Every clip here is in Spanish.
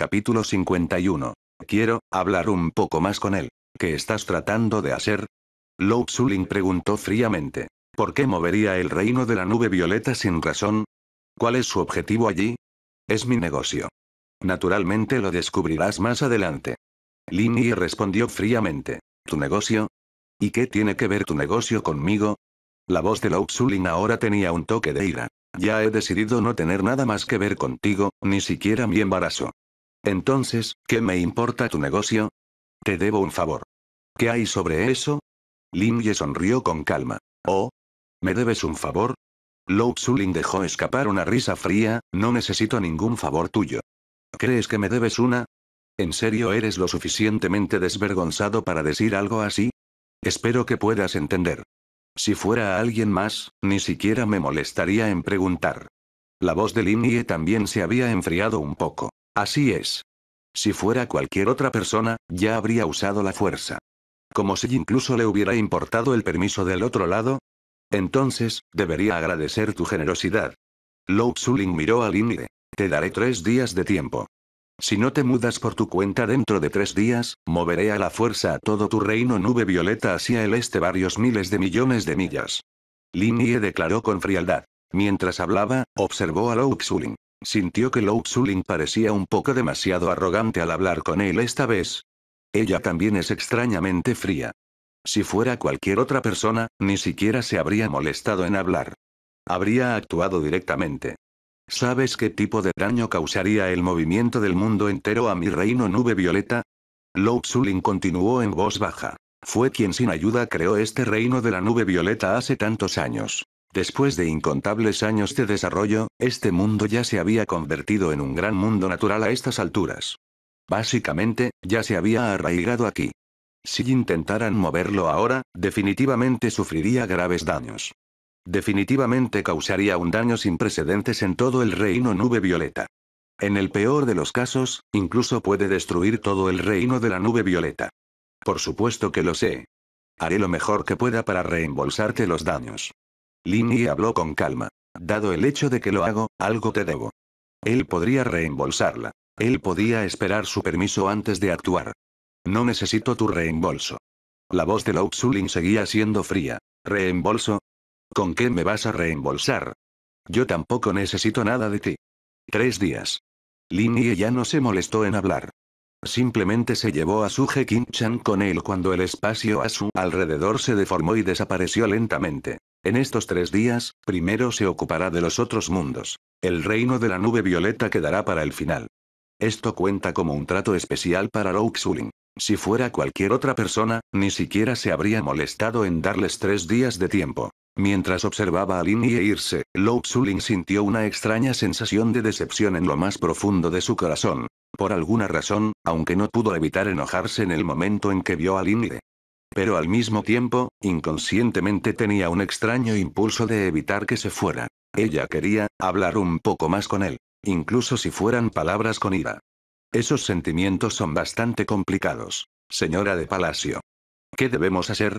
Capítulo 51. Quiero, hablar un poco más con él. ¿Qué estás tratando de hacer? Lou Xuling preguntó fríamente. ¿Por qué movería el reino de la nube violeta sin razón? ¿Cuál es su objetivo allí? Es mi negocio. Naturalmente lo descubrirás más adelante. Lin Yi respondió fríamente. ¿Tu negocio? ¿Y qué tiene que ver tu negocio conmigo? La voz de Lou Xuling ahora tenía un toque de ira. Ya he decidido no tener nada más que ver contigo, ni siquiera mi embarazo. Entonces, ¿qué me importa tu negocio? Te debo un favor. ¿Qué hay sobre eso? Lin Ye sonrió con calma. Oh. ¿Me debes un favor? Lou Tsulin dejó escapar una risa fría, no necesito ningún favor tuyo. ¿Crees que me debes una? ¿En serio eres lo suficientemente desvergonzado para decir algo así? Espero que puedas entender. Si fuera a alguien más, ni siquiera me molestaría en preguntar. La voz de Lin Ye también se había enfriado un poco. Así es. Si fuera cualquier otra persona, ya habría usado la fuerza. Como si incluso le hubiera importado el permiso del otro lado. Entonces, debería agradecer tu generosidad. Lou Xuling miró a Linde. Te daré tres días de tiempo. Si no te mudas por tu cuenta dentro de tres días, moveré a la fuerza a todo tu reino nube violeta hacia el este varios miles de millones de millas. Linie declaró con frialdad. Mientras hablaba, observó a Lou Xuling. Sintió que Lou Xuling parecía un poco demasiado arrogante al hablar con él esta vez. Ella también es extrañamente fría. Si fuera cualquier otra persona, ni siquiera se habría molestado en hablar. Habría actuado directamente. ¿Sabes qué tipo de daño causaría el movimiento del mundo entero a mi reino nube violeta? Lou Xuling continuó en voz baja. Fue quien sin ayuda creó este reino de la nube violeta hace tantos años. Después de incontables años de desarrollo, este mundo ya se había convertido en un gran mundo natural a estas alturas. Básicamente, ya se había arraigado aquí. Si intentaran moverlo ahora, definitivamente sufriría graves daños. Definitivamente causaría un daño sin precedentes en todo el reino nube violeta. En el peor de los casos, incluso puede destruir todo el reino de la nube violeta. Por supuesto que lo sé. Haré lo mejor que pueda para reembolsarte los daños. Yi habló con calma. Dado el hecho de que lo hago, algo te debo. Él podría reembolsarla. Él podía esperar su permiso antes de actuar. No necesito tu reembolso. La voz de Lou Xuling seguía siendo fría. ¿Reembolso? ¿Con qué me vas a reembolsar? Yo tampoco necesito nada de ti. Tres días. Yi ya no se molestó en hablar. Simplemente se llevó a Su Kim-chan con él cuando el espacio a su alrededor se deformó y desapareció lentamente. En estos tres días, primero se ocupará de los otros mundos. El reino de la nube violeta quedará para el final. Esto cuenta como un trato especial para Xuling. Si fuera cualquier otra persona, ni siquiera se habría molestado en darles tres días de tiempo. Mientras observaba a Lin y irse, irse, Xuling sintió una extraña sensación de decepción en lo más profundo de su corazón. Por alguna razón, aunque no pudo evitar enojarse en el momento en que vio a Lin pero al mismo tiempo, inconscientemente tenía un extraño impulso de evitar que se fuera. Ella quería, hablar un poco más con él, incluso si fueran palabras con ira. Esos sentimientos son bastante complicados, señora de Palacio. ¿Qué debemos hacer?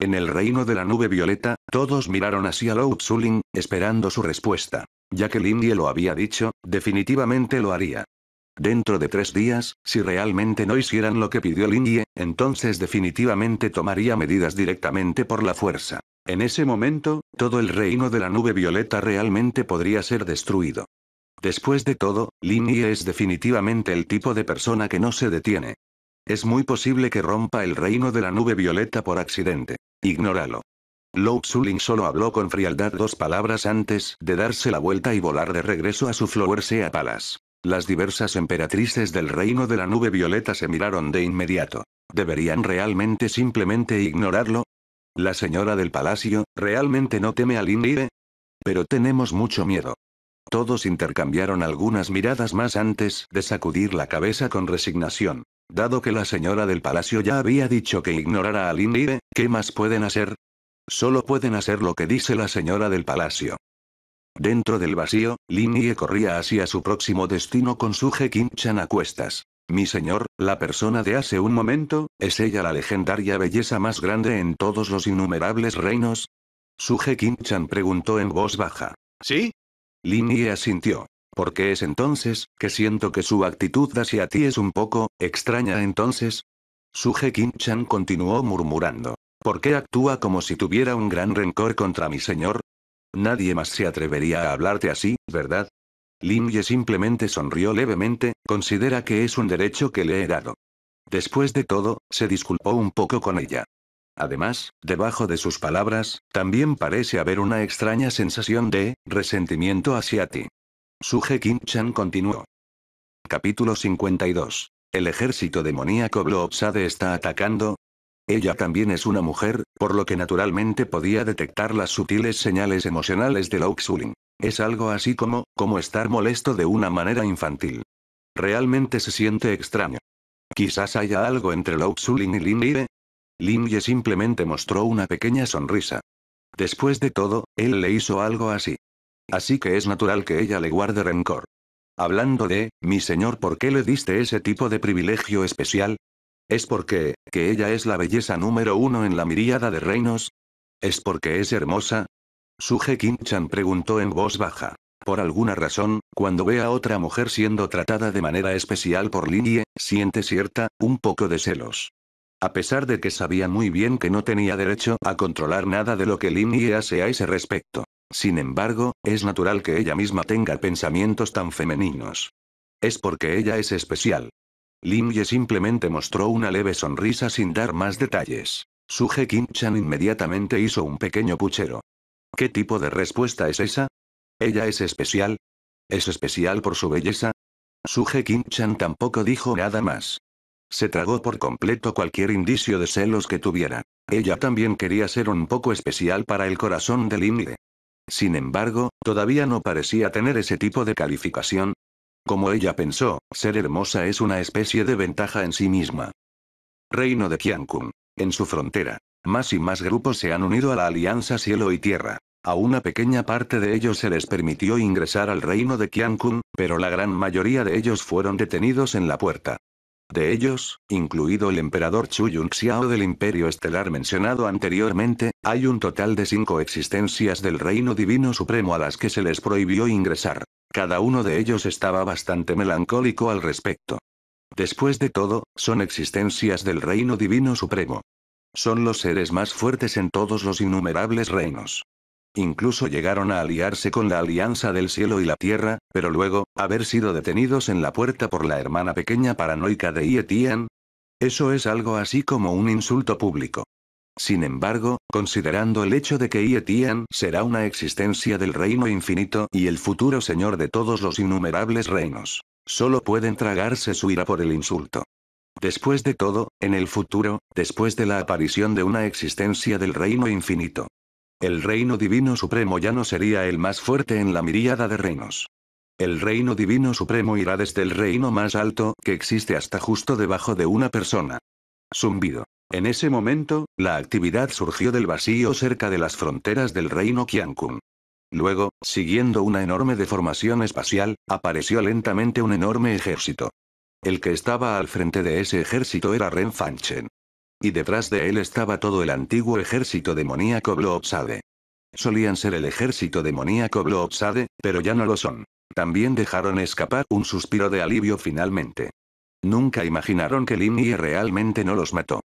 En el reino de la nube violeta, todos miraron hacia Lou Tzuling, esperando su respuesta. Ya que Lindy lo había dicho, definitivamente lo haría. Dentro de tres días, si realmente no hicieran lo que pidió Lin Yi, entonces definitivamente tomaría medidas directamente por la fuerza. En ese momento, todo el reino de la nube violeta realmente podría ser destruido. Después de todo, Yi es definitivamente el tipo de persona que no se detiene. Es muy posible que rompa el reino de la nube violeta por accidente. Ignóralo. Lou Xuling solo habló con frialdad dos palabras antes de darse la vuelta y volar de regreso a su Flower Sea Palace. Las diversas emperatrices del reino de la nube violeta se miraron de inmediato. ¿Deberían realmente simplemente ignorarlo? La señora del palacio, ¿realmente no teme al Indire? Pero tenemos mucho miedo. Todos intercambiaron algunas miradas más antes de sacudir la cabeza con resignación. Dado que la señora del palacio ya había dicho que ignorara al Indire, ¿qué más pueden hacer? Solo pueden hacer lo que dice la señora del palacio. Dentro del vacío, Yi corría hacia su próximo destino con su Chan a cuestas. Mi señor, la persona de hace un momento, ¿es ella la legendaria belleza más grande en todos los innumerables reinos? Su Chan preguntó en voz baja. ¿Sí? Yi asintió. «¿Por qué es entonces, que siento que su actitud hacia ti es un poco, extraña entonces? Su Chan continuó murmurando. ¿Por qué actúa como si tuviera un gran rencor contra mi señor? Nadie más se atrevería a hablarte así, ¿verdad? Ye simplemente sonrió levemente, considera que es un derecho que le he dado. Después de todo, se disculpó un poco con ella. Además, debajo de sus palabras, también parece haber una extraña sensación de resentimiento hacia ti. Suje Kim-chan continuó. Capítulo 52. El ejército demoníaco Bloobsade está atacando, ella también es una mujer, por lo que naturalmente podía detectar las sutiles señales emocionales de Loxulin. Es algo así como, como estar molesto de una manera infantil. Realmente se siente extraño. Quizás haya algo entre Lou y Lin Ye. Lin Ye simplemente mostró una pequeña sonrisa. Después de todo, él le hizo algo así. Así que es natural que ella le guarde rencor. Hablando de, mi señor, ¿por qué le diste ese tipo de privilegio especial? ¿Es porque, que ella es la belleza número uno en la miríada de reinos? ¿Es porque es hermosa? Suje Chan preguntó en voz baja. Por alguna razón, cuando ve a otra mujer siendo tratada de manera especial por Ye, siente cierta, un poco de celos. A pesar de que sabía muy bien que no tenía derecho a controlar nada de lo que Ye hace a ese respecto. Sin embargo, es natural que ella misma tenga pensamientos tan femeninos. Es porque ella es especial. Ye simplemente mostró una leve sonrisa sin dar más detalles. Suje Chan inmediatamente hizo un pequeño puchero. ¿Qué tipo de respuesta es esa? ¿Ella es especial? ¿Es especial por su belleza? Suje Chan tampoco dijo nada más. Se tragó por completo cualquier indicio de celos que tuviera. Ella también quería ser un poco especial para el corazón de Ye. Sin embargo, todavía no parecía tener ese tipo de calificación, como ella pensó, ser hermosa es una especie de ventaja en sí misma. Reino de Qiankun. En su frontera. Más y más grupos se han unido a la Alianza Cielo y Tierra. A una pequeña parte de ellos se les permitió ingresar al reino de Qiankun, pero la gran mayoría de ellos fueron detenidos en la puerta. De ellos, incluido el emperador Chu Yunxiao del Imperio Estelar mencionado anteriormente, hay un total de cinco existencias del Reino Divino Supremo a las que se les prohibió ingresar. Cada uno de ellos estaba bastante melancólico al respecto. Después de todo, son existencias del Reino Divino Supremo. Son los seres más fuertes en todos los innumerables reinos. Incluso llegaron a aliarse con la Alianza del Cielo y la Tierra, pero luego, haber sido detenidos en la puerta por la hermana pequeña paranoica de Yetian. Eso es algo así como un insulto público. Sin embargo, considerando el hecho de que Yetian será una existencia del reino infinito y el futuro señor de todos los innumerables reinos, solo pueden tragarse su ira por el insulto. Después de todo, en el futuro, después de la aparición de una existencia del reino infinito, el reino divino supremo ya no sería el más fuerte en la miríada de reinos. El reino divino supremo irá desde el reino más alto, que existe hasta justo debajo de una persona. Zumbido. En ese momento, la actividad surgió del vacío cerca de las fronteras del reino Qiankun. Luego, siguiendo una enorme deformación espacial, apareció lentamente un enorme ejército. El que estaba al frente de ese ejército era Ren Fanchen. Y detrás de él estaba todo el antiguo ejército demoníaco Bloodsade. Solían ser el ejército demoníaco Bloodsade, pero ya no lo son. También dejaron escapar un suspiro de alivio finalmente. Nunca imaginaron que Yi realmente no los mató.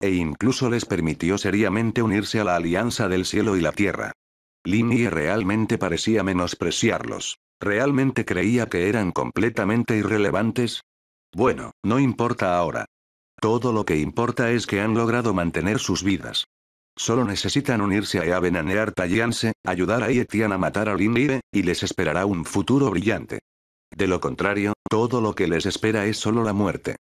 E incluso les permitió seriamente unirse a la alianza del cielo y la tierra. Yi realmente parecía menospreciarlos. ¿Realmente creía que eran completamente irrelevantes? Bueno, no importa ahora. Todo lo que importa es que han logrado mantener sus vidas. Solo necesitan unirse a Avenanear a ayudar a Yetian a matar a Linire, y les esperará un futuro brillante. De lo contrario, todo lo que les espera es solo la muerte.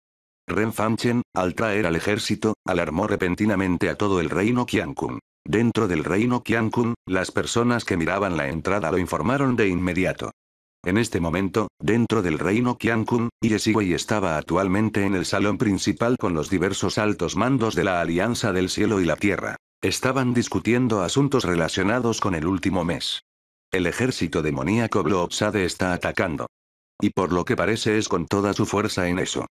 Ren Fanchen, al traer al ejército, alarmó repentinamente a todo el reino Qiankun. Dentro del reino Qiankun, las personas que miraban la entrada lo informaron de inmediato. En este momento, dentro del reino Qiankun, Yeshiwei estaba actualmente en el salón principal con los diversos altos mandos de la Alianza del Cielo y la Tierra. Estaban discutiendo asuntos relacionados con el último mes. El ejército demoníaco Bloobsade está atacando. Y por lo que parece es con toda su fuerza en eso.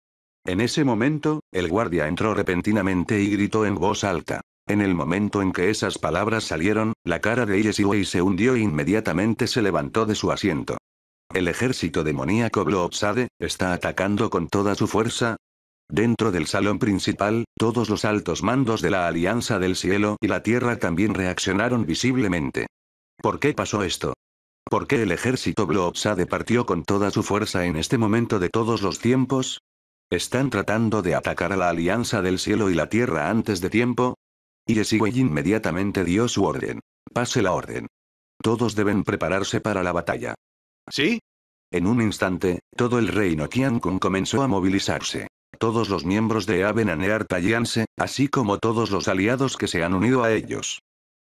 En ese momento, el guardia entró repentinamente y gritó en voz alta. En el momento en que esas palabras salieron, la cara de Yeshiwei se hundió e inmediatamente se levantó de su asiento. El ejército demoníaco Bloodsade, está atacando con toda su fuerza. Dentro del salón principal, todos los altos mandos de la Alianza del Cielo y la Tierra también reaccionaron visiblemente. ¿Por qué pasó esto? ¿Por qué el ejército Bloodsade partió con toda su fuerza en este momento de todos los tiempos? ¿Están tratando de atacar a la Alianza del Cielo y la Tierra antes de tiempo? Yesiwei inmediatamente dio su orden. Pase la orden. Todos deben prepararse para la batalla. ¿Sí? En un instante, todo el reino Qiankun comenzó a movilizarse. Todos los miembros de Avenanear Tallianse, así como todos los aliados que se han unido a ellos.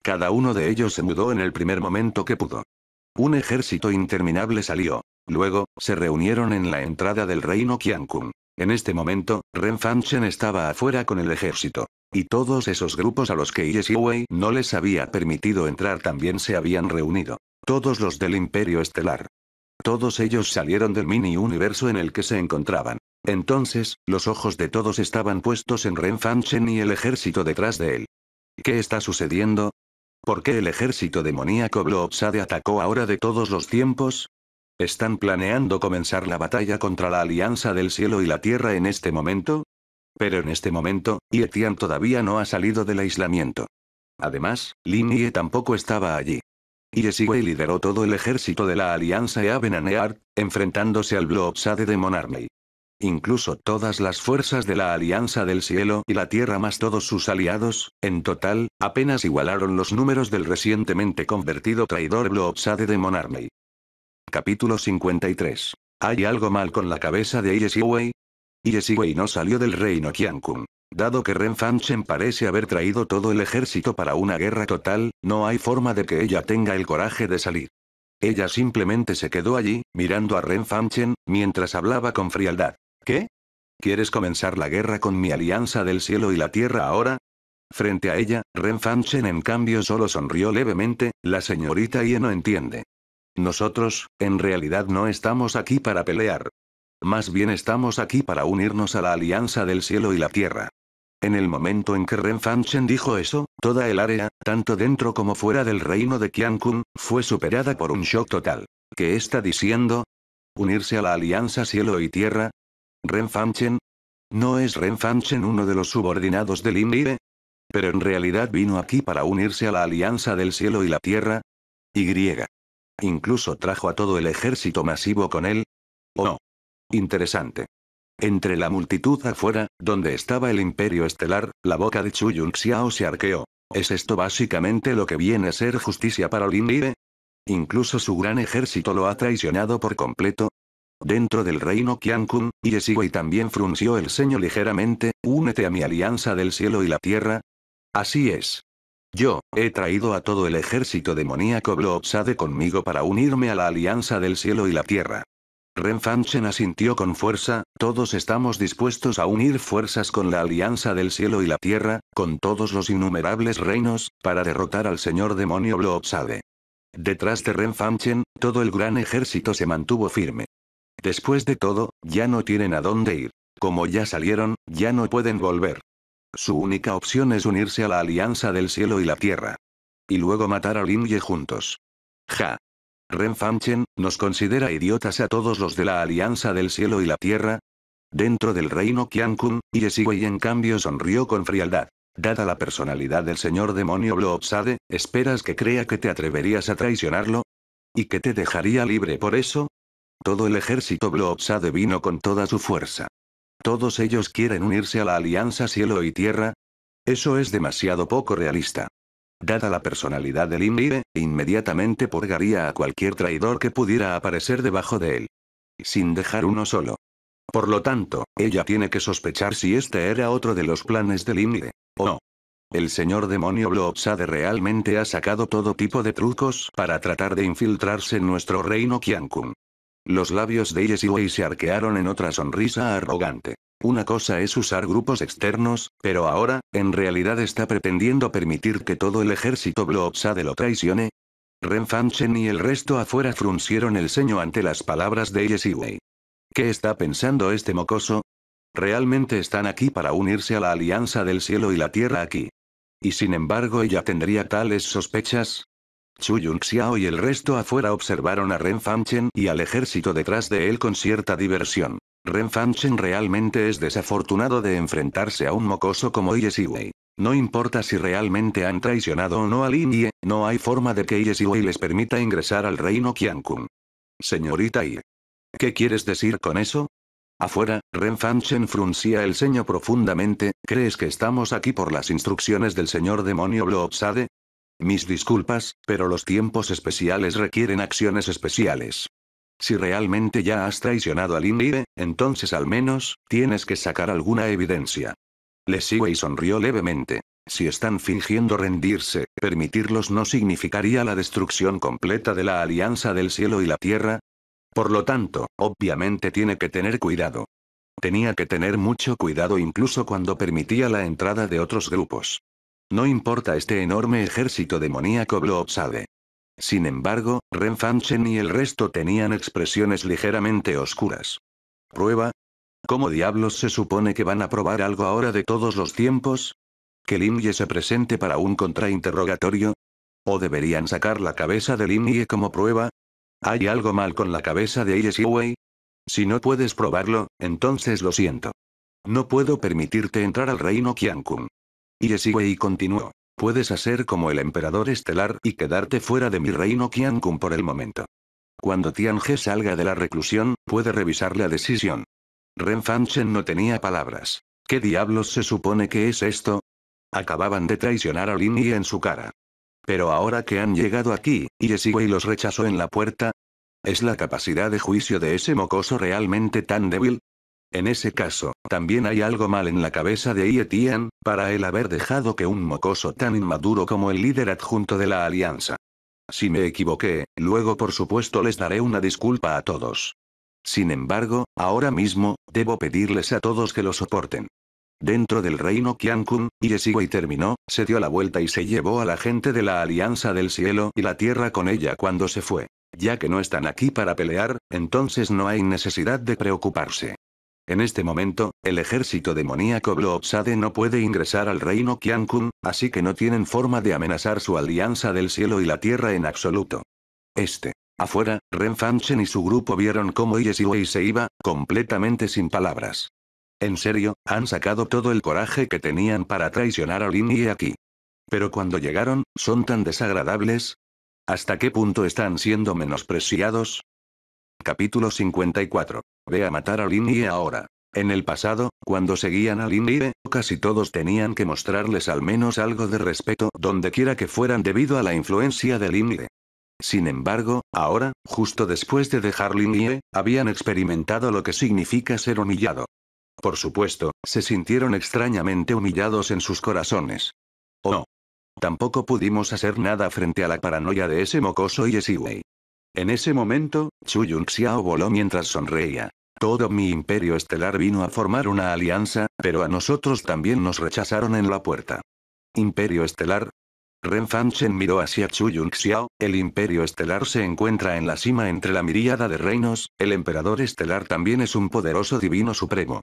Cada uno de ellos se mudó en el primer momento que pudo. Un ejército interminable salió. Luego, se reunieron en la entrada del reino Qiankun. En este momento, Ren Fanchen estaba afuera con el ejército. Y todos esos grupos a los que Yesiwei no les había permitido entrar también se habían reunido. Todos los del Imperio Estelar. Todos ellos salieron del mini universo en el que se encontraban. Entonces, los ojos de todos estaban puestos en Ren Fanchen y el ejército detrás de él. ¿Qué está sucediendo? ¿Por qué el ejército demoníaco globsade atacó ahora de todos los tiempos? ¿Están planeando comenzar la batalla contra la alianza del cielo y la tierra en este momento? Pero en este momento, Yetian todavía no ha salido del aislamiento. Además, Lin Ye tampoco estaba allí. Yesway lideró todo el ejército de la Alianza Eavenanear, enfrentándose al Blopsade de Monarney. Incluso todas las fuerzas de la Alianza del Cielo y la Tierra más todos sus aliados, en total, apenas igualaron los números del recientemente convertido traidor Blopsade de Monarney. Capítulo 53. ¿Hay algo mal con la cabeza de Yesway? Yesway no salió del reino Qiankun. Dado que Ren Fanchen parece haber traído todo el ejército para una guerra total, no hay forma de que ella tenga el coraje de salir. Ella simplemente se quedó allí, mirando a Ren Fanchen, mientras hablaba con frialdad. ¿Qué? ¿Quieres comenzar la guerra con mi alianza del cielo y la tierra ahora? Frente a ella, Ren Fanchen en cambio solo sonrió levemente, la señorita Ie no entiende. Nosotros, en realidad no estamos aquí para pelear. Más bien estamos aquí para unirnos a la alianza del cielo y la tierra. En el momento en que Ren Fanchen dijo eso, toda el área, tanto dentro como fuera del reino de Qiankun, fue superada por un shock total. ¿Qué está diciendo? ¿Unirse a la alianza cielo y tierra? ¿Ren Fanchen? ¿No es Ren Fanchen uno de los subordinados del Inire? Pero en realidad vino aquí para unirse a la alianza del cielo y la tierra. Y. Incluso trajo a todo el ejército masivo con él. Oh. Interesante. Entre la multitud afuera, donde estaba el Imperio Estelar, la boca de Chuyun Xiao se arqueó. ¿Es esto básicamente lo que viene a ser justicia para Lin Incluso su gran ejército lo ha traicionado por completo. Dentro del reino Qiankun, y también frunció el ceño ligeramente, únete a mi alianza del cielo y la tierra. Así es. Yo, he traído a todo el ejército demoníaco Sade conmigo para unirme a la alianza del cielo y la tierra. Ren Fanchen asintió con fuerza, todos estamos dispuestos a unir fuerzas con la alianza del cielo y la tierra, con todos los innumerables reinos, para derrotar al señor demonio Bloopsade. Detrás de Ren Fanchen, todo el gran ejército se mantuvo firme. Después de todo, ya no tienen a dónde ir. Como ya salieron, ya no pueden volver. Su única opción es unirse a la alianza del cielo y la tierra. Y luego matar a Linye juntos. Ja. Ren Fanchen, nos considera idiotas a todos los de la Alianza del Cielo y la Tierra? Dentro del reino Qiankun, Yesiwei en cambio sonrió con frialdad. Dada la personalidad del señor demonio Bloopsade, ¿esperas que crea que te atreverías a traicionarlo? ¿Y que te dejaría libre por eso? Todo el ejército Bloopsade vino con toda su fuerza. ¿Todos ellos quieren unirse a la Alianza Cielo y Tierra? Eso es demasiado poco realista. Dada la personalidad del Inmire, inmediatamente purgaría a cualquier traidor que pudiera aparecer debajo de él. Sin dejar uno solo. Por lo tanto, ella tiene que sospechar si este era otro de los planes de Inmire, o no. El señor demonio Blobsade realmente ha sacado todo tipo de trucos para tratar de infiltrarse en nuestro reino Qiankun. Los labios de Yesiwei se arquearon en otra sonrisa arrogante. Una cosa es usar grupos externos, pero ahora, en realidad está pretendiendo permitir que todo el ejército de lo traicione. Ren Fanchen y el resto afuera fruncieron el ceño ante las palabras de Yesiwei. ¿Qué está pensando este mocoso? Realmente están aquí para unirse a la alianza del cielo y la tierra aquí. Y sin embargo ella tendría tales sospechas, Chu xiao y el resto afuera observaron a Ren Fanchen y al ejército detrás de él con cierta diversión. Ren Fanchen realmente es desafortunado de enfrentarse a un mocoso como Wei. No importa si realmente han traicionado o no Lin Yi. no hay forma de que Wei les permita ingresar al reino Qiankun. Señorita Yi, ¿Qué quieres decir con eso? Afuera, Ren Fanchen fruncía el ceño profundamente, ¿crees que estamos aquí por las instrucciones del señor demonio Bloopsade? Mis disculpas, pero los tiempos especiales requieren acciones especiales. Si realmente ya has traicionado al Inire, entonces al menos, tienes que sacar alguna evidencia. Le y sonrió levemente. Si están fingiendo rendirse, permitirlos no significaría la destrucción completa de la alianza del cielo y la tierra. Por lo tanto, obviamente tiene que tener cuidado. Tenía que tener mucho cuidado incluso cuando permitía la entrada de otros grupos. No importa este enorme ejército demoníaco Blobsade. Sin embargo, Ren Fanchen y el resto tenían expresiones ligeramente oscuras. ¿Prueba? ¿Cómo diablos se supone que van a probar algo ahora de todos los tiempos? ¿Que Ye se presente para un contrainterrogatorio? ¿O deberían sacar la cabeza de Ye como prueba? ¿Hay algo mal con la cabeza de Siwei? Si no puedes probarlo, entonces lo siento. No puedo permitirte entrar al reino Qiankun y continuó. Puedes hacer como el emperador estelar y quedarte fuera de mi reino Qiankun por el momento. Cuando Tianhe salga de la reclusión, puede revisar la decisión. Ren Fanchen no tenía palabras. ¿Qué diablos se supone que es esto? Acababan de traicionar a Lin y en su cara. Pero ahora que han llegado aquí, y los rechazó en la puerta. ¿Es la capacidad de juicio de ese mocoso realmente tan débil? En ese caso, también hay algo mal en la cabeza de Ietian, para él haber dejado que un mocoso tan inmaduro como el líder adjunto de la alianza. Si me equivoqué, luego por supuesto les daré una disculpa a todos. Sin embargo, ahora mismo, debo pedirles a todos que lo soporten. Dentro del reino Qiankun, y terminó, se dio la vuelta y se llevó a la gente de la Alianza del Cielo y la Tierra con ella cuando se fue. Ya que no están aquí para pelear, entonces no hay necesidad de preocuparse. En este momento, el ejército demoníaco Bloobsade no puede ingresar al reino Qiankun, así que no tienen forma de amenazar su alianza del cielo y la tierra en absoluto. Este. Afuera, Ren Fanchen y su grupo vieron cómo Yesiwei se iba, completamente sin palabras. En serio, han sacado todo el coraje que tenían para traicionar a Lin y aquí. Pero cuando llegaron, son tan desagradables. ¿Hasta qué punto están siendo menospreciados? Capítulo 54 Ve a matar a Yi ahora. En el pasado, cuando seguían a Lin Yi, casi todos tenían que mostrarles al menos algo de respeto dondequiera que fueran debido a la influencia de Lin Yi. Sin embargo, ahora, justo después de dejar Yi, habían experimentado lo que significa ser humillado. Por supuesto, se sintieron extrañamente humillados en sus corazones. Oh Tampoco pudimos hacer nada frente a la paranoia de ese mocoso y en ese momento, Chu Xiao voló mientras sonreía. Todo mi imperio estelar vino a formar una alianza, pero a nosotros también nos rechazaron en la puerta. ¿Imperio estelar? Ren Fanchen miró hacia Chu Xiao. el imperio estelar se encuentra en la cima entre la miríada de reinos, el emperador estelar también es un poderoso divino supremo.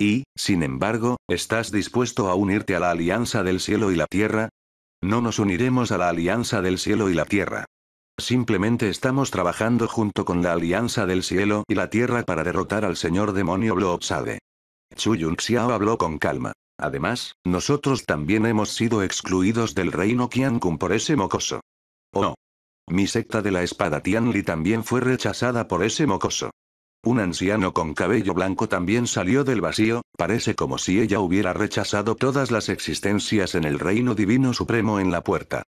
Y, sin embargo, ¿estás dispuesto a unirte a la alianza del cielo y la tierra? No nos uniremos a la alianza del cielo y la tierra. Simplemente estamos trabajando junto con la Alianza del Cielo y la Tierra para derrotar al señor demonio Blobsade. Chu Xiao habló con calma. Además, nosotros también hemos sido excluidos del reino Qiankun por ese mocoso. oh, Mi secta de la espada Tianli también fue rechazada por ese mocoso. Un anciano con cabello blanco también salió del vacío, parece como si ella hubiera rechazado todas las existencias en el reino divino supremo en la puerta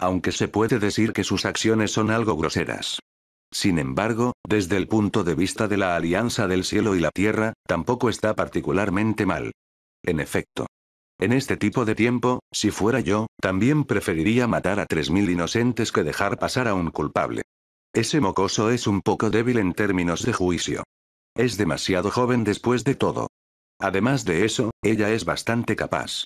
aunque se puede decir que sus acciones son algo groseras. Sin embargo, desde el punto de vista de la alianza del cielo y la tierra, tampoco está particularmente mal. En efecto. En este tipo de tiempo, si fuera yo, también preferiría matar a 3.000 inocentes que dejar pasar a un culpable. Ese mocoso es un poco débil en términos de juicio. Es demasiado joven después de todo. Además de eso, ella es bastante capaz.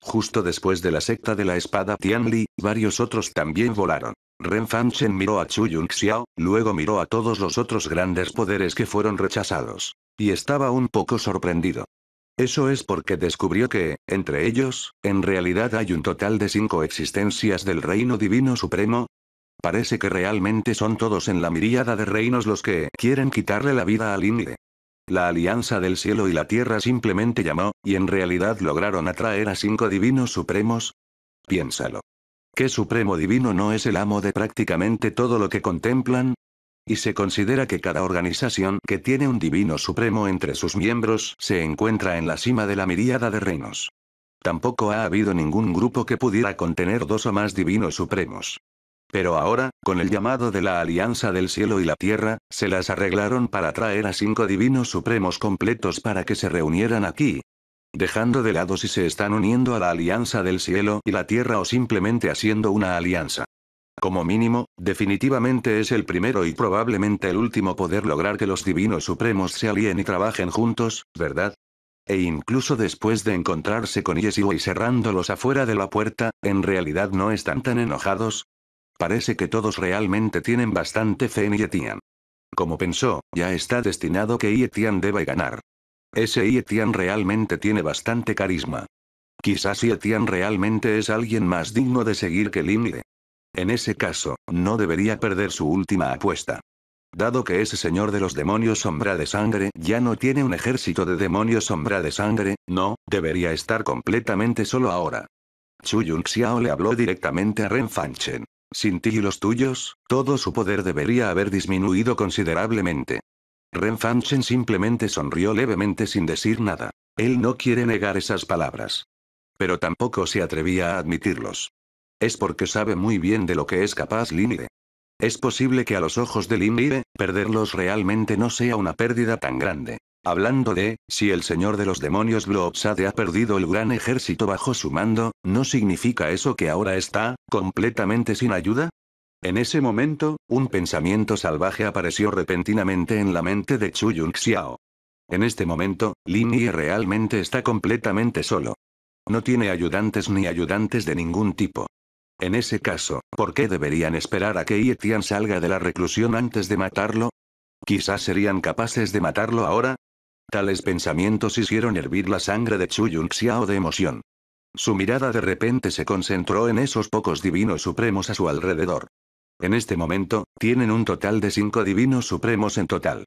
Justo después de la secta de la espada Tianli, varios otros también volaron. Ren Fanchen miró a Chu Yunxiao, luego miró a todos los otros grandes poderes que fueron rechazados. Y estaba un poco sorprendido. Eso es porque descubrió que, entre ellos, en realidad hay un total de cinco existencias del reino divino supremo. Parece que realmente son todos en la miriada de reinos los que quieren quitarle la vida a Linli la alianza del cielo y la tierra simplemente llamó, y en realidad lograron atraer a cinco divinos supremos? Piénsalo. ¿Qué supremo divino no es el amo de prácticamente todo lo que contemplan? Y se considera que cada organización que tiene un divino supremo entre sus miembros se encuentra en la cima de la miríada de reinos. Tampoco ha habido ningún grupo que pudiera contener dos o más divinos supremos. Pero ahora, con el llamado de la alianza del cielo y la tierra, se las arreglaron para traer a cinco divinos supremos completos para que se reunieran aquí. Dejando de lado si se están uniendo a la alianza del cielo y la tierra o simplemente haciendo una alianza. Como mínimo, definitivamente es el primero y probablemente el último poder lograr que los divinos supremos se alíen y trabajen juntos, ¿verdad? e incluso después de encontrarse con Yeshua y cerrándolos afuera de la puerta, en realidad no están tan enojados, Parece que todos realmente tienen bastante fe en Yetian. Como pensó, ya está destinado que Yetian debe ganar. Ese Yetian realmente tiene bastante carisma. Quizás Yetian realmente es alguien más digno de seguir que Linle. En ese caso, no debería perder su última apuesta. Dado que ese señor de los demonios sombra de sangre ya no tiene un ejército de demonios sombra de sangre, no, debería estar completamente solo ahora. Chu Yun Xiao le habló directamente a Ren Fanchen. Sin ti y los tuyos, todo su poder debería haber disminuido considerablemente. Ren Fanchen simplemente sonrió levemente sin decir nada. Él no quiere negar esas palabras. Pero tampoco se atrevía a admitirlos. Es porque sabe muy bien de lo que es capaz Lin-Yi. Es posible que a los ojos de Lin-Yi, perderlos realmente no sea una pérdida tan grande. Hablando de, si el señor de los demonios Bloopsade ha perdido el gran ejército bajo su mando, ¿no significa eso que ahora está, completamente sin ayuda? En ese momento, un pensamiento salvaje apareció repentinamente en la mente de Chu Yun Xiao. En este momento, Lin Yi realmente está completamente solo. No tiene ayudantes ni ayudantes de ningún tipo. En ese caso, ¿por qué deberían esperar a que Ye Tian salga de la reclusión antes de matarlo? Quizás serían capaces de matarlo ahora, Tales pensamientos hicieron hervir la sangre de Chu Xiao de emoción. Su mirada de repente se concentró en esos pocos divinos supremos a su alrededor. En este momento, tienen un total de cinco divinos supremos en total.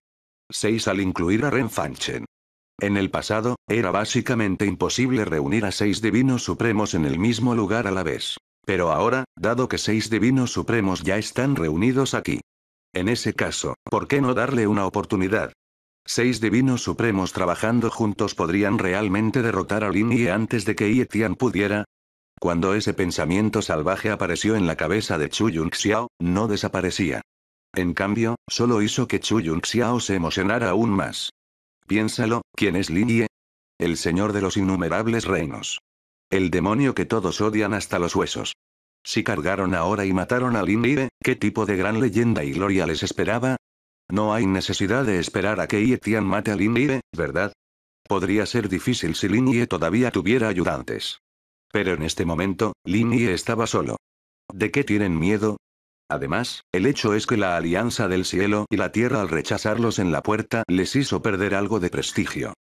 Seis al incluir a Ren Fanchen. En el pasado, era básicamente imposible reunir a seis divinos supremos en el mismo lugar a la vez. Pero ahora, dado que seis divinos supremos ya están reunidos aquí. En ese caso, ¿por qué no darle una oportunidad? Seis divinos supremos trabajando juntos podrían realmente derrotar a Lin Yi antes de que Ye Tian pudiera. Cuando ese pensamiento salvaje apareció en la cabeza de Chu Yun Xiao, no desaparecía. En cambio, solo hizo que Chu Yun Xiao se emocionara aún más. Piénsalo, ¿quién es Lin Yi? El señor de los innumerables reinos. El demonio que todos odian hasta los huesos. Si cargaron ahora y mataron a Lin Yi, ¿qué tipo de gran leyenda y gloria les esperaba? No hay necesidad de esperar a que Yetian mate a Lin ¿verdad? Podría ser difícil si Lin Ye todavía tuviera ayudantes. Pero en este momento, Lin estaba solo. ¿De qué tienen miedo? Además, el hecho es que la alianza del cielo y la tierra al rechazarlos en la puerta les hizo perder algo de prestigio.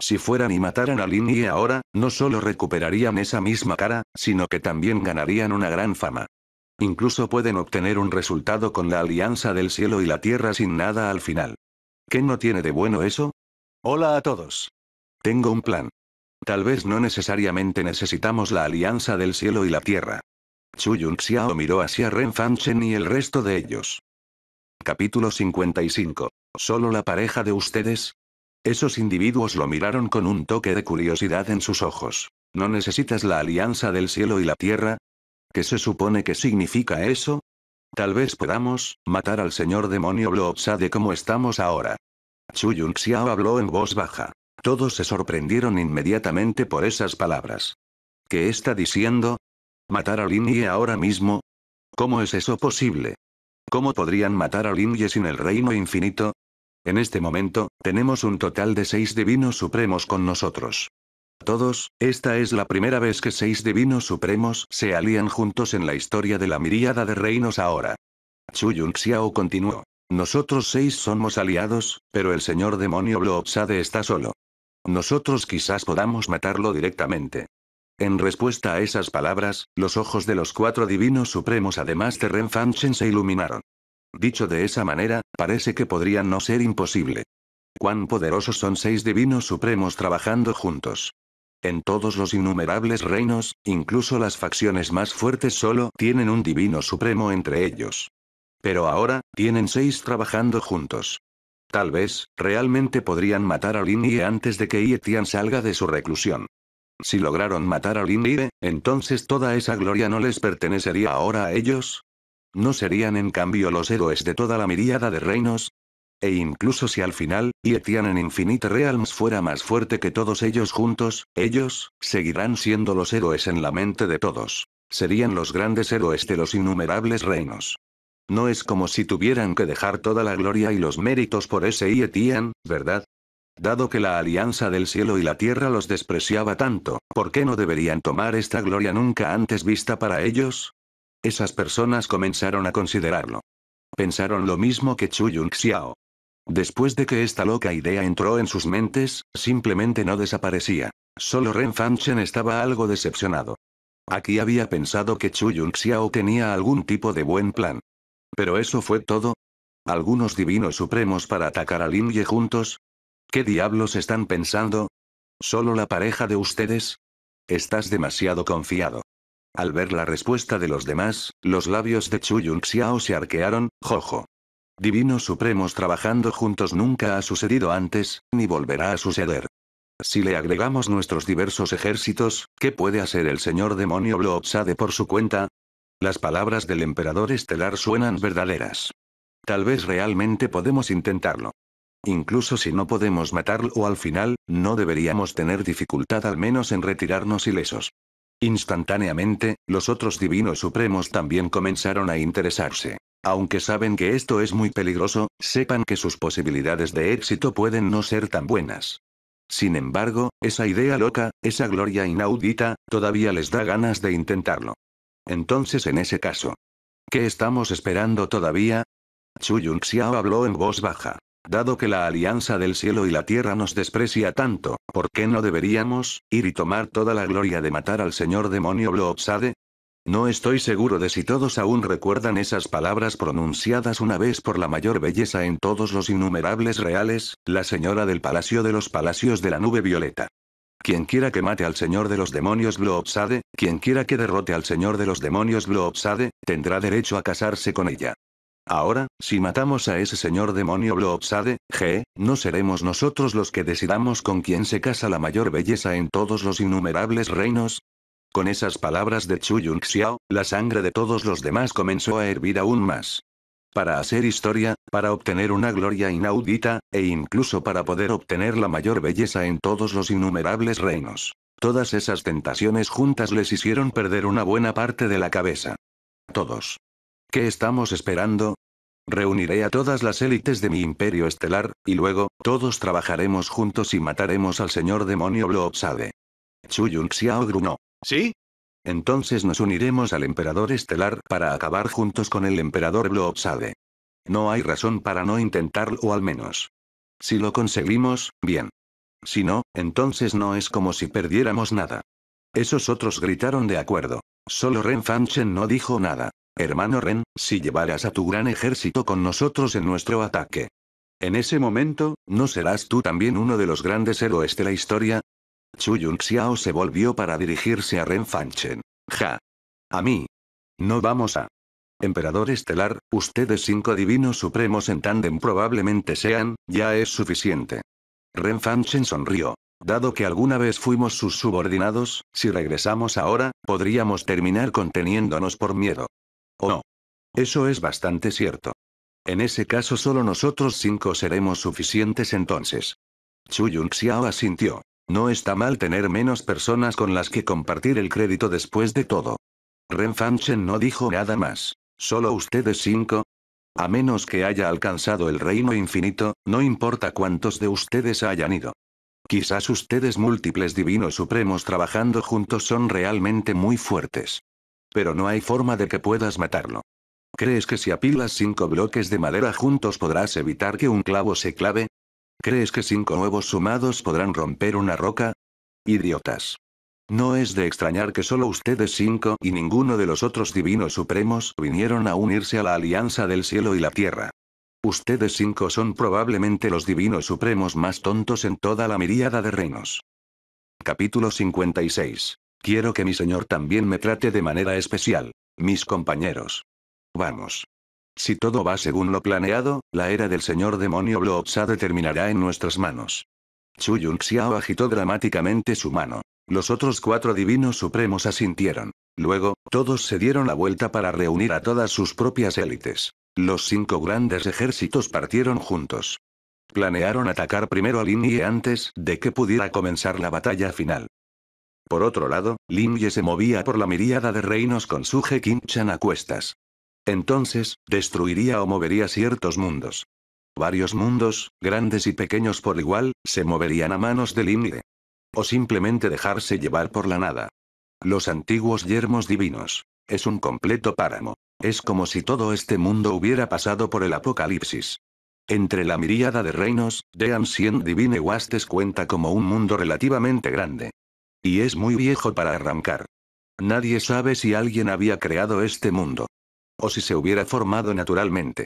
Si fueran y mataran a Lin ahora, no solo recuperarían esa misma cara, sino que también ganarían una gran fama. Incluso pueden obtener un resultado con la alianza del cielo y la tierra sin nada al final. ¿Qué no tiene de bueno eso? Hola a todos. Tengo un plan. Tal vez no necesariamente necesitamos la alianza del cielo y la tierra. Chu Yun Xiao miró hacia Ren Fanchen y el resto de ellos. Capítulo 55. ¿Solo la pareja de ustedes? Esos individuos lo miraron con un toque de curiosidad en sus ojos. No necesitas la alianza del cielo y la tierra, ¿Qué se supone que significa eso? Tal vez podamos, matar al señor demonio de como estamos ahora. Chu Xiao habló en voz baja. Todos se sorprendieron inmediatamente por esas palabras. ¿Qué está diciendo? ¿Matar a Lin Ye ahora mismo? ¿Cómo es eso posible? ¿Cómo podrían matar a Lin Ye sin el reino infinito? En este momento, tenemos un total de seis divinos supremos con nosotros todos, esta es la primera vez que seis divinos supremos se alían juntos en la historia de la miríada de reinos ahora. Chuyun Xiao continuó. Nosotros seis somos aliados, pero el señor demonio Bloopsade está solo. Nosotros quizás podamos matarlo directamente. En respuesta a esas palabras, los ojos de los cuatro divinos supremos además de Ren Fanchen se iluminaron. Dicho de esa manera, parece que podría no ser imposible. Cuán poderosos son seis divinos supremos trabajando juntos. En todos los innumerables reinos, incluso las facciones más fuertes solo tienen un divino supremo entre ellos. Pero ahora, tienen seis trabajando juntos. Tal vez, realmente podrían matar a Lin antes de que Yetian salga de su reclusión. Si lograron matar a Lin entonces toda esa gloria no les pertenecería ahora a ellos. ¿No serían en cambio los héroes de toda la miríada de reinos? e incluso si al final, Yetian en Infinite Realms fuera más fuerte que todos ellos juntos, ellos, seguirán siendo los héroes en la mente de todos. Serían los grandes héroes de los innumerables reinos. No es como si tuvieran que dejar toda la gloria y los méritos por ese Yetian, ¿verdad? Dado que la alianza del cielo y la tierra los despreciaba tanto, ¿por qué no deberían tomar esta gloria nunca antes vista para ellos? Esas personas comenzaron a considerarlo. Pensaron lo mismo que Chuyun Xiao. Después de que esta loca idea entró en sus mentes, simplemente no desaparecía. Solo Ren Fanchen estaba algo decepcionado. Aquí había pensado que Chu Yun Xiao tenía algún tipo de buen plan. Pero eso fue todo. ¿Algunos divinos supremos para atacar a Lin Ye juntos? ¿Qué diablos están pensando? ¿Solo la pareja de ustedes? Estás demasiado confiado. Al ver la respuesta de los demás, los labios de Chu Yun Xiao se arquearon, jojo. Divinos supremos trabajando juntos nunca ha sucedido antes, ni volverá a suceder. Si le agregamos nuestros diversos ejércitos, ¿qué puede hacer el señor demonio Bloodsade por su cuenta? Las palabras del emperador estelar suenan verdaderas. Tal vez realmente podemos intentarlo. Incluso si no podemos matarlo al final, no deberíamos tener dificultad al menos en retirarnos ilesos. Instantáneamente, los otros divinos supremos también comenzaron a interesarse. Aunque saben que esto es muy peligroso, sepan que sus posibilidades de éxito pueden no ser tan buenas. Sin embargo, esa idea loca, esa gloria inaudita, todavía les da ganas de intentarlo. Entonces en ese caso. ¿Qué estamos esperando todavía? Chu Yunxiao habló en voz baja. Dado que la alianza del cielo y la tierra nos desprecia tanto, ¿por qué no deberíamos ir y tomar toda la gloria de matar al señor demonio Bloopsade? No estoy seguro de si todos aún recuerdan esas palabras pronunciadas una vez por la mayor belleza en todos los innumerables reales, la señora del Palacio de los Palacios de la Nube Violeta. Quien quiera que mate al Señor de los Demonios bloopsade quien quiera que derrote al Señor de los Demonios Bloopsade, tendrá derecho a casarse con ella. Ahora, si matamos a ese señor demonio Bloopsade, G, no seremos nosotros los que decidamos con quién se casa la mayor belleza en todos los innumerables reinos, con esas palabras de Chu Xiao, la sangre de todos los demás comenzó a hervir aún más. Para hacer historia, para obtener una gloria inaudita, e incluso para poder obtener la mayor belleza en todos los innumerables reinos. Todas esas tentaciones juntas les hicieron perder una buena parte de la cabeza. Todos. ¿Qué estamos esperando? Reuniré a todas las élites de mi imperio estelar, y luego, todos trabajaremos juntos y mataremos al señor demonio Blobsade. Chu Xiao grunó. ¿Sí? Entonces nos uniremos al Emperador Estelar para acabar juntos con el Emperador Bloopsade. No hay razón para no intentarlo al menos. Si lo conseguimos, bien. Si no, entonces no es como si perdiéramos nada. Esos otros gritaron de acuerdo. Solo Ren Fanchen no dijo nada. Hermano Ren, si llevaras a tu gran ejército con nosotros en nuestro ataque. En ese momento, ¿no serás tú también uno de los grandes héroes de la historia? Chu Yunxiao se volvió para dirigirse a Ren Fanchen. Ja. A mí. No vamos a. Emperador Estelar, ustedes cinco divinos supremos en Tandem probablemente sean, ya es suficiente. Ren Fanchen sonrió. Dado que alguna vez fuimos sus subordinados, si regresamos ahora, podríamos terminar conteniéndonos por miedo. ¿O no? Eso es bastante cierto. En ese caso solo nosotros cinco seremos suficientes entonces. Chu Yunxiao asintió. No está mal tener menos personas con las que compartir el crédito después de todo. Ren Fanchen no dijo nada más. Solo ustedes cinco. A menos que haya alcanzado el reino infinito, no importa cuántos de ustedes hayan ido. Quizás ustedes múltiples divinos supremos trabajando juntos son realmente muy fuertes. Pero no hay forma de que puedas matarlo. ¿Crees que si apilas cinco bloques de madera juntos podrás evitar que un clavo se clave? ¿Crees que cinco nuevos sumados podrán romper una roca? Idiotas. No es de extrañar que solo ustedes cinco y ninguno de los otros divinos supremos vinieron a unirse a la alianza del cielo y la tierra. Ustedes cinco son probablemente los divinos supremos más tontos en toda la miríada de reinos. Capítulo 56. Quiero que mi señor también me trate de manera especial. Mis compañeros. Vamos. Si todo va según lo planeado, la era del señor demonio Bloopsa terminará en nuestras manos. Chu Xiao agitó dramáticamente su mano. Los otros cuatro divinos supremos asintieron. Luego, todos se dieron la vuelta para reunir a todas sus propias élites. Los cinco grandes ejércitos partieron juntos. Planearon atacar primero a Lin Yi antes de que pudiera comenzar la batalla final. Por otro lado, Lin Ye se movía por la miríada de reinos con su Chan a cuestas. Entonces, destruiría o movería ciertos mundos. Varios mundos, grandes y pequeños por igual, se moverían a manos del Imide. O simplemente dejarse llevar por la nada. Los antiguos yermos divinos. Es un completo páramo. Es como si todo este mundo hubiera pasado por el apocalipsis. Entre la miríada de reinos, de Ancient Divine Wastes cuenta como un mundo relativamente grande. Y es muy viejo para arrancar. Nadie sabe si alguien había creado este mundo, o si se hubiera formado naturalmente.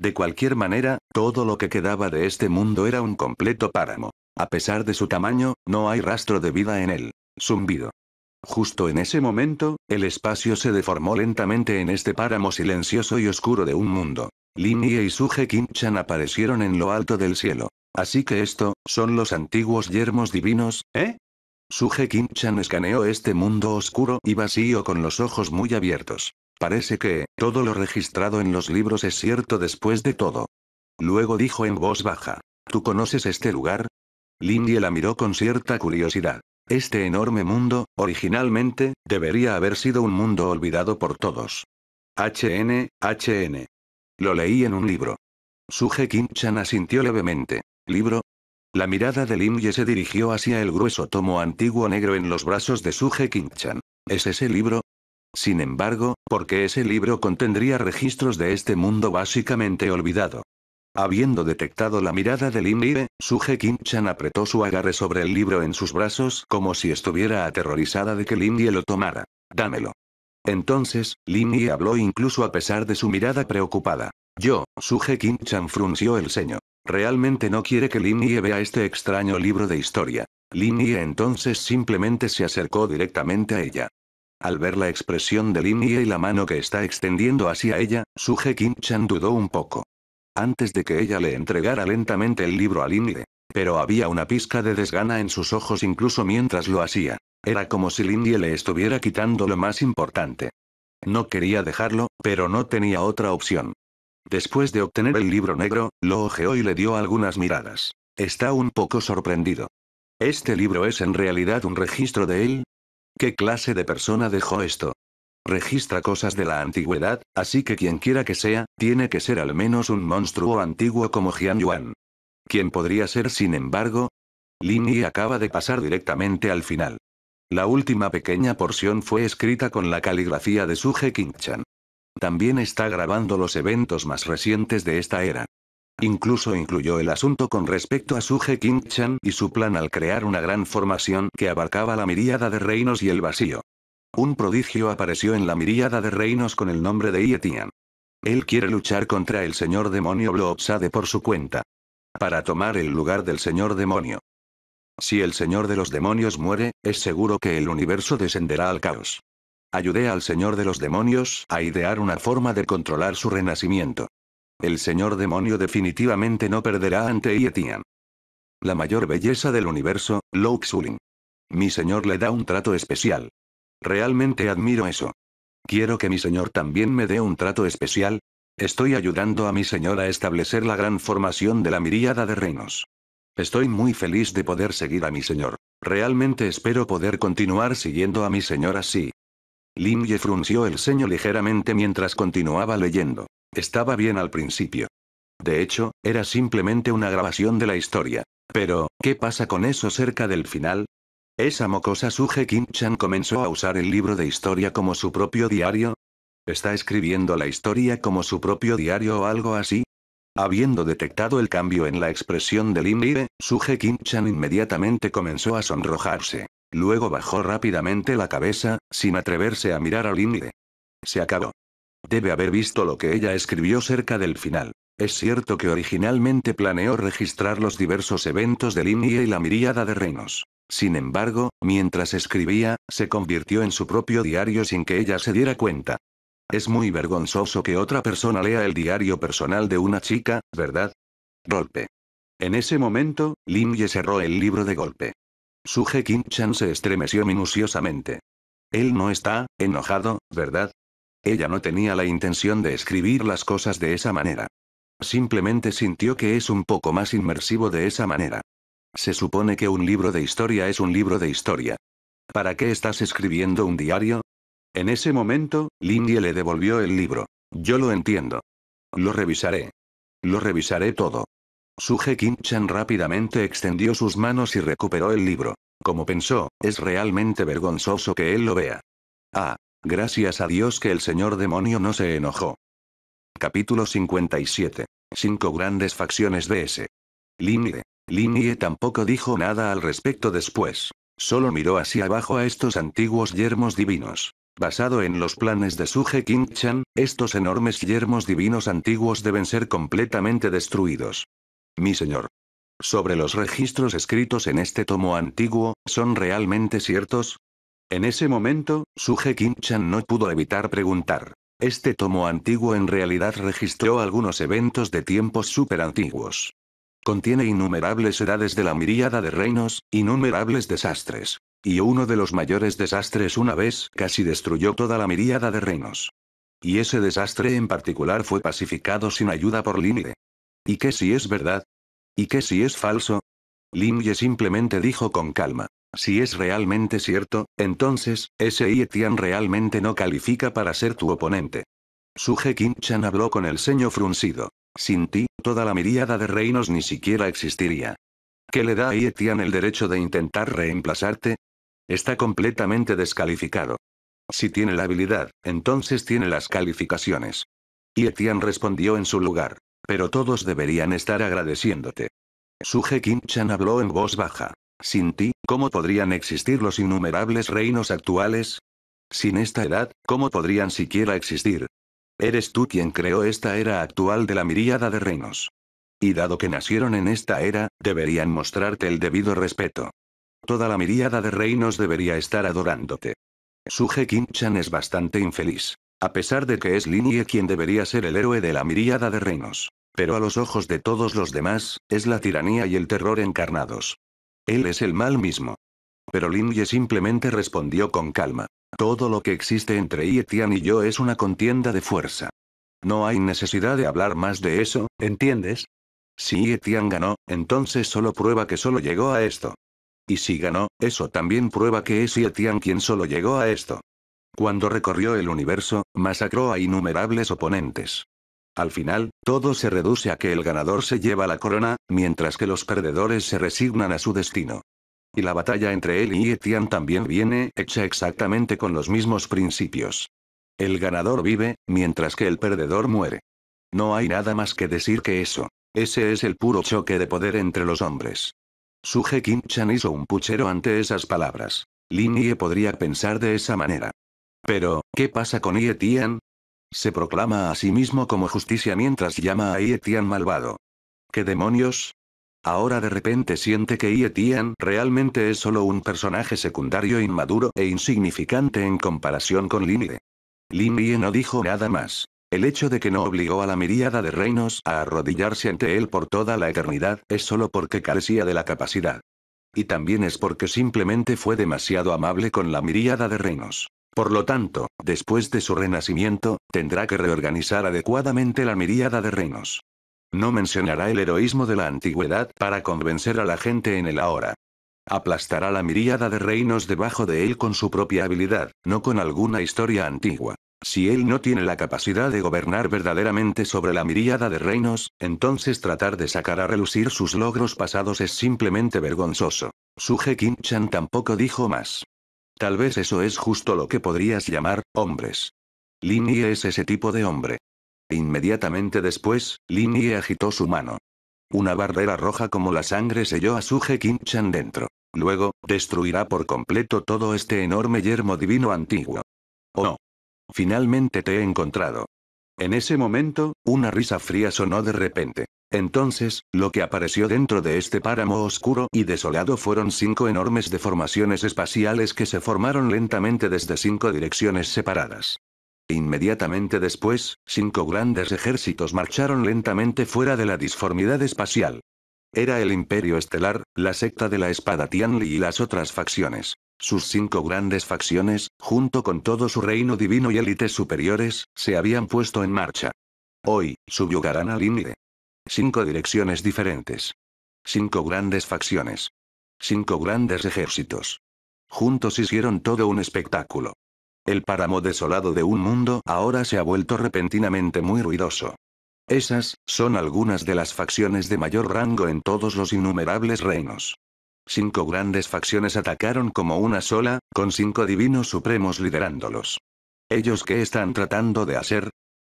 De cualquier manera, todo lo que quedaba de este mundo era un completo páramo. A pesar de su tamaño, no hay rastro de vida en él. Zumbido. Justo en ese momento, el espacio se deformó lentamente en este páramo silencioso y oscuro de un mundo. Linie y Suge Kinchan aparecieron en lo alto del cielo. Así que esto, son los antiguos yermos divinos, ¿eh? Suge Kinchan escaneó este mundo oscuro y vacío con los ojos muy abiertos parece que, todo lo registrado en los libros es cierto después de todo. Luego dijo en voz baja, ¿tú conoces este lugar? Lindie la miró con cierta curiosidad. Este enorme mundo, originalmente, debería haber sido un mundo olvidado por todos. HN, HN. Lo leí en un libro. Suje Chan asintió levemente. ¿Libro? La mirada de Limye se dirigió hacia el grueso tomo antiguo negro en los brazos de Suje Chan. ¿Es ese libro? Sin embargo, porque ese libro contendría registros de este mundo básicamente olvidado. Habiendo detectado la mirada de Lin suge Suje Chan apretó su agarre sobre el libro en sus brazos como si estuviera aterrorizada de que Lin lo tomara. Dámelo. Entonces, Lin habló incluso a pesar de su mirada preocupada. Yo, Suje Chan frunció el ceño. Realmente no quiere que Lin vea este extraño libro de historia. Lin entonces simplemente se acercó directamente a ella. Al ver la expresión de Lin y la mano que está extendiendo hacia ella, Suje Chan dudó un poco. Antes de que ella le entregara lentamente el libro a Lin Pero había una pizca de desgana en sus ojos incluso mientras lo hacía. Era como si Lin le estuviera quitando lo más importante. No quería dejarlo, pero no tenía otra opción. Después de obtener el libro negro, lo ojeó y le dio algunas miradas. Está un poco sorprendido. ¿Este libro es en realidad un registro de él? ¿Qué clase de persona dejó esto? Registra cosas de la antigüedad, así que quien quiera que sea, tiene que ser al menos un monstruo antiguo como Jian Yuan. ¿Quién podría ser sin embargo? Lin Yi acaba de pasar directamente al final. La última pequeña porción fue escrita con la caligrafía de Suje Kingchan. También está grabando los eventos más recientes de esta era. Incluso incluyó el asunto con respecto a Suje King-chan y su plan al crear una gran formación que abarcaba la miríada de reinos y el vacío. Un prodigio apareció en la miríada de reinos con el nombre de Ietian. Él quiere luchar contra el señor demonio Bloopsade por su cuenta. Para tomar el lugar del señor demonio. Si el señor de los demonios muere, es seguro que el universo descenderá al caos. Ayudé al señor de los demonios a idear una forma de controlar su renacimiento. El señor demonio definitivamente no perderá ante Yetian. La mayor belleza del universo, Lou Mi señor le da un trato especial. Realmente admiro eso. Quiero que mi señor también me dé un trato especial. Estoy ayudando a mi señor a establecer la gran formación de la miríada de reinos. Estoy muy feliz de poder seguir a mi señor. Realmente espero poder continuar siguiendo a mi señor así. Lin Ye frunció el ceño ligeramente mientras continuaba leyendo. Estaba bien al principio. De hecho, era simplemente una grabación de la historia. Pero, ¿qué pasa con eso cerca del final? Esa mocosa Suje Kim-chan comenzó a usar el libro de historia como su propio diario. ¿Está escribiendo la historia como su propio diario o algo así? Habiendo detectado el cambio en la expresión de Lim Ye, Suje Kim-chan inmediatamente comenzó a sonrojarse. Luego bajó rápidamente la cabeza, sin atreverse a mirar a Linde. Se acabó. Debe haber visto lo que ella escribió cerca del final. Es cierto que originalmente planeó registrar los diversos eventos de línea y la miríada de reinos. Sin embargo, mientras escribía, se convirtió en su propio diario sin que ella se diera cuenta. Es muy vergonzoso que otra persona lea el diario personal de una chica, ¿verdad? Golpe. En ese momento, Linie cerró el libro de golpe. Suje Chan se estremeció minuciosamente. Él no está, enojado, ¿verdad? Ella no tenía la intención de escribir las cosas de esa manera. Simplemente sintió que es un poco más inmersivo de esa manera. Se supone que un libro de historia es un libro de historia. ¿Para qué estás escribiendo un diario? En ese momento, Lindy le devolvió el libro. Yo lo entiendo. Lo revisaré. Lo revisaré todo. Suje Kim-chan rápidamente extendió sus manos y recuperó el libro. Como pensó, es realmente vergonzoso que él lo vea. Ah, gracias a Dios que el señor demonio no se enojó. Capítulo 57. Cinco grandes facciones de ese. Linie. Linie tampoco dijo nada al respecto después. Solo miró hacia abajo a estos antiguos yermos divinos. Basado en los planes de Suje Kinchan, chan estos enormes yermos divinos antiguos deben ser completamente destruidos. Mi señor. Sobre los registros escritos en este tomo antiguo, ¿son realmente ciertos? En ese momento, Suje Chan no pudo evitar preguntar. Este tomo antiguo en realidad registró algunos eventos de tiempos súper antiguos. Contiene innumerables edades de la miríada de reinos, innumerables desastres. Y uno de los mayores desastres una vez casi destruyó toda la miríada de reinos. Y ese desastre en particular fue pacificado sin ayuda por Linide. ¿Y qué si es verdad? ¿Y qué si es falso? Ye simplemente dijo con calma. Si es realmente cierto, entonces, ese Tian realmente no califica para ser tu oponente. Suje Chan habló con el ceño fruncido. Sin ti, toda la miríada de reinos ni siquiera existiría. ¿Qué le da a Tian el derecho de intentar reemplazarte? Está completamente descalificado. Si tiene la habilidad, entonces tiene las calificaciones. Tian respondió en su lugar. Pero todos deberían estar agradeciéndote. Suje Kim-chan habló en voz baja. Sin ti, ¿cómo podrían existir los innumerables reinos actuales? Sin esta edad, ¿cómo podrían siquiera existir? Eres tú quien creó esta era actual de la miríada de reinos. Y dado que nacieron en esta era, deberían mostrarte el debido respeto. Toda la miríada de reinos debería estar adorándote. Suje Kim-chan es bastante infeliz. A pesar de que es Linie quien debería ser el héroe de la miríada de reinos. Pero a los ojos de todos los demás, es la tiranía y el terror encarnados. Él es el mal mismo. Pero Lin Ye simplemente respondió con calma. Todo lo que existe entre Tian y yo es una contienda de fuerza. No hay necesidad de hablar más de eso, ¿entiendes? Si Tian ganó, entonces solo prueba que solo llegó a esto. Y si ganó, eso también prueba que es Tian quien solo llegó a esto. Cuando recorrió el universo, masacró a innumerables oponentes. Al final, todo se reduce a que el ganador se lleva la corona, mientras que los perdedores se resignan a su destino. Y la batalla entre él y Etian también viene hecha exactamente con los mismos principios. El ganador vive, mientras que el perdedor muere. No hay nada más que decir que eso. Ese es el puro choque de poder entre los hombres. Suje Kim-chan hizo un puchero ante esas palabras. Lin Ye podría pensar de esa manera. Pero, ¿qué pasa con Ietian? Se proclama a sí mismo como justicia mientras llama a Ietian malvado. ¿Qué demonios? Ahora de repente siente que Ietian realmente es solo un personaje secundario inmaduro e insignificante en comparación con Lin Linlie no dijo nada más. El hecho de que no obligó a la miríada de reinos a arrodillarse ante él por toda la eternidad es solo porque carecía de la capacidad. Y también es porque simplemente fue demasiado amable con la miríada de reinos. Por lo tanto, después de su renacimiento, tendrá que reorganizar adecuadamente la miríada de reinos. No mencionará el heroísmo de la antigüedad para convencer a la gente en el ahora. Aplastará la miríada de reinos debajo de él con su propia habilidad, no con alguna historia antigua. Si él no tiene la capacidad de gobernar verdaderamente sobre la miríada de reinos, entonces tratar de sacar a relucir sus logros pasados es simplemente vergonzoso. Suje Chan tampoco dijo más. Tal vez eso es justo lo que podrías llamar, hombres. Yi es ese tipo de hombre. Inmediatamente después, Yi agitó su mano. Una barrera roja como la sangre selló a Suje Kinchan dentro. Luego, destruirá por completo todo este enorme yermo divino antiguo. ¡Oh! Finalmente te he encontrado. En ese momento, una risa fría sonó de repente. Entonces, lo que apareció dentro de este páramo oscuro y desolado fueron cinco enormes deformaciones espaciales que se formaron lentamente desde cinco direcciones separadas. Inmediatamente después, cinco grandes ejércitos marcharon lentamente fuera de la disformidad espacial. Era el Imperio Estelar, la secta de la espada Tianli y las otras facciones. Sus cinco grandes facciones, junto con todo su reino divino y élites superiores, se habían puesto en marcha. Hoy, subyugarán al límite. Cinco direcciones diferentes. Cinco grandes facciones. Cinco grandes ejércitos. Juntos hicieron todo un espectáculo. El páramo desolado de un mundo ahora se ha vuelto repentinamente muy ruidoso. Esas, son algunas de las facciones de mayor rango en todos los innumerables reinos. Cinco grandes facciones atacaron como una sola, con cinco divinos supremos liderándolos. ¿Ellos que están tratando de hacer?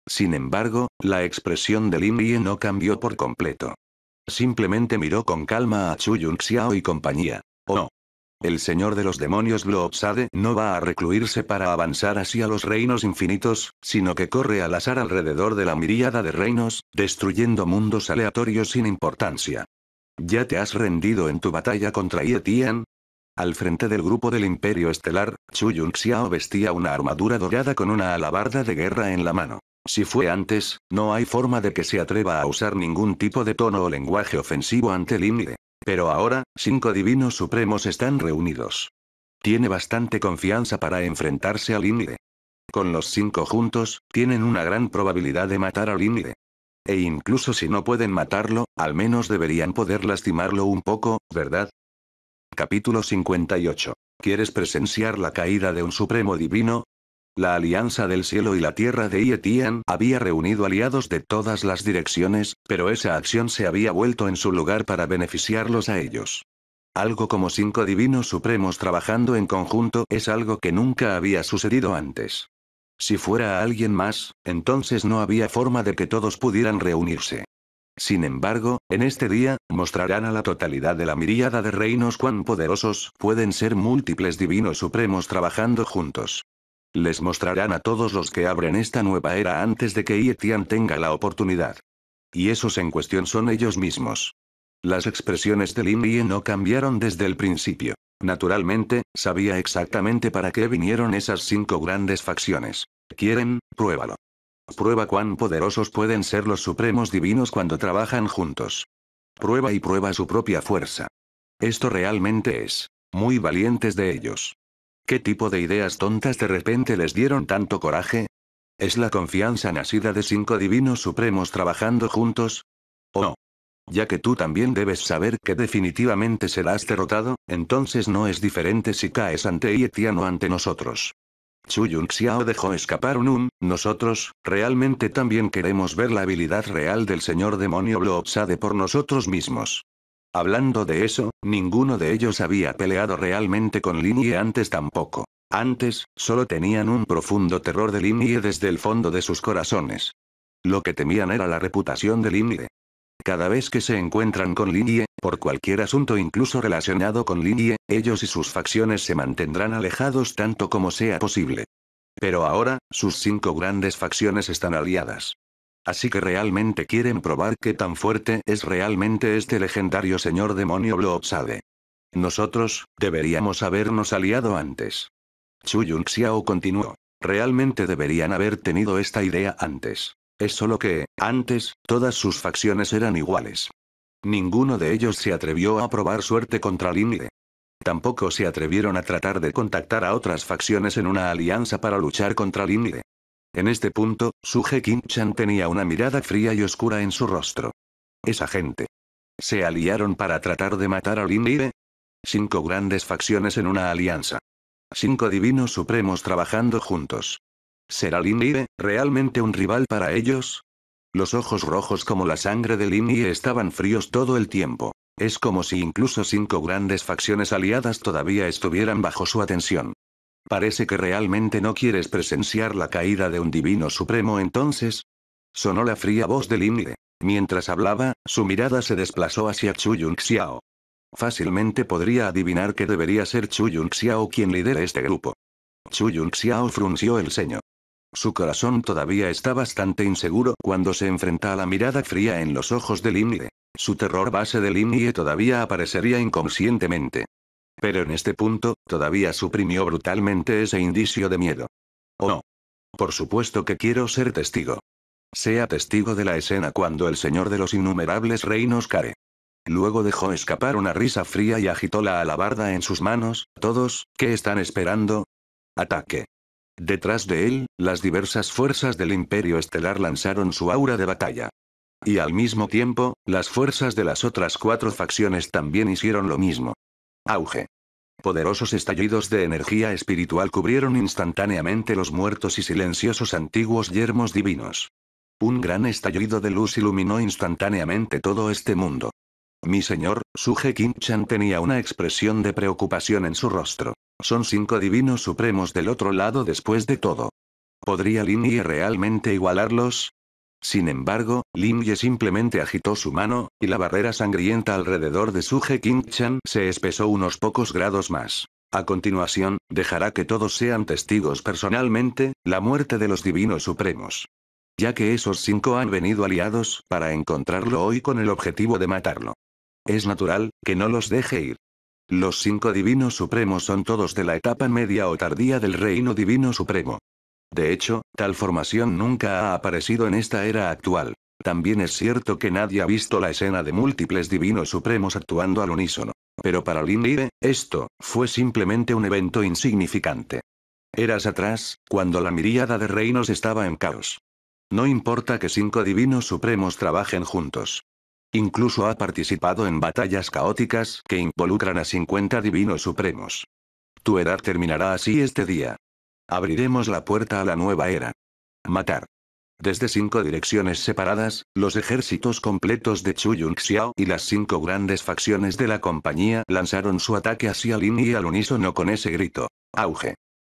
Sin embargo, la expresión de Lin Yi no cambió por completo. Simplemente miró con calma a Chuyun Xiao y compañía. Oh, El señor de los demonios Bloopsade no va a recluirse para avanzar hacia los reinos infinitos, sino que corre al azar alrededor de la miríada de reinos, destruyendo mundos aleatorios sin importancia. ¿Ya te has rendido en tu batalla contra Yetian? Al frente del grupo del Imperio Estelar, Chu Yun Xiao vestía una armadura dorada con una alabarda de guerra en la mano. Si fue antes, no hay forma de que se atreva a usar ningún tipo de tono o lenguaje ofensivo ante Linde. Pero ahora, cinco divinos supremos están reunidos. Tiene bastante confianza para enfrentarse a Linde. Con los cinco juntos, tienen una gran probabilidad de matar a Linde. E incluso si no pueden matarlo, al menos deberían poder lastimarlo un poco, ¿verdad? Capítulo 58. ¿Quieres presenciar la caída de un supremo divino? La alianza del cielo y la tierra de Yetian había reunido aliados de todas las direcciones, pero esa acción se había vuelto en su lugar para beneficiarlos a ellos. Algo como cinco divinos supremos trabajando en conjunto es algo que nunca había sucedido antes. Si fuera alguien más, entonces no había forma de que todos pudieran reunirse. Sin embargo, en este día, mostrarán a la totalidad de la miríada de reinos cuán poderosos pueden ser múltiples divinos supremos trabajando juntos. Les mostrarán a todos los que abren esta nueva era antes de que Yetian tenga la oportunidad. Y esos en cuestión son ellos mismos. Las expresiones de Lin Yi no cambiaron desde el principio. Naturalmente, sabía exactamente para qué vinieron esas cinco grandes facciones. Quieren, pruébalo. Prueba cuán poderosos pueden ser los supremos divinos cuando trabajan juntos. Prueba y prueba su propia fuerza. Esto realmente es. Muy valientes de ellos. ¿Qué tipo de ideas tontas de repente les dieron tanto coraje? ¿Es la confianza nacida de cinco divinos supremos trabajando juntos? ¿O no? Ya que tú también debes saber que definitivamente serás derrotado, entonces no es diferente si caes ante Yetian o ante nosotros. Chuyun Xiao dejó escapar un un, um, nosotros, realmente también queremos ver la habilidad real del señor demonio Bloobsade por nosotros mismos. Hablando de eso, ninguno de ellos había peleado realmente con Linie antes tampoco. Antes, solo tenían un profundo terror de Linie desde el fondo de sus corazones. Lo que temían era la reputación de Linie. Cada vez que se encuentran con Linie, por cualquier asunto incluso relacionado con Linie, ellos y sus facciones se mantendrán alejados tanto como sea posible. Pero ahora, sus cinco grandes facciones están aliadas. Así que realmente quieren probar qué tan fuerte es realmente este legendario señor demonio Blobsade. Nosotros, deberíamos habernos aliado antes. Chuyun Xiao continuó. Realmente deberían haber tenido esta idea antes. Es solo que, antes, todas sus facciones eran iguales. Ninguno de ellos se atrevió a probar suerte contra Linide. Tampoco se atrevieron a tratar de contactar a otras facciones en una alianza para luchar contra Linide. En este punto, Suje Chan tenía una mirada fría y oscura en su rostro. Esa gente. ¿Se aliaron para tratar de matar a Lin Yi. Cinco grandes facciones en una alianza. Cinco divinos supremos trabajando juntos. ¿Será Lin realmente un rival para ellos? Los ojos rojos como la sangre de Lin Yi estaban fríos todo el tiempo. Es como si incluso cinco grandes facciones aliadas todavía estuvieran bajo su atención. Parece que realmente no quieres presenciar la caída de un divino supremo entonces. Sonó la fría voz de Lin Mientras hablaba, su mirada se desplazó hacia Chuyun Xiao. Fácilmente podría adivinar que debería ser Chuyun Xiao quien lidere este grupo. Chuyun Xiao frunció el ceño. Su corazón todavía está bastante inseguro cuando se enfrenta a la mirada fría en los ojos de Lin Su terror base de Lin todavía aparecería inconscientemente. Pero en este punto, todavía suprimió brutalmente ese indicio de miedo. Oh no. Por supuesto que quiero ser testigo. Sea testigo de la escena cuando el señor de los innumerables reinos cae. Luego dejó escapar una risa fría y agitó la alabarda en sus manos. Todos, ¿qué están esperando? Ataque. Detrás de él, las diversas fuerzas del Imperio Estelar lanzaron su aura de batalla. Y al mismo tiempo, las fuerzas de las otras cuatro facciones también hicieron lo mismo. Auge. Poderosos estallidos de energía espiritual cubrieron instantáneamente los muertos y silenciosos antiguos yermos divinos. Un gran estallido de luz iluminó instantáneamente todo este mundo. Mi señor, Suje Kinchan tenía una expresión de preocupación en su rostro. Son cinco divinos supremos del otro lado después de todo. ¿Podría Lin Yi realmente igualarlos? Sin embargo, Lin Ye simplemente agitó su mano, y la barrera sangrienta alrededor de Suje King-chan se espesó unos pocos grados más. A continuación, dejará que todos sean testigos personalmente, la muerte de los divinos supremos. Ya que esos cinco han venido aliados para encontrarlo hoy con el objetivo de matarlo. Es natural, que no los deje ir. Los cinco divinos supremos son todos de la etapa media o tardía del reino divino supremo. De hecho, tal formación nunca ha aparecido en esta era actual. También es cierto que nadie ha visto la escena de múltiples divinos supremos actuando al unísono. Pero para Lin esto, fue simplemente un evento insignificante. Eras atrás, cuando la miríada de reinos estaba en caos. No importa que cinco divinos supremos trabajen juntos. Incluso ha participado en batallas caóticas que involucran a 50 divinos supremos. Tu edad terminará así este día. Abriremos la puerta a la nueva era. Matar. Desde cinco direcciones separadas, los ejércitos completos de Chu Yunxiao y las cinco grandes facciones de la compañía lanzaron su ataque hacia Lin y al unísono con ese grito. Auge.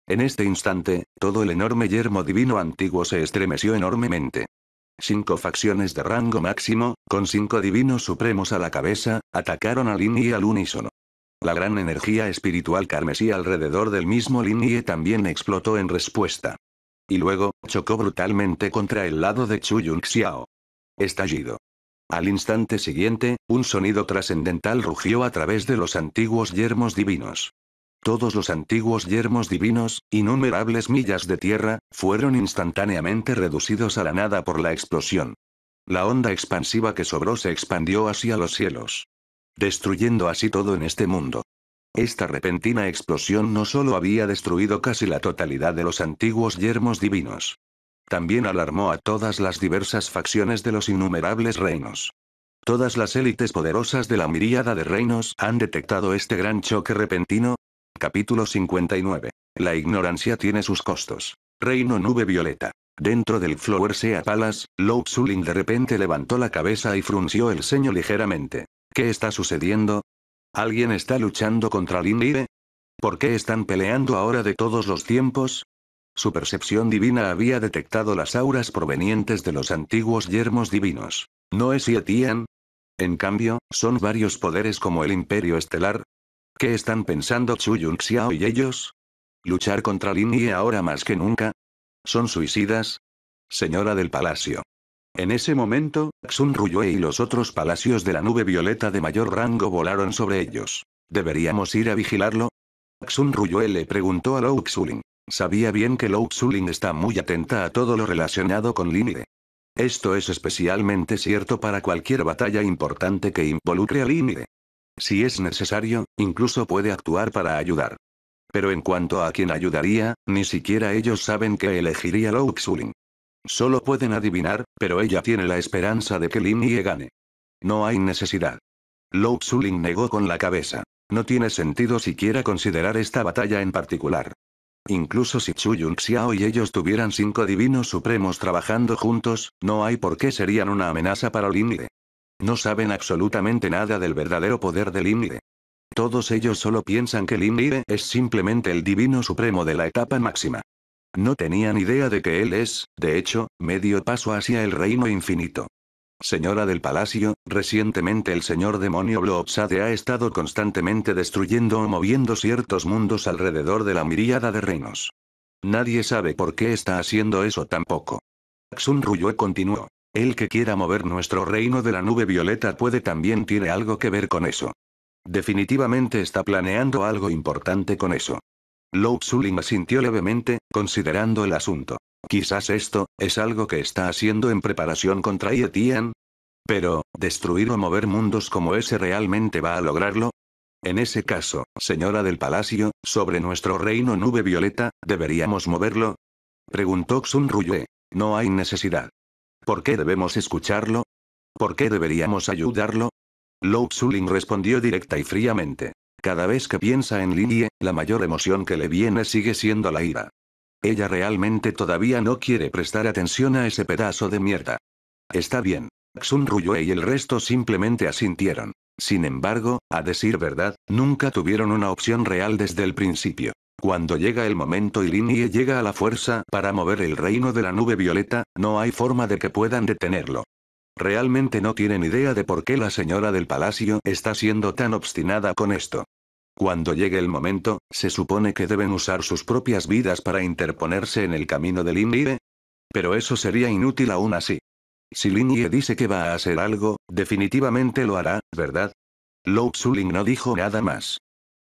En este instante, todo el enorme yermo divino antiguo se estremeció enormemente. Cinco facciones de rango máximo, con cinco divinos supremos a la cabeza, atacaron a Lin y al unísono. La gran energía espiritual carmesí alrededor del mismo linie también explotó en respuesta. Y luego, chocó brutalmente contra el lado de Chuyun Xiao. Estallido. Al instante siguiente, un sonido trascendental rugió a través de los antiguos yermos divinos. Todos los antiguos yermos divinos, innumerables millas de tierra, fueron instantáneamente reducidos a la nada por la explosión. La onda expansiva que sobró se expandió hacia los cielos destruyendo así todo en este mundo. Esta repentina explosión no solo había destruido casi la totalidad de los antiguos yermos divinos. También alarmó a todas las diversas facciones de los innumerables reinos. Todas las élites poderosas de la miríada de reinos han detectado este gran choque repentino. Capítulo 59. La ignorancia tiene sus costos. Reino Nube Violeta. Dentro del Flower Sea Palace, Lou Tsulin de repente levantó la cabeza y frunció el ceño ligeramente. ¿Qué está sucediendo? ¿Alguien está luchando contra Lin ¿Por qué están peleando ahora de todos los tiempos? Su percepción divina había detectado las auras provenientes de los antiguos yermos divinos. ¿No es Yetian? En cambio, son varios poderes como el Imperio Estelar. ¿Qué están pensando Chu Xiao y ellos? ¿Luchar contra Lin Yi ahora más que nunca? ¿Son suicidas? Señora del Palacio. En ese momento, Xun Ruyue y los otros palacios de la nube violeta de mayor rango volaron sobre ellos. ¿Deberíamos ir a vigilarlo? Xun Ruyue le preguntó a Lou Xuling. Sabía bien que Lou Xuling está muy atenta a todo lo relacionado con límite Esto es especialmente cierto para cualquier batalla importante que involucre a Linide. Si es necesario, incluso puede actuar para ayudar. Pero en cuanto a quien ayudaría, ni siquiera ellos saben que elegiría Lou Xuling. Solo pueden adivinar, pero ella tiene la esperanza de que Lin Yi gane. No hay necesidad. Lou Xuling negó con la cabeza. No tiene sentido siquiera considerar esta batalla en particular. Incluso si Yun Xiao y ellos tuvieran cinco divinos supremos trabajando juntos, no hay por qué serían una amenaza para Lin Yi. No saben absolutamente nada del verdadero poder de Lin Yi. Todos ellos solo piensan que Lin Yi es simplemente el divino supremo de la etapa máxima. No tenían idea de que él es, de hecho, medio paso hacia el reino infinito. Señora del Palacio, recientemente el señor demonio Blobsade ha estado constantemente destruyendo o moviendo ciertos mundos alrededor de la miríada de reinos. Nadie sabe por qué está haciendo eso tampoco. Xun Ruyue continuó. El que quiera mover nuestro reino de la nube violeta puede también tiene algo que ver con eso. Definitivamente está planeando algo importante con eso. Lou Suling asintió levemente, considerando el asunto. Quizás esto, es algo que está haciendo en preparación contra Yetian. Pero, ¿destruir o mover mundos como ese realmente va a lograrlo? En ese caso, señora del palacio, sobre nuestro reino nube violeta, ¿deberíamos moverlo? Preguntó Xun Ruyue. No hay necesidad. ¿Por qué debemos escucharlo? ¿Por qué deberíamos ayudarlo? Lou respondió directa y fríamente. Cada vez que piensa en Linie, la mayor emoción que le viene sigue siendo la ira. Ella realmente todavía no quiere prestar atención a ese pedazo de mierda. Está bien. Xun Ruyue y el resto simplemente asintieron. Sin embargo, a decir verdad, nunca tuvieron una opción real desde el principio. Cuando llega el momento y Linie llega a la fuerza para mover el reino de la nube violeta, no hay forma de que puedan detenerlo. Realmente no tienen idea de por qué la señora del palacio está siendo tan obstinada con esto. Cuando llegue el momento, se supone que deben usar sus propias vidas para interponerse en el camino Lin Yi, Pero eso sería inútil aún así. Si Yi dice que va a hacer algo, definitivamente lo hará, ¿verdad? Lou Xuling no dijo nada más.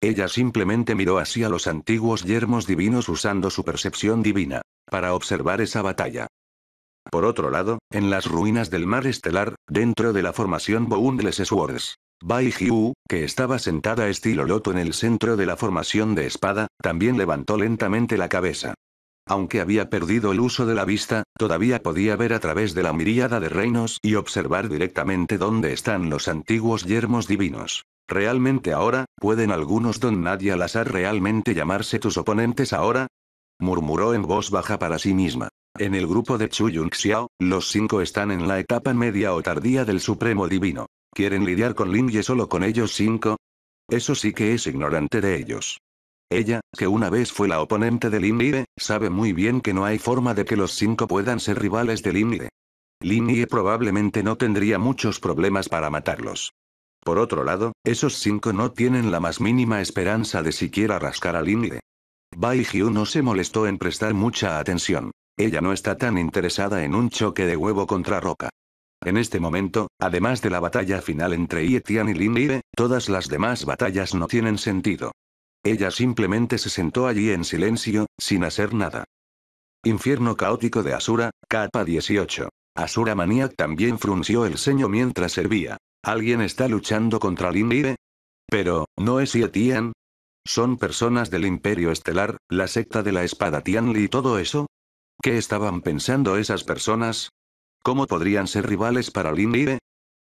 Ella simplemente miró hacia los antiguos yermos divinos usando su percepción divina, para observar esa batalla. Por otro lado, en las ruinas del mar estelar, dentro de la formación Boundless Swords, Bai hiu que estaba sentada estilo loto en el centro de la formación de espada, también levantó lentamente la cabeza. Aunque había perdido el uso de la vista, todavía podía ver a través de la miríada de reinos y observar directamente dónde están los antiguos yermos divinos. ¿Realmente ahora, pueden algunos don Nadia Lazar realmente llamarse tus oponentes ahora? murmuró en voz baja para sí misma. En el grupo de Chuyunxiao, Xiao, los cinco están en la etapa media o tardía del Supremo Divino. ¿Quieren lidiar con Lin Ye solo con ellos cinco? Eso sí que es ignorante de ellos. Ella, que una vez fue la oponente de Lin Ye, sabe muy bien que no hay forma de que los cinco puedan ser rivales de Lin Ye. Lin Ye probablemente no tendría muchos problemas para matarlos. Por otro lado, esos cinco no tienen la más mínima esperanza de siquiera rascar a Lin Ye. Bai Hyu no se molestó en prestar mucha atención. Ella no está tan interesada en un choque de huevo contra roca. En este momento, además de la batalla final entre Yetian y Lin Ibe, todas las demás batallas no tienen sentido. Ella simplemente se sentó allí en silencio, sin hacer nada. Infierno caótico de Asura, capa 18. Asura Maniac también frunció el ceño mientras servía. ¿Alguien está luchando contra Lin Ibe? Pero, ¿no es Yetian? ¿Son personas del Imperio Estelar, la secta de la espada Tianli y todo eso? ¿Qué estaban pensando esas personas? ¿Cómo podrían ser rivales para Lin yi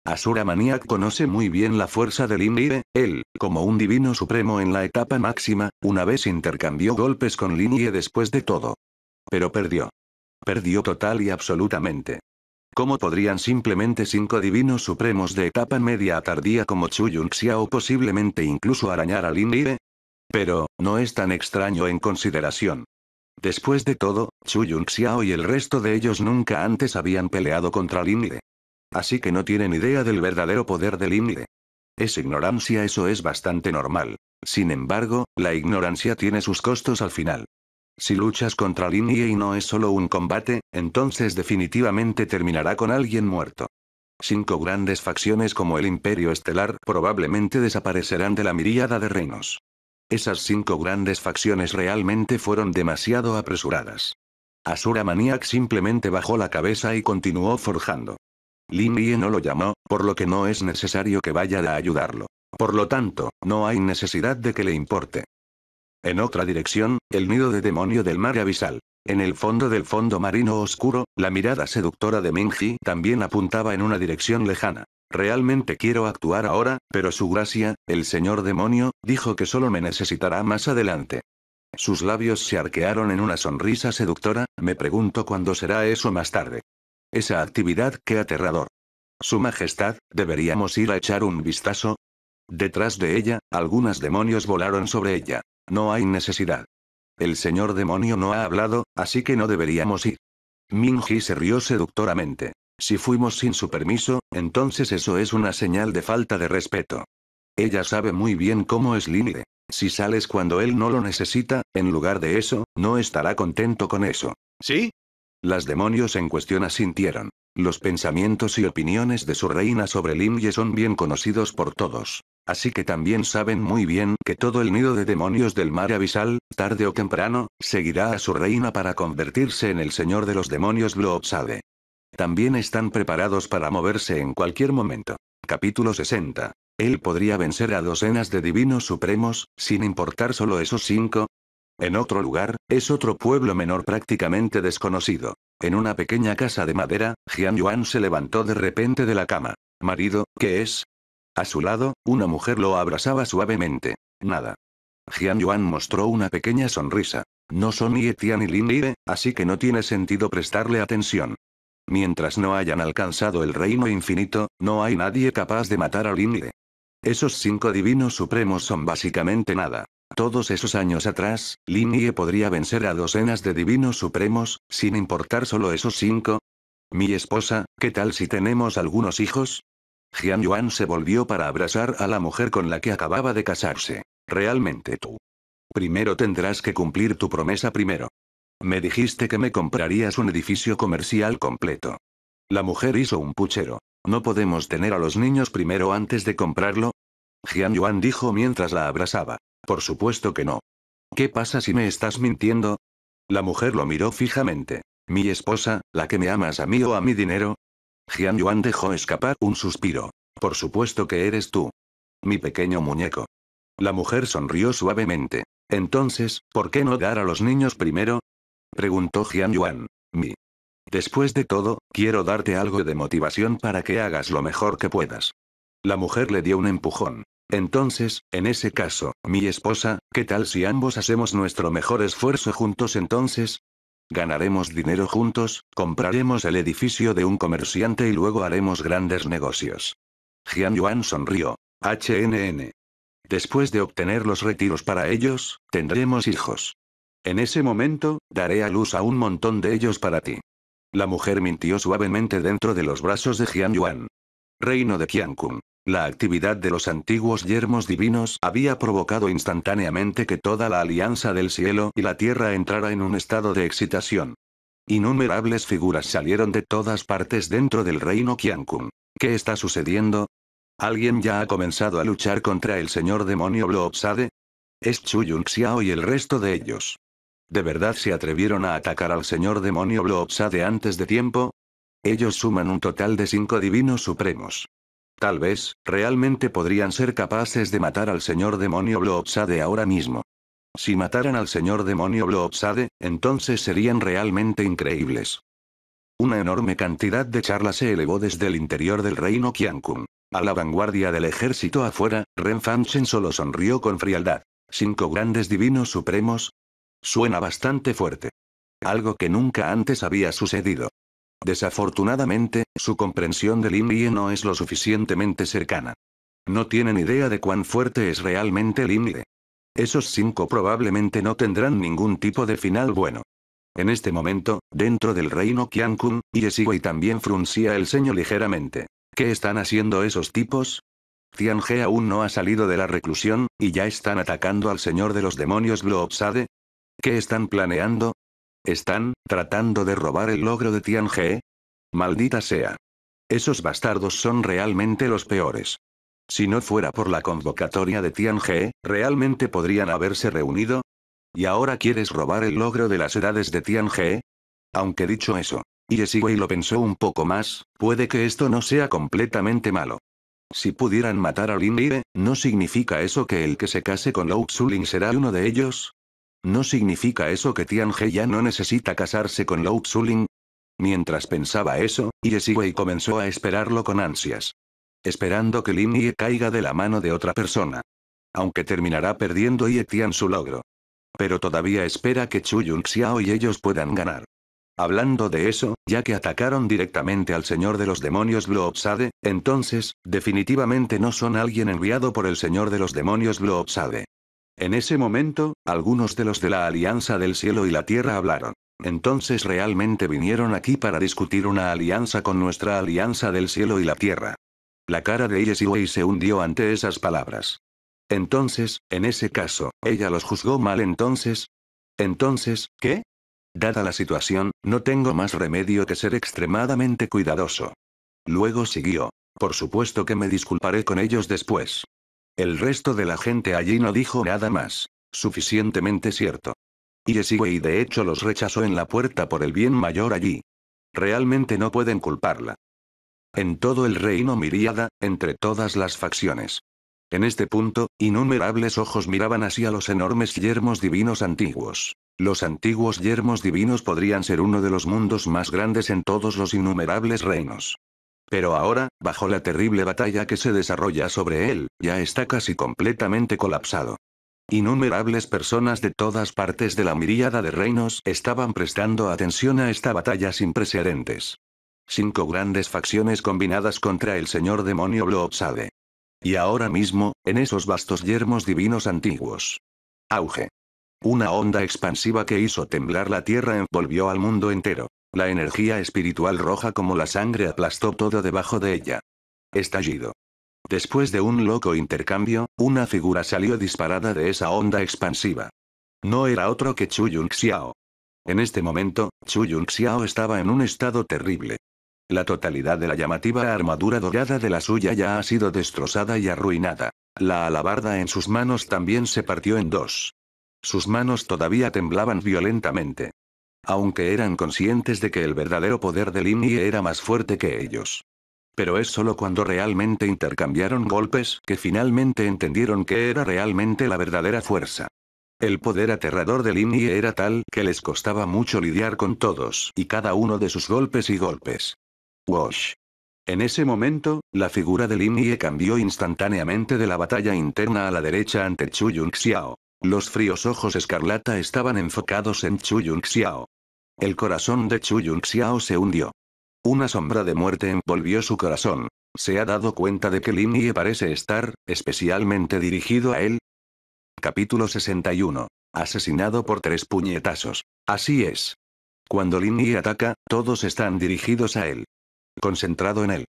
Asura Maniac conoce muy bien la fuerza de Lin yi él, como un divino supremo en la etapa máxima, una vez intercambió golpes con Lin yi después de todo. Pero perdió. Perdió total y absolutamente. ¿Cómo podrían simplemente cinco divinos supremos de etapa media a tardía como Chu Yunxia o posiblemente incluso arañar a Lin yi Pero, no es tan extraño en consideración. Después de todo, Xu Xiao y el resto de ellos nunca antes habían peleado contra Linle. Así que no tienen idea del verdadero poder de Linle. Es ignorancia, eso es bastante normal. Sin embargo, la ignorancia tiene sus costos al final. Si luchas contra Linle y no es solo un combate, entonces definitivamente terminará con alguien muerto. Cinco grandes facciones como el Imperio Estelar probablemente desaparecerán de la miríada de reinos. Esas cinco grandes facciones realmente fueron demasiado apresuradas. Asura Maniac simplemente bajó la cabeza y continuó forjando. Lin no lo llamó, por lo que no es necesario que vaya a ayudarlo. Por lo tanto, no hay necesidad de que le importe. En otra dirección, el nido de demonio del mar abisal. En el fondo del fondo marino oscuro, la mirada seductora de Minji también apuntaba en una dirección lejana. Realmente quiero actuar ahora, pero su gracia, el señor demonio, dijo que solo me necesitará más adelante. Sus labios se arquearon en una sonrisa seductora, me pregunto cuándo será eso más tarde. Esa actividad, qué aterrador. Su Majestad, ¿deberíamos ir a echar un vistazo? Detrás de ella, algunos demonios volaron sobre ella. No hay necesidad. El señor demonio no ha hablado, así que no deberíamos ir. Minji se rió seductoramente. Si fuimos sin su permiso, entonces eso es una señal de falta de respeto. Ella sabe muy bien cómo es Limie. Si sales cuando él no lo necesita, en lugar de eso, no estará contento con eso. ¿Sí? Las demonios en cuestión asintieron. Los pensamientos y opiniones de su reina sobre Limye son bien conocidos por todos. Así que también saben muy bien que todo el nido de demonios del mar abisal, tarde o temprano, seguirá a su reina para convertirse en el señor de los demonios Bloopsade. También están preparados para moverse en cualquier momento. Capítulo 60. Él podría vencer a docenas de divinos supremos, sin importar solo esos cinco. En otro lugar, es otro pueblo menor prácticamente desconocido. En una pequeña casa de madera, Jian Yuan se levantó de repente de la cama. Marido, ¿qué es? A su lado, una mujer lo abrazaba suavemente. Nada. Jian Yuan mostró una pequeña sonrisa. No son Tian y Lin Li, así que no tiene sentido prestarle atención. Mientras no hayan alcanzado el reino infinito, no hay nadie capaz de matar Lin Linde. Esos cinco divinos supremos son básicamente nada. Todos esos años atrás, Linie podría vencer a docenas de divinos supremos, sin importar solo esos cinco. Mi esposa, ¿qué tal si tenemos algunos hijos? Jian Yuan se volvió para abrazar a la mujer con la que acababa de casarse. Realmente tú. Primero tendrás que cumplir tu promesa primero. Me dijiste que me comprarías un edificio comercial completo. La mujer hizo un puchero. ¿No podemos tener a los niños primero antes de comprarlo? Jian Yuan dijo mientras la abrazaba. Por supuesto que no. ¿Qué pasa si me estás mintiendo? La mujer lo miró fijamente. ¿Mi esposa, la que me amas a mí o a mi dinero? Jian Yuan dejó escapar un suspiro. Por supuesto que eres tú. Mi pequeño muñeco. La mujer sonrió suavemente. Entonces, ¿por qué no dar a los niños primero? Preguntó Jian Yuan. Mi. Después de todo, quiero darte algo de motivación para que hagas lo mejor que puedas. La mujer le dio un empujón. Entonces, en ese caso, mi esposa, ¿qué tal si ambos hacemos nuestro mejor esfuerzo juntos entonces? Ganaremos dinero juntos, compraremos el edificio de un comerciante y luego haremos grandes negocios. Jian Yuan sonrió. HNN. Después de obtener los retiros para ellos, tendremos hijos. En ese momento, daré a luz a un montón de ellos para ti. La mujer mintió suavemente dentro de los brazos de Jian Yuan. Reino de Qiankun. La actividad de los antiguos yermos divinos había provocado instantáneamente que toda la alianza del cielo y la tierra entrara en un estado de excitación. Innumerables figuras salieron de todas partes dentro del reino Qiankun. ¿Qué está sucediendo? ¿Alguien ya ha comenzado a luchar contra el señor demonio Bloopsade? Es Chu Xiao y el resto de ellos. ¿De verdad se atrevieron a atacar al señor demonio Bloxade antes de tiempo? Ellos suman un total de cinco divinos supremos. Tal vez, realmente podrían ser capaces de matar al señor demonio Bloxade ahora mismo. Si mataran al señor demonio Bloxade, entonces serían realmente increíbles. Una enorme cantidad de charlas se elevó desde el interior del reino Qiankun. A la vanguardia del ejército afuera, Ren Fanchen solo sonrió con frialdad. Cinco grandes divinos supremos, Suena bastante fuerte. Algo que nunca antes había sucedido. Desafortunadamente, su comprensión del Yi no es lo suficientemente cercana. No tienen idea de cuán fuerte es realmente el Yi. Esos cinco probablemente no tendrán ningún tipo de final bueno. En este momento, dentro del reino Qiankun, Yeshigui también fruncía el ceño ligeramente. ¿Qué están haciendo esos tipos? Ge aún no ha salido de la reclusión, y ya están atacando al señor de los demonios Globsade? ¿Qué están planeando? ¿Están tratando de robar el logro de Tianhe? Maldita sea. Esos bastardos son realmente los peores. Si no fuera por la convocatoria de Tian Tianhe, ¿realmente podrían haberse reunido? ¿Y ahora quieres robar el logro de las edades de Tianhe? Aunque dicho eso, y Yesiwei lo pensó un poco más, puede que esto no sea completamente malo. Si pudieran matar a Lin ¿no significa eso que el que se case con Lou Xuling será uno de ellos? ¿No significa eso que Tian He ya no necesita casarse con Lou Tzuling? Mientras pensaba eso, Wei comenzó a esperarlo con ansias. Esperando que Lin Ye caiga de la mano de otra persona. Aunque terminará perdiendo Ye Tian su logro. Pero todavía espera que Yun Xiao y ellos puedan ganar. Hablando de eso, ya que atacaron directamente al Señor de los Demonios Bloopsade, entonces, definitivamente no son alguien enviado por el Señor de los Demonios Bloopsade. En ese momento, algunos de los de la Alianza del Cielo y la Tierra hablaron. Entonces realmente vinieron aquí para discutir una alianza con nuestra Alianza del Cielo y la Tierra. La cara de Yesiwei se hundió ante esas palabras. Entonces, en ese caso, ¿ella los juzgó mal entonces? Entonces, ¿qué? Dada la situación, no tengo más remedio que ser extremadamente cuidadoso. Luego siguió. Por supuesto que me disculparé con ellos después. El resto de la gente allí no dijo nada más. Suficientemente cierto. Y y de hecho los rechazó en la puerta por el bien mayor allí. Realmente no pueden culparla. En todo el reino miriada, entre todas las facciones. En este punto, innumerables ojos miraban hacia los enormes yermos divinos antiguos. Los antiguos yermos divinos podrían ser uno de los mundos más grandes en todos los innumerables reinos. Pero ahora, bajo la terrible batalla que se desarrolla sobre él, ya está casi completamente colapsado. Innumerables personas de todas partes de la miríada de reinos estaban prestando atención a esta batalla sin precedentes. Cinco grandes facciones combinadas contra el señor demonio Bloodsade. Y ahora mismo, en esos vastos yermos divinos antiguos. Auge. Una onda expansiva que hizo temblar la tierra envolvió al mundo entero. La energía espiritual roja como la sangre aplastó todo debajo de ella. Estallido. Después de un loco intercambio, una figura salió disparada de esa onda expansiva. No era otro que Chuyun Xiao. En este momento, Chuyun Xiao estaba en un estado terrible. La totalidad de la llamativa armadura dorada de la suya ya ha sido destrozada y arruinada. La alabarda en sus manos también se partió en dos. Sus manos todavía temblaban violentamente. Aunque eran conscientes de que el verdadero poder de Yi era más fuerte que ellos. Pero es solo cuando realmente intercambiaron golpes que finalmente entendieron que era realmente la verdadera fuerza. El poder aterrador de Yi era tal que les costaba mucho lidiar con todos y cada uno de sus golpes y golpes. Wash. En ese momento, la figura de Yi cambió instantáneamente de la batalla interna a la derecha ante Chu Yun Xiao. Los fríos ojos escarlata estaban enfocados en Chuyun Xiao. El corazón de Chuyun Xiao se hundió. Una sombra de muerte envolvió su corazón. ¿Se ha dado cuenta de que Lin Yi parece estar, especialmente dirigido a él? Capítulo 61. Asesinado por tres puñetazos. Así es. Cuando Lin Yi ataca, todos están dirigidos a él. Concentrado en él.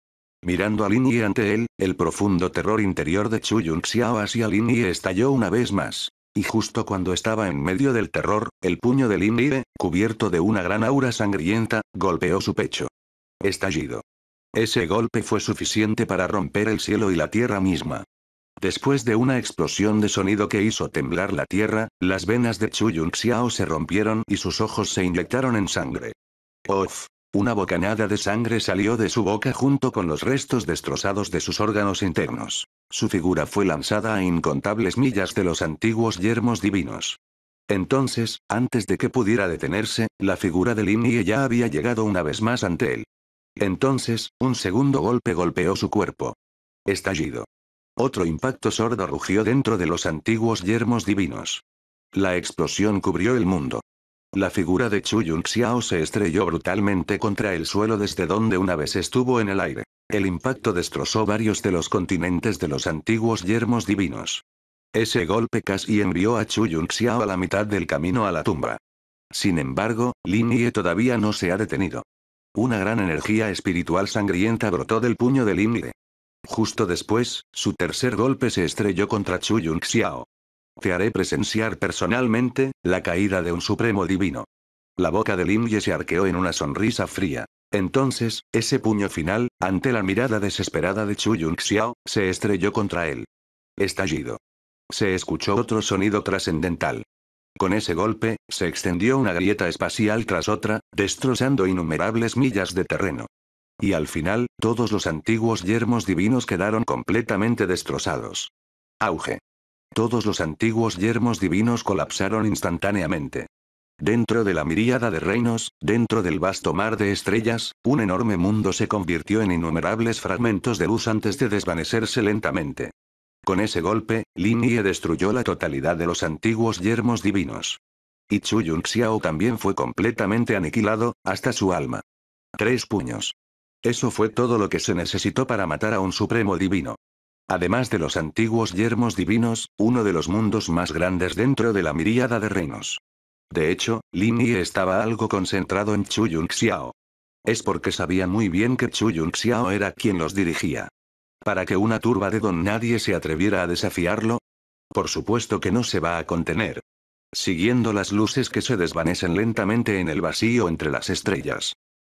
Mirando a Lin Yi ante él, el profundo terror interior de Chu Xiao hacia Lin Ye estalló una vez más. Y justo cuando estaba en medio del terror, el puño de Lindire, cubierto de una gran aura sangrienta, golpeó su pecho. Estallido. Ese golpe fue suficiente para romper el cielo y la tierra misma. Después de una explosión de sonido que hizo temblar la tierra, las venas de Jung Xiao se rompieron y sus ojos se inyectaron en sangre. ¡Of! Una bocanada de sangre salió de su boca junto con los restos destrozados de sus órganos internos. Su figura fue lanzada a incontables millas de los antiguos yermos divinos. Entonces, antes de que pudiera detenerse, la figura de Linie ya había llegado una vez más ante él. Entonces, un segundo golpe golpeó su cuerpo. Estallido. Otro impacto sordo rugió dentro de los antiguos yermos divinos. La explosión cubrió el mundo. La figura de Chu Yun Xiao se estrelló brutalmente contra el suelo desde donde una vez estuvo en el aire. El impacto destrozó varios de los continentes de los antiguos yermos divinos. Ese golpe casi envió a Chu Yun Xiao a la mitad del camino a la tumba. Sin embargo, Lin Yi todavía no se ha detenido. Una gran energía espiritual sangrienta brotó del puño de Lin Yi. Justo después, su tercer golpe se estrelló contra Chu Yun Xiao. Te haré presenciar personalmente, la caída de un supremo divino. La boca de Limye se arqueó en una sonrisa fría. Entonces, ese puño final, ante la mirada desesperada de Chu Xiao, se estrelló contra él. Estallido. Se escuchó otro sonido trascendental. Con ese golpe, se extendió una grieta espacial tras otra, destrozando innumerables millas de terreno. Y al final, todos los antiguos yermos divinos quedaron completamente destrozados. Auge. Todos los antiguos yermos divinos colapsaron instantáneamente. Dentro de la miríada de reinos, dentro del vasto mar de estrellas, un enorme mundo se convirtió en innumerables fragmentos de luz antes de desvanecerse lentamente. Con ese golpe, Lin Yi destruyó la totalidad de los antiguos yermos divinos. Y Chuyun Xiao también fue completamente aniquilado, hasta su alma. Tres puños. Eso fue todo lo que se necesitó para matar a un supremo divino. Además de los antiguos yermos divinos, uno de los mundos más grandes dentro de la miríada de reinos. De hecho, Lin Yi estaba algo concentrado en Chuyun Xiao. Es porque sabía muy bien que Chuyun Xiao era quien los dirigía. Para que una turba de don nadie se atreviera a desafiarlo. Por supuesto que no se va a contener. Siguiendo las luces que se desvanecen lentamente en el vacío entre las estrellas.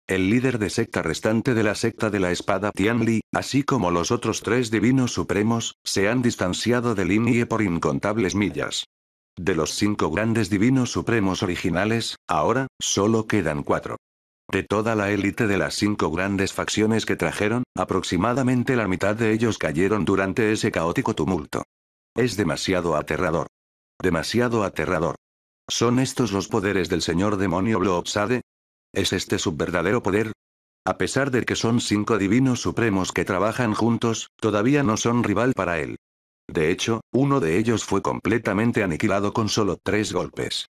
El líder de secta restante de la secta de la espada Tianli, así como los otros tres divinos supremos, se han distanciado de Linie por incontables millas. De los cinco grandes divinos supremos originales, ahora, solo quedan cuatro. De toda la élite de las cinco grandes facciones que trajeron, aproximadamente la mitad de ellos cayeron durante ese caótico tumulto. Es demasiado aterrador. Demasiado aterrador. ¿Son estos los poderes del señor demonio Bloopsade? ¿Es este su verdadero poder? A pesar de que son cinco divinos supremos que trabajan juntos, todavía no son rival para él. De hecho, uno de ellos fue completamente aniquilado con solo tres golpes.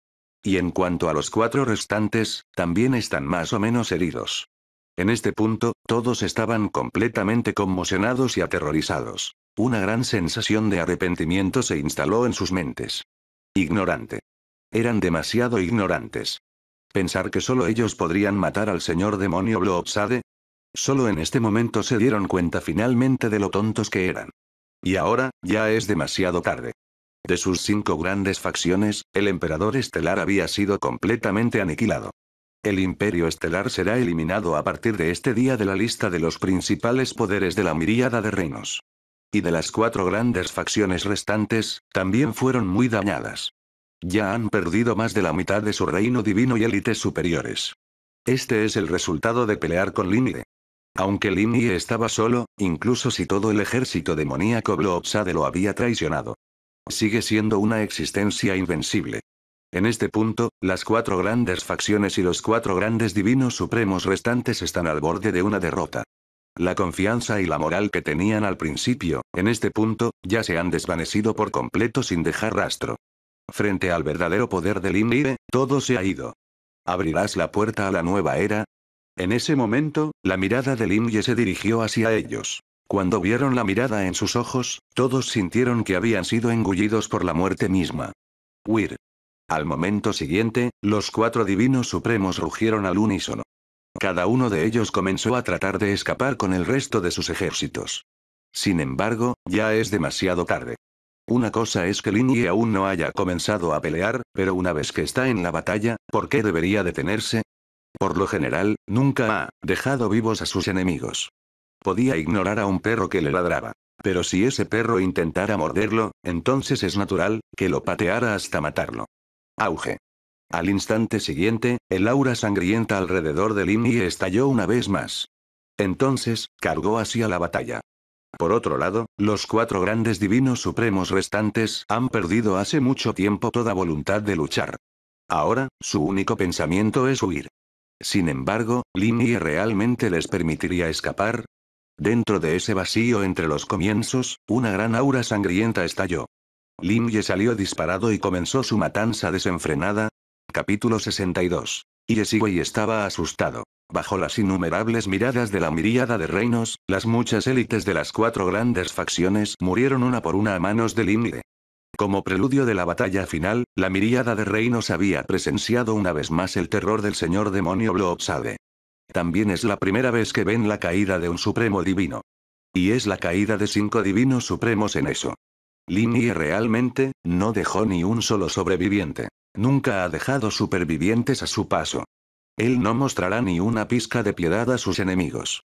Y en cuanto a los cuatro restantes, también están más o menos heridos. En este punto, todos estaban completamente conmocionados y aterrorizados. Una gran sensación de arrepentimiento se instaló en sus mentes. Ignorante. Eran demasiado ignorantes. Pensar que solo ellos podrían matar al señor demonio Bloopsade. Solo en este momento se dieron cuenta finalmente de lo tontos que eran. Y ahora, ya es demasiado tarde. De sus cinco grandes facciones, el emperador estelar había sido completamente aniquilado. El imperio estelar será eliminado a partir de este día de la lista de los principales poderes de la miríada de reinos. Y de las cuatro grandes facciones restantes, también fueron muy dañadas. Ya han perdido más de la mitad de su reino divino y élites superiores. Este es el resultado de pelear con Linide. Aunque Linide estaba solo, incluso si todo el ejército demoníaco Bloopsade lo había traicionado. Sigue siendo una existencia invencible. En este punto, las cuatro grandes facciones y los cuatro grandes divinos supremos restantes están al borde de una derrota. La confianza y la moral que tenían al principio, en este punto, ya se han desvanecido por completo sin dejar rastro. Frente al verdadero poder del Yi, todo se ha ido. ¿Abrirás la puerta a la nueva era? En ese momento, la mirada del Yi se dirigió hacia ellos. Cuando vieron la mirada en sus ojos, todos sintieron que habían sido engullidos por la muerte misma. Huir. Al momento siguiente, los cuatro divinos supremos rugieron al unísono. Cada uno de ellos comenzó a tratar de escapar con el resto de sus ejércitos. Sin embargo, ya es demasiado tarde. Una cosa es que Linny aún no haya comenzado a pelear, pero una vez que está en la batalla, ¿por qué debería detenerse? Por lo general, nunca ha dejado vivos a sus enemigos. Podía ignorar a un perro que le ladraba. Pero si ese perro intentara morderlo, entonces es natural que lo pateara hasta matarlo. Auge. Al instante siguiente, el aura sangrienta alrededor de Linny estalló una vez más. Entonces, cargó hacia la batalla. Por otro lado, los cuatro grandes divinos supremos restantes han perdido hace mucho tiempo toda voluntad de luchar. Ahora, su único pensamiento es huir. Sin embargo, Ye realmente les permitiría escapar. Dentro de ese vacío entre los comienzos, una gran aura sangrienta estalló. Ye salió disparado y comenzó su matanza desenfrenada. Capítulo 62. Yesigui estaba asustado. Bajo las innumerables miradas de la miríada de reinos, las muchas élites de las cuatro grandes facciones murieron una por una a manos del Inle. Como preludio de la batalla final, la miríada de reinos había presenciado una vez más el terror del señor demonio Bloopsade. También es la primera vez que ven la caída de un supremo divino. Y es la caída de cinco divinos supremos en eso. Linnie realmente, no dejó ni un solo sobreviviente. Nunca ha dejado supervivientes a su paso. Él no mostrará ni una pizca de piedad a sus enemigos.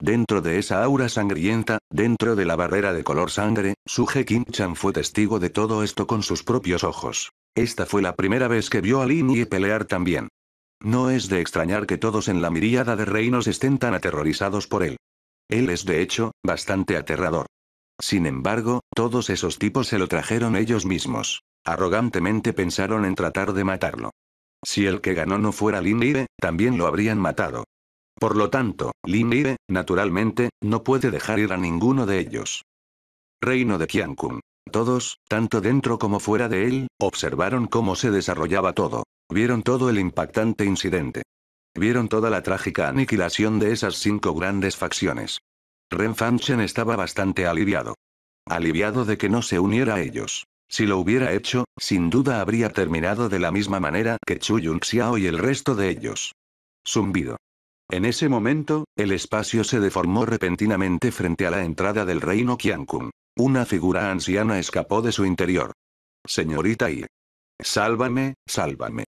Dentro de esa aura sangrienta, dentro de la barrera de color sangre, Suje Kim-chan fue testigo de todo esto con sus propios ojos. Esta fue la primera vez que vio a Lin Yi pelear también. No es de extrañar que todos en la miríada de reinos estén tan aterrorizados por él. Él es de hecho, bastante aterrador. Sin embargo, todos esos tipos se lo trajeron ellos mismos. Arrogantemente pensaron en tratar de matarlo. Si el que ganó no fuera Lin también lo habrían matado. Por lo tanto, Lin naturalmente, no puede dejar ir a ninguno de ellos. Reino de Qiankun. Todos, tanto dentro como fuera de él, observaron cómo se desarrollaba todo. Vieron todo el impactante incidente. Vieron toda la trágica aniquilación de esas cinco grandes facciones. Ren Fanchen estaba bastante aliviado. Aliviado de que no se uniera a ellos. Si lo hubiera hecho, sin duda habría terminado de la misma manera que Chuyun Xiao y el resto de ellos. Zumbido. En ese momento, el espacio se deformó repentinamente frente a la entrada del reino Qiankun. Una figura anciana escapó de su interior. Señorita Yi. Sálvame, sálvame.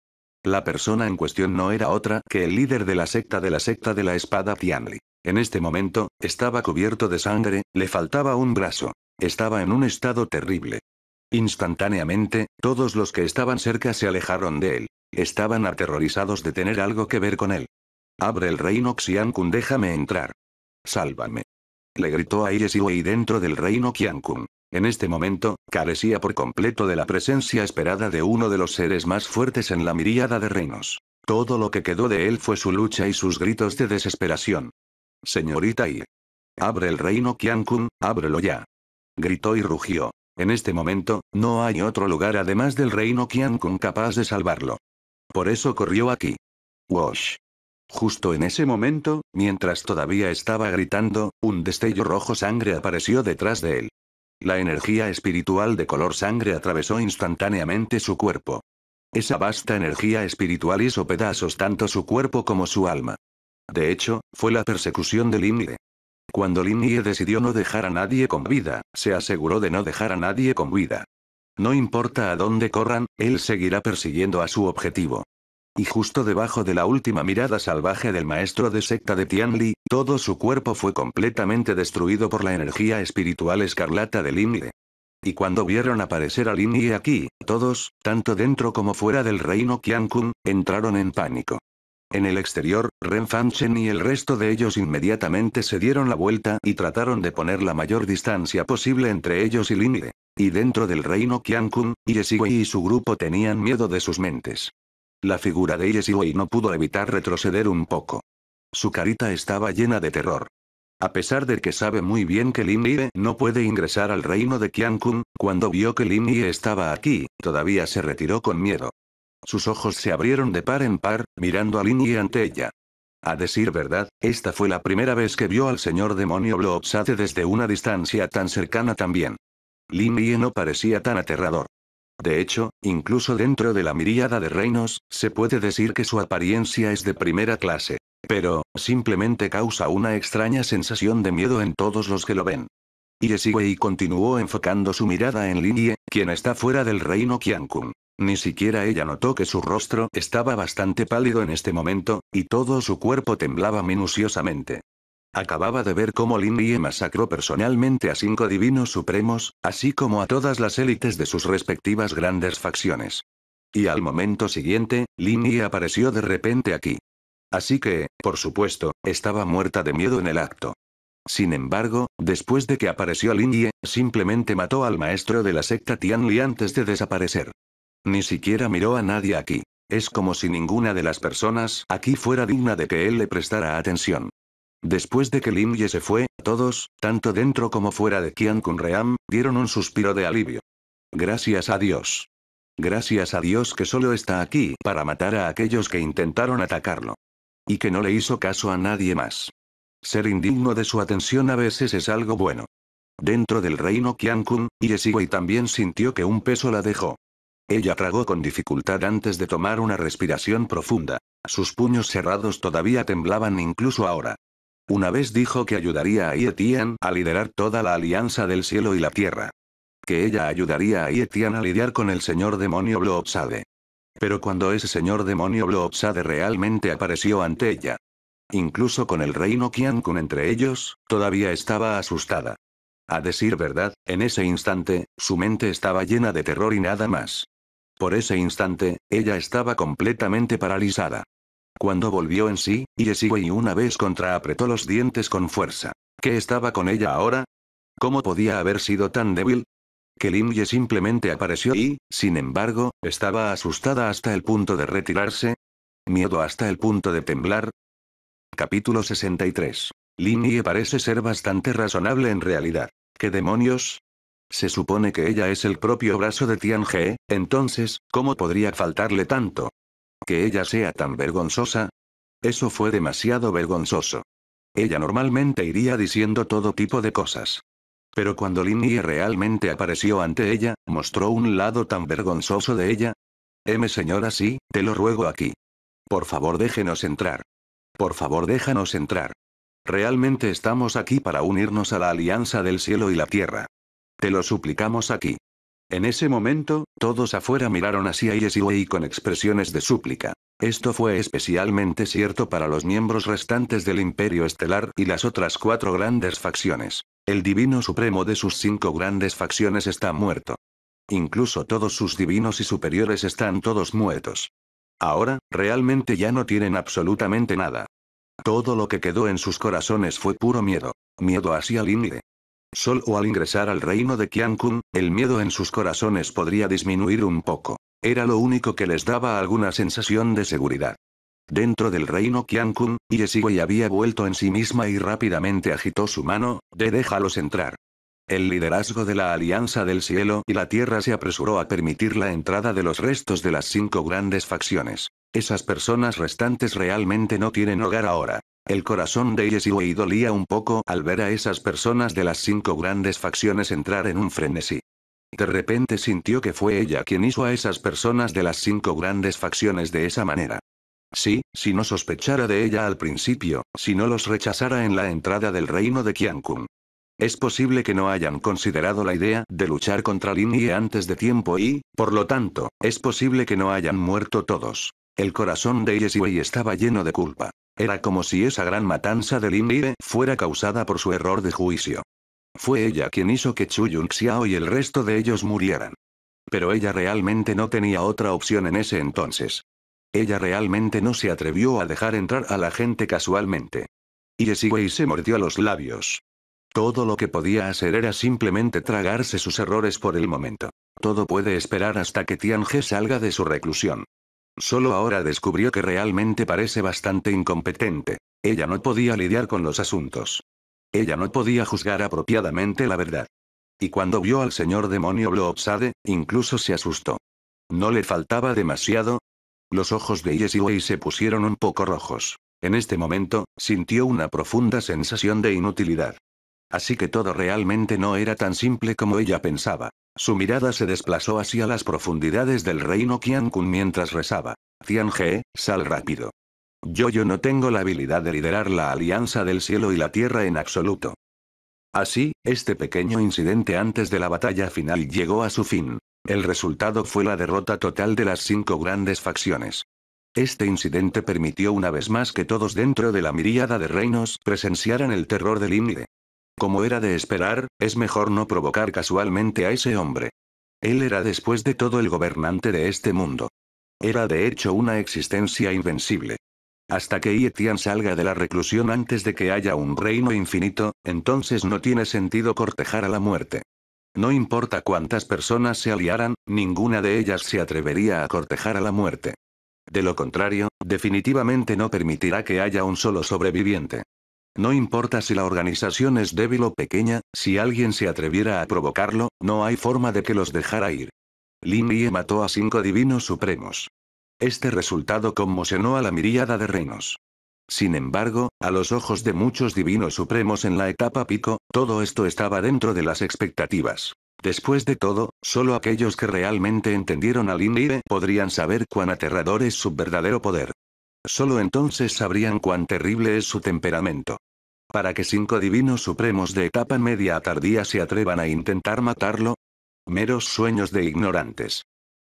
La persona en cuestión no era otra que el líder de la secta de la secta de la espada Tianli. En este momento, estaba cubierto de sangre, le faltaba un brazo. Estaba en un estado terrible. Instantáneamente, todos los que estaban cerca se alejaron de él. Estaban aterrorizados de tener algo que ver con él. Abre el reino Xiankun, déjame entrar. Sálvame. Le gritó a y dentro del reino Xiankun. En este momento, carecía por completo de la presencia esperada de uno de los seres más fuertes en la miríada de reinos. Todo lo que quedó de él fue su lucha y sus gritos de desesperación. Señorita I. Abre el reino Kun, ábrelo ya. Gritó y rugió. En este momento, no hay otro lugar además del reino Qian Kun capaz de salvarlo. Por eso corrió aquí. Wash. Justo en ese momento, mientras todavía estaba gritando, un destello rojo sangre apareció detrás de él. La energía espiritual de color sangre atravesó instantáneamente su cuerpo. Esa vasta energía espiritual hizo pedazos tanto su cuerpo como su alma. De hecho, fue la persecución del Imle. Cuando Lin Yi decidió no dejar a nadie con vida, se aseguró de no dejar a nadie con vida. No importa a dónde corran, él seguirá persiguiendo a su objetivo. Y justo debajo de la última mirada salvaje del maestro de secta de Tian Li, todo su cuerpo fue completamente destruido por la energía espiritual escarlata de Lin Yi. Y cuando vieron aparecer a Lin Yi aquí, todos, tanto dentro como fuera del reino Qiankun, entraron en pánico. En el exterior, Ren Fanchen y el resto de ellos inmediatamente se dieron la vuelta y trataron de poner la mayor distancia posible entre ellos y Lin Yi. Y dentro del reino Qiankun, Yesiwei y su grupo tenían miedo de sus mentes. La figura de Yesiwei no pudo evitar retroceder un poco. Su carita estaba llena de terror. A pesar de que sabe muy bien que Lin Yi no puede ingresar al reino de Qiankun, cuando vio que Lin Yi estaba aquí, todavía se retiró con miedo. Sus ojos se abrieron de par en par, mirando a Lin ante ella. A decir verdad, esta fue la primera vez que vio al señor demonio Blobsade desde una distancia tan cercana también. Lin Yi no parecía tan aterrador. De hecho, incluso dentro de la miríada de reinos, se puede decir que su apariencia es de primera clase. Pero, simplemente causa una extraña sensación de miedo en todos los que lo ven. y continuó enfocando su mirada en Lin Yi, quien está fuera del reino Qiankun. Ni siquiera ella notó que su rostro estaba bastante pálido en este momento, y todo su cuerpo temblaba minuciosamente. Acababa de ver cómo Lin Ye masacró personalmente a cinco divinos supremos, así como a todas las élites de sus respectivas grandes facciones. Y al momento siguiente, Lin Yi apareció de repente aquí. Así que, por supuesto, estaba muerta de miedo en el acto. Sin embargo, después de que apareció Lin Ye, simplemente mató al maestro de la secta Tian Li antes de desaparecer. Ni siquiera miró a nadie aquí. Es como si ninguna de las personas aquí fuera digna de que él le prestara atención. Después de que Lin Ye se fue, todos, tanto dentro como fuera de Qian Kun Ream, dieron un suspiro de alivio. Gracias a Dios. Gracias a Dios que solo está aquí para matar a aquellos que intentaron atacarlo. Y que no le hizo caso a nadie más. Ser indigno de su atención a veces es algo bueno. Dentro del reino Qian Kun, y también sintió que un peso la dejó. Ella tragó con dificultad antes de tomar una respiración profunda. Sus puños cerrados todavía temblaban incluso ahora. Una vez dijo que ayudaría a Yetian a liderar toda la alianza del cielo y la tierra. Que ella ayudaría a Yetian a lidiar con el señor demonio Bloopsade. Pero cuando ese señor demonio Bloopsade realmente apareció ante ella, incluso con el reino Kun entre ellos, todavía estaba asustada. A decir verdad, en ese instante, su mente estaba llena de terror y nada más. Por ese instante, ella estaba completamente paralizada. Cuando volvió en sí, y una vez contraapretó los dientes con fuerza. ¿Qué estaba con ella ahora? ¿Cómo podía haber sido tan débil? Que Limye simplemente apareció y, sin embargo, estaba asustada hasta el punto de retirarse. Miedo hasta el punto de temblar. Capítulo 63. Limye parece ser bastante razonable en realidad. ¿Qué demonios? Se supone que ella es el propio brazo de Ge, entonces, ¿cómo podría faltarle tanto? ¿Que ella sea tan vergonzosa? Eso fue demasiado vergonzoso. Ella normalmente iría diciendo todo tipo de cosas. Pero cuando Lin Yi realmente apareció ante ella, mostró un lado tan vergonzoso de ella. M señora sí, te lo ruego aquí. Por favor déjenos entrar. Por favor déjanos entrar. Realmente estamos aquí para unirnos a la alianza del cielo y la tierra. Te lo suplicamos aquí. En ese momento, todos afuera miraron hacia Yesiwei con expresiones de súplica. Esto fue especialmente cierto para los miembros restantes del Imperio Estelar y las otras cuatro grandes facciones. El Divino Supremo de sus cinco grandes facciones está muerto. Incluso todos sus divinos y superiores están todos muertos. Ahora, realmente ya no tienen absolutamente nada. Todo lo que quedó en sus corazones fue puro miedo. Miedo hacia Linle. Sol o al ingresar al reino de Qiankun, el miedo en sus corazones podría disminuir un poco. Era lo único que les daba alguna sensación de seguridad. Dentro del reino Qiankun, y había vuelto en sí misma y rápidamente agitó su mano, de déjalos entrar. El liderazgo de la Alianza del Cielo y la Tierra se apresuró a permitir la entrada de los restos de las cinco grandes facciones. Esas personas restantes realmente no tienen hogar ahora. El corazón de Yesiwei dolía un poco al ver a esas personas de las cinco grandes facciones entrar en un frenesí. De repente sintió que fue ella quien hizo a esas personas de las cinco grandes facciones de esa manera. Sí, si no sospechara de ella al principio, si no los rechazara en la entrada del reino de Qiankun. Es posible que no hayan considerado la idea de luchar contra Lin Yi antes de tiempo y, por lo tanto, es posible que no hayan muerto todos. El corazón de Yesiwei estaba lleno de culpa. Era como si esa gran matanza de Libe fuera causada por su error de juicio. Fue ella quien hizo que Chu Xiao y el resto de ellos murieran. Pero ella realmente no tenía otra opción en ese entonces. Ella realmente no se atrevió a dejar entrar a la gente casualmente. Y Esiwei se mordió los labios. Todo lo que podía hacer era simplemente tragarse sus errores por el momento. Todo puede esperar hasta que Tianhe salga de su reclusión. Solo ahora descubrió que realmente parece bastante incompetente. Ella no podía lidiar con los asuntos. Ella no podía juzgar apropiadamente la verdad. Y cuando vio al señor demonio Blobsade, incluso se asustó. ¿No le faltaba demasiado? Los ojos de Yesiwei se pusieron un poco rojos. En este momento, sintió una profunda sensación de inutilidad. Así que todo realmente no era tan simple como ella pensaba. Su mirada se desplazó hacia las profundidades del reino Qiankun mientras rezaba. Tian He, sal rápido. Yo yo no tengo la habilidad de liderar la alianza del cielo y la tierra en absoluto. Así, este pequeño incidente antes de la batalla final llegó a su fin. El resultado fue la derrota total de las cinco grandes facciones. Este incidente permitió una vez más que todos dentro de la miríada de reinos presenciaran el terror del Inde. Como era de esperar, es mejor no provocar casualmente a ese hombre. Él era después de todo el gobernante de este mundo. Era de hecho una existencia invencible. Hasta que Yetian salga de la reclusión antes de que haya un reino infinito, entonces no tiene sentido cortejar a la muerte. No importa cuántas personas se aliaran, ninguna de ellas se atrevería a cortejar a la muerte. De lo contrario, definitivamente no permitirá que haya un solo sobreviviente. No importa si la organización es débil o pequeña, si alguien se atreviera a provocarlo, no hay forma de que los dejara ir. Lin yi mató a cinco divinos supremos. Este resultado conmocionó a la miriada de reinos. Sin embargo, a los ojos de muchos divinos supremos en la etapa pico, todo esto estaba dentro de las expectativas. Después de todo, solo aquellos que realmente entendieron a Lin yi podrían saber cuán aterrador es su verdadero poder. Solo entonces sabrían cuán terrible es su temperamento para que cinco divinos supremos de etapa media a tardía se atrevan a intentar matarlo? Meros sueños de ignorantes.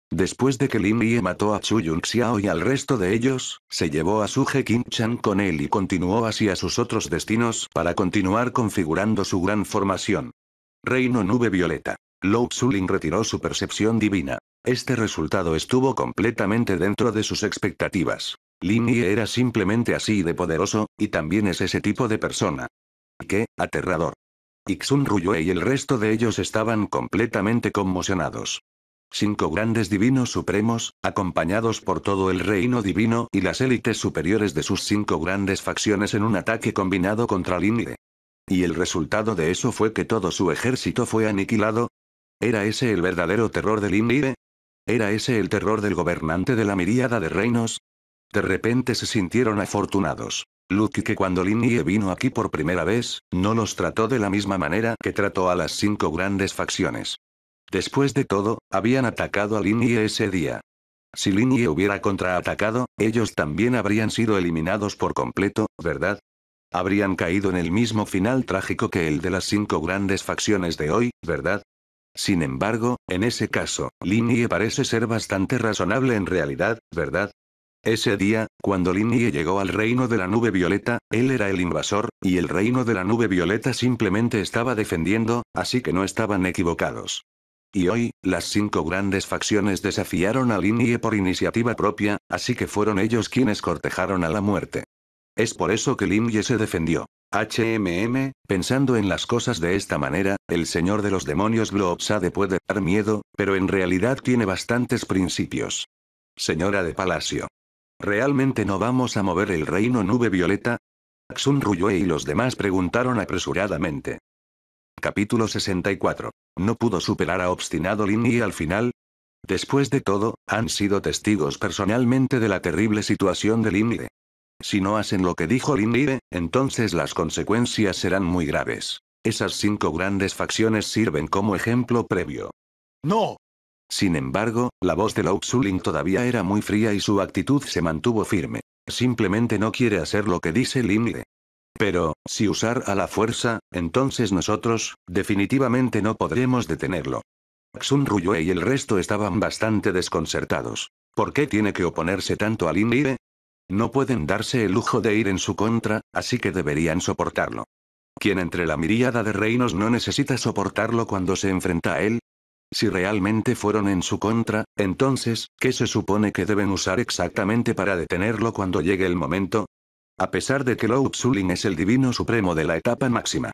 Después de que Lin Yi mató a Yun Xiao y al resto de ellos, se llevó a Suje Chan con él y continuó hacia sus otros destinos para continuar configurando su gran formación. Reino Nube Violeta. Lou Xulin retiró su percepción divina. Este resultado estuvo completamente dentro de sus expectativas. Linie era simplemente así de poderoso, y también es ese tipo de persona. ¡Qué aterrador! Ixun Ruyue y el resto de ellos estaban completamente conmocionados. Cinco grandes divinos supremos, acompañados por todo el reino divino y las élites superiores de sus cinco grandes facciones en un ataque combinado contra Linie. ¿Y el resultado de eso fue que todo su ejército fue aniquilado? ¿Era ese el verdadero terror de Linie? ¿Era ese el terror del gobernante de la miríada de reinos? De repente se sintieron afortunados. Lucky que cuando Linie vino aquí por primera vez, no los trató de la misma manera que trató a las cinco grandes facciones. Después de todo, habían atacado a Linie ese día. Si Lin Yi hubiera contraatacado, ellos también habrían sido eliminados por completo, ¿verdad? Habrían caído en el mismo final trágico que el de las cinco grandes facciones de hoy, ¿verdad? Sin embargo, en ese caso, Linie parece ser bastante razonable en realidad, ¿verdad? Ese día, cuando Ye llegó al reino de la nube violeta, él era el invasor, y el reino de la nube violeta simplemente estaba defendiendo, así que no estaban equivocados. Y hoy, las cinco grandes facciones desafiaron a Ye por iniciativa propia, así que fueron ellos quienes cortejaron a la muerte. Es por eso que Ye se defendió. HMM, pensando en las cosas de esta manera, el señor de los demonios Gloopsade puede dar miedo, pero en realidad tiene bastantes principios. Señora de Palacio. ¿Realmente no vamos a mover el reino nube violeta? Xun Ruyue y los demás preguntaron apresuradamente. Capítulo 64. No pudo superar a obstinado Lin y al final. Después de todo, han sido testigos personalmente de la terrible situación de Lin yi Si no hacen lo que dijo Lin yi entonces las consecuencias serán muy graves. Esas cinco grandes facciones sirven como ejemplo previo. No, sin embargo, la voz de Lao Xuling todavía era muy fría y su actitud se mantuvo firme. Simplemente no quiere hacer lo que dice Limle. Pero, si usar a la fuerza, entonces nosotros, definitivamente no podremos detenerlo. Xun Ruyue y el resto estaban bastante desconcertados. ¿Por qué tiene que oponerse tanto a Limle? No pueden darse el lujo de ir en su contra, así que deberían soportarlo. ¿Quién entre la miríada de reinos no necesita soportarlo cuando se enfrenta a él? Si realmente fueron en su contra, entonces, ¿qué se supone que deben usar exactamente para detenerlo cuando llegue el momento? A pesar de que Lou Tsulin es el divino supremo de la etapa máxima.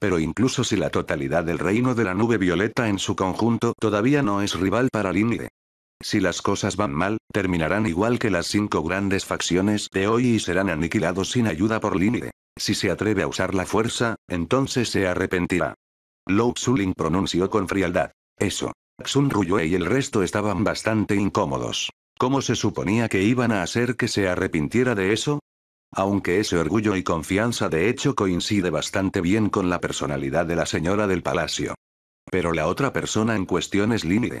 Pero incluso si la totalidad del reino de la nube violeta en su conjunto todavía no es rival para Linle. Si las cosas van mal, terminarán igual que las cinco grandes facciones de hoy y serán aniquilados sin ayuda por Linle. Si se atreve a usar la fuerza, entonces se arrepentirá. Lou Tsulin pronunció con frialdad. Eso. Xun Ruyue y el resto estaban bastante incómodos. ¿Cómo se suponía que iban a hacer que se arrepintiera de eso? Aunque ese orgullo y confianza de hecho coincide bastante bien con la personalidad de la señora del palacio. Pero la otra persona en cuestión es límite.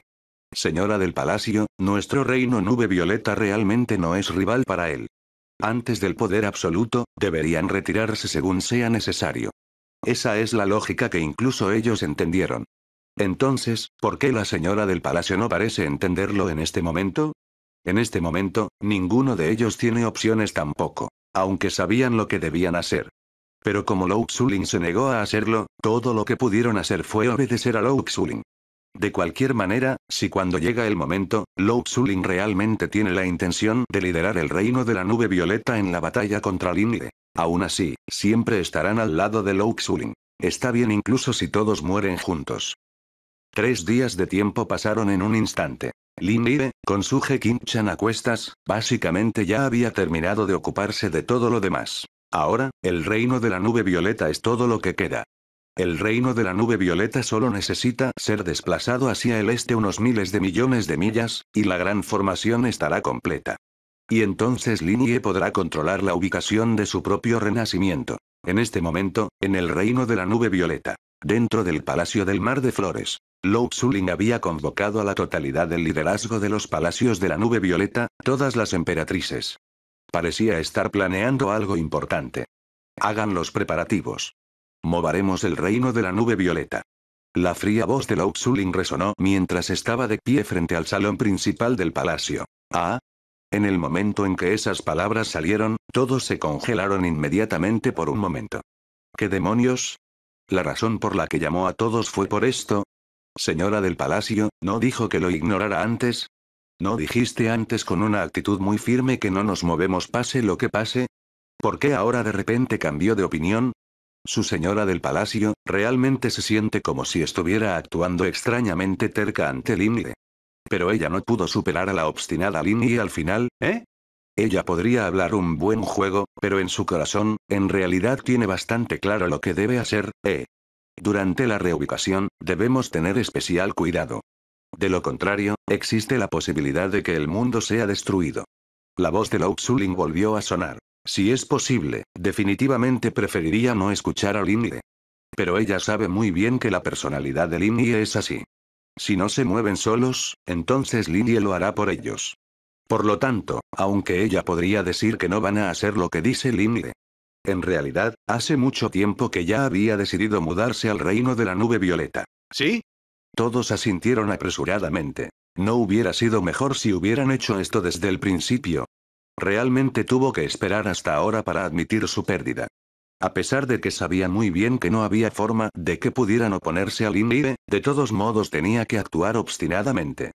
Señora del palacio, nuestro reino nube violeta realmente no es rival para él. Antes del poder absoluto, deberían retirarse según sea necesario. Esa es la lógica que incluso ellos entendieron. Entonces, ¿por qué la señora del palacio no parece entenderlo en este momento? En este momento, ninguno de ellos tiene opciones tampoco, aunque sabían lo que debían hacer. Pero como Lou Xuling se negó a hacerlo, todo lo que pudieron hacer fue obedecer a Lou Xuling. De cualquier manera, si cuando llega el momento, Lou Xuling realmente tiene la intención de liderar el reino de la nube violeta en la batalla contra Linle, aún así, siempre estarán al lado de Lou Xuling. Está bien incluso si todos mueren juntos. Tres días de tiempo pasaron en un instante. Lin con su Chan a cuestas, básicamente ya había terminado de ocuparse de todo lo demás. Ahora, el reino de la nube violeta es todo lo que queda. El reino de la nube violeta solo necesita ser desplazado hacia el este unos miles de millones de millas, y la gran formación estará completa. Y entonces Lin Linie podrá controlar la ubicación de su propio renacimiento. En este momento, en el reino de la nube violeta. Dentro del Palacio del Mar de Flores. Lou Xuling había convocado a la totalidad del liderazgo de los palacios de la nube violeta, todas las emperatrices. Parecía estar planeando algo importante. Hagan los preparativos. Movaremos el reino de la nube violeta. La fría voz de Lou Xuling resonó mientras estaba de pie frente al salón principal del palacio. Ah, en el momento en que esas palabras salieron, todos se congelaron inmediatamente por un momento. ¿Qué demonios? La razón por la que llamó a todos fue por esto, Señora del Palacio, ¿no dijo que lo ignorara antes? ¿No dijiste antes con una actitud muy firme que no nos movemos pase lo que pase? ¿Por qué ahora de repente cambió de opinión? Su señora del palacio, realmente se siente como si estuviera actuando extrañamente terca ante Linle. Pero ella no pudo superar a la obstinada Lin y al final, ¿eh? Ella podría hablar un buen juego, pero en su corazón, en realidad tiene bastante claro lo que debe hacer, ¿eh? Durante la reubicación, debemos tener especial cuidado. De lo contrario, existe la posibilidad de que el mundo sea destruido. La voz de Lau volvió a sonar. Si es posible, definitivamente preferiría no escuchar a Lin Pero ella sabe muy bien que la personalidad de Lin es así. Si no se mueven solos, entonces Lin lo hará por ellos. Por lo tanto, aunque ella podría decir que no van a hacer lo que dice Lin en realidad, hace mucho tiempo que ya había decidido mudarse al reino de la nube violeta. ¿Sí? Todos asintieron apresuradamente. No hubiera sido mejor si hubieran hecho esto desde el principio. Realmente tuvo que esperar hasta ahora para admitir su pérdida. A pesar de que sabía muy bien que no había forma de que pudieran oponerse al Inire, de todos modos tenía que actuar obstinadamente.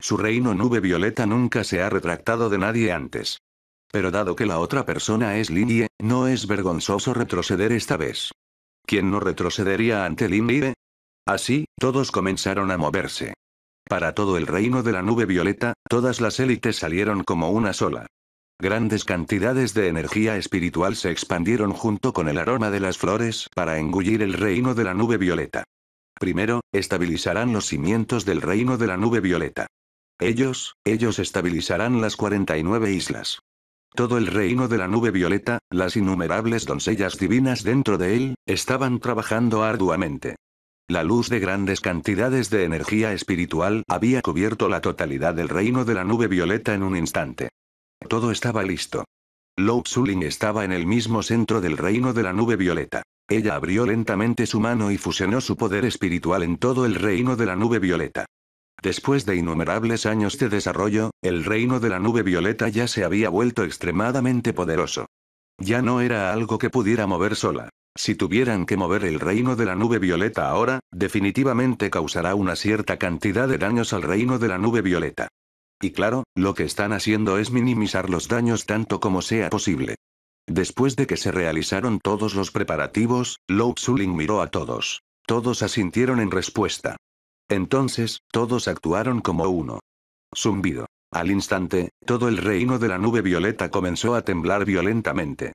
Su reino nube violeta nunca se ha retractado de nadie antes pero dado que la otra persona es Lin-Yi, no es vergonzoso retroceder esta vez. ¿Quién no retrocedería ante Lin-Yi? Así, todos comenzaron a moverse. Para todo el reino de la nube violeta, todas las élites salieron como una sola. Grandes cantidades de energía espiritual se expandieron junto con el aroma de las flores para engullir el reino de la nube violeta. Primero, estabilizarán los cimientos del reino de la nube violeta. Ellos, ellos estabilizarán las 49 islas. Todo el reino de la nube violeta, las innumerables doncellas divinas dentro de él, estaban trabajando arduamente. La luz de grandes cantidades de energía espiritual había cubierto la totalidad del reino de la nube violeta en un instante. Todo estaba listo. Lou Tzuling estaba en el mismo centro del reino de la nube violeta. Ella abrió lentamente su mano y fusionó su poder espiritual en todo el reino de la nube violeta. Después de innumerables años de desarrollo, el reino de la nube violeta ya se había vuelto extremadamente poderoso. Ya no era algo que pudiera mover sola. Si tuvieran que mover el reino de la nube violeta ahora, definitivamente causará una cierta cantidad de daños al reino de la nube violeta. Y claro, lo que están haciendo es minimizar los daños tanto como sea posible. Después de que se realizaron todos los preparativos, Lou Xuling miró a todos. Todos asintieron en respuesta. Entonces, todos actuaron como uno. Zumbido. Al instante, todo el reino de la nube violeta comenzó a temblar violentamente.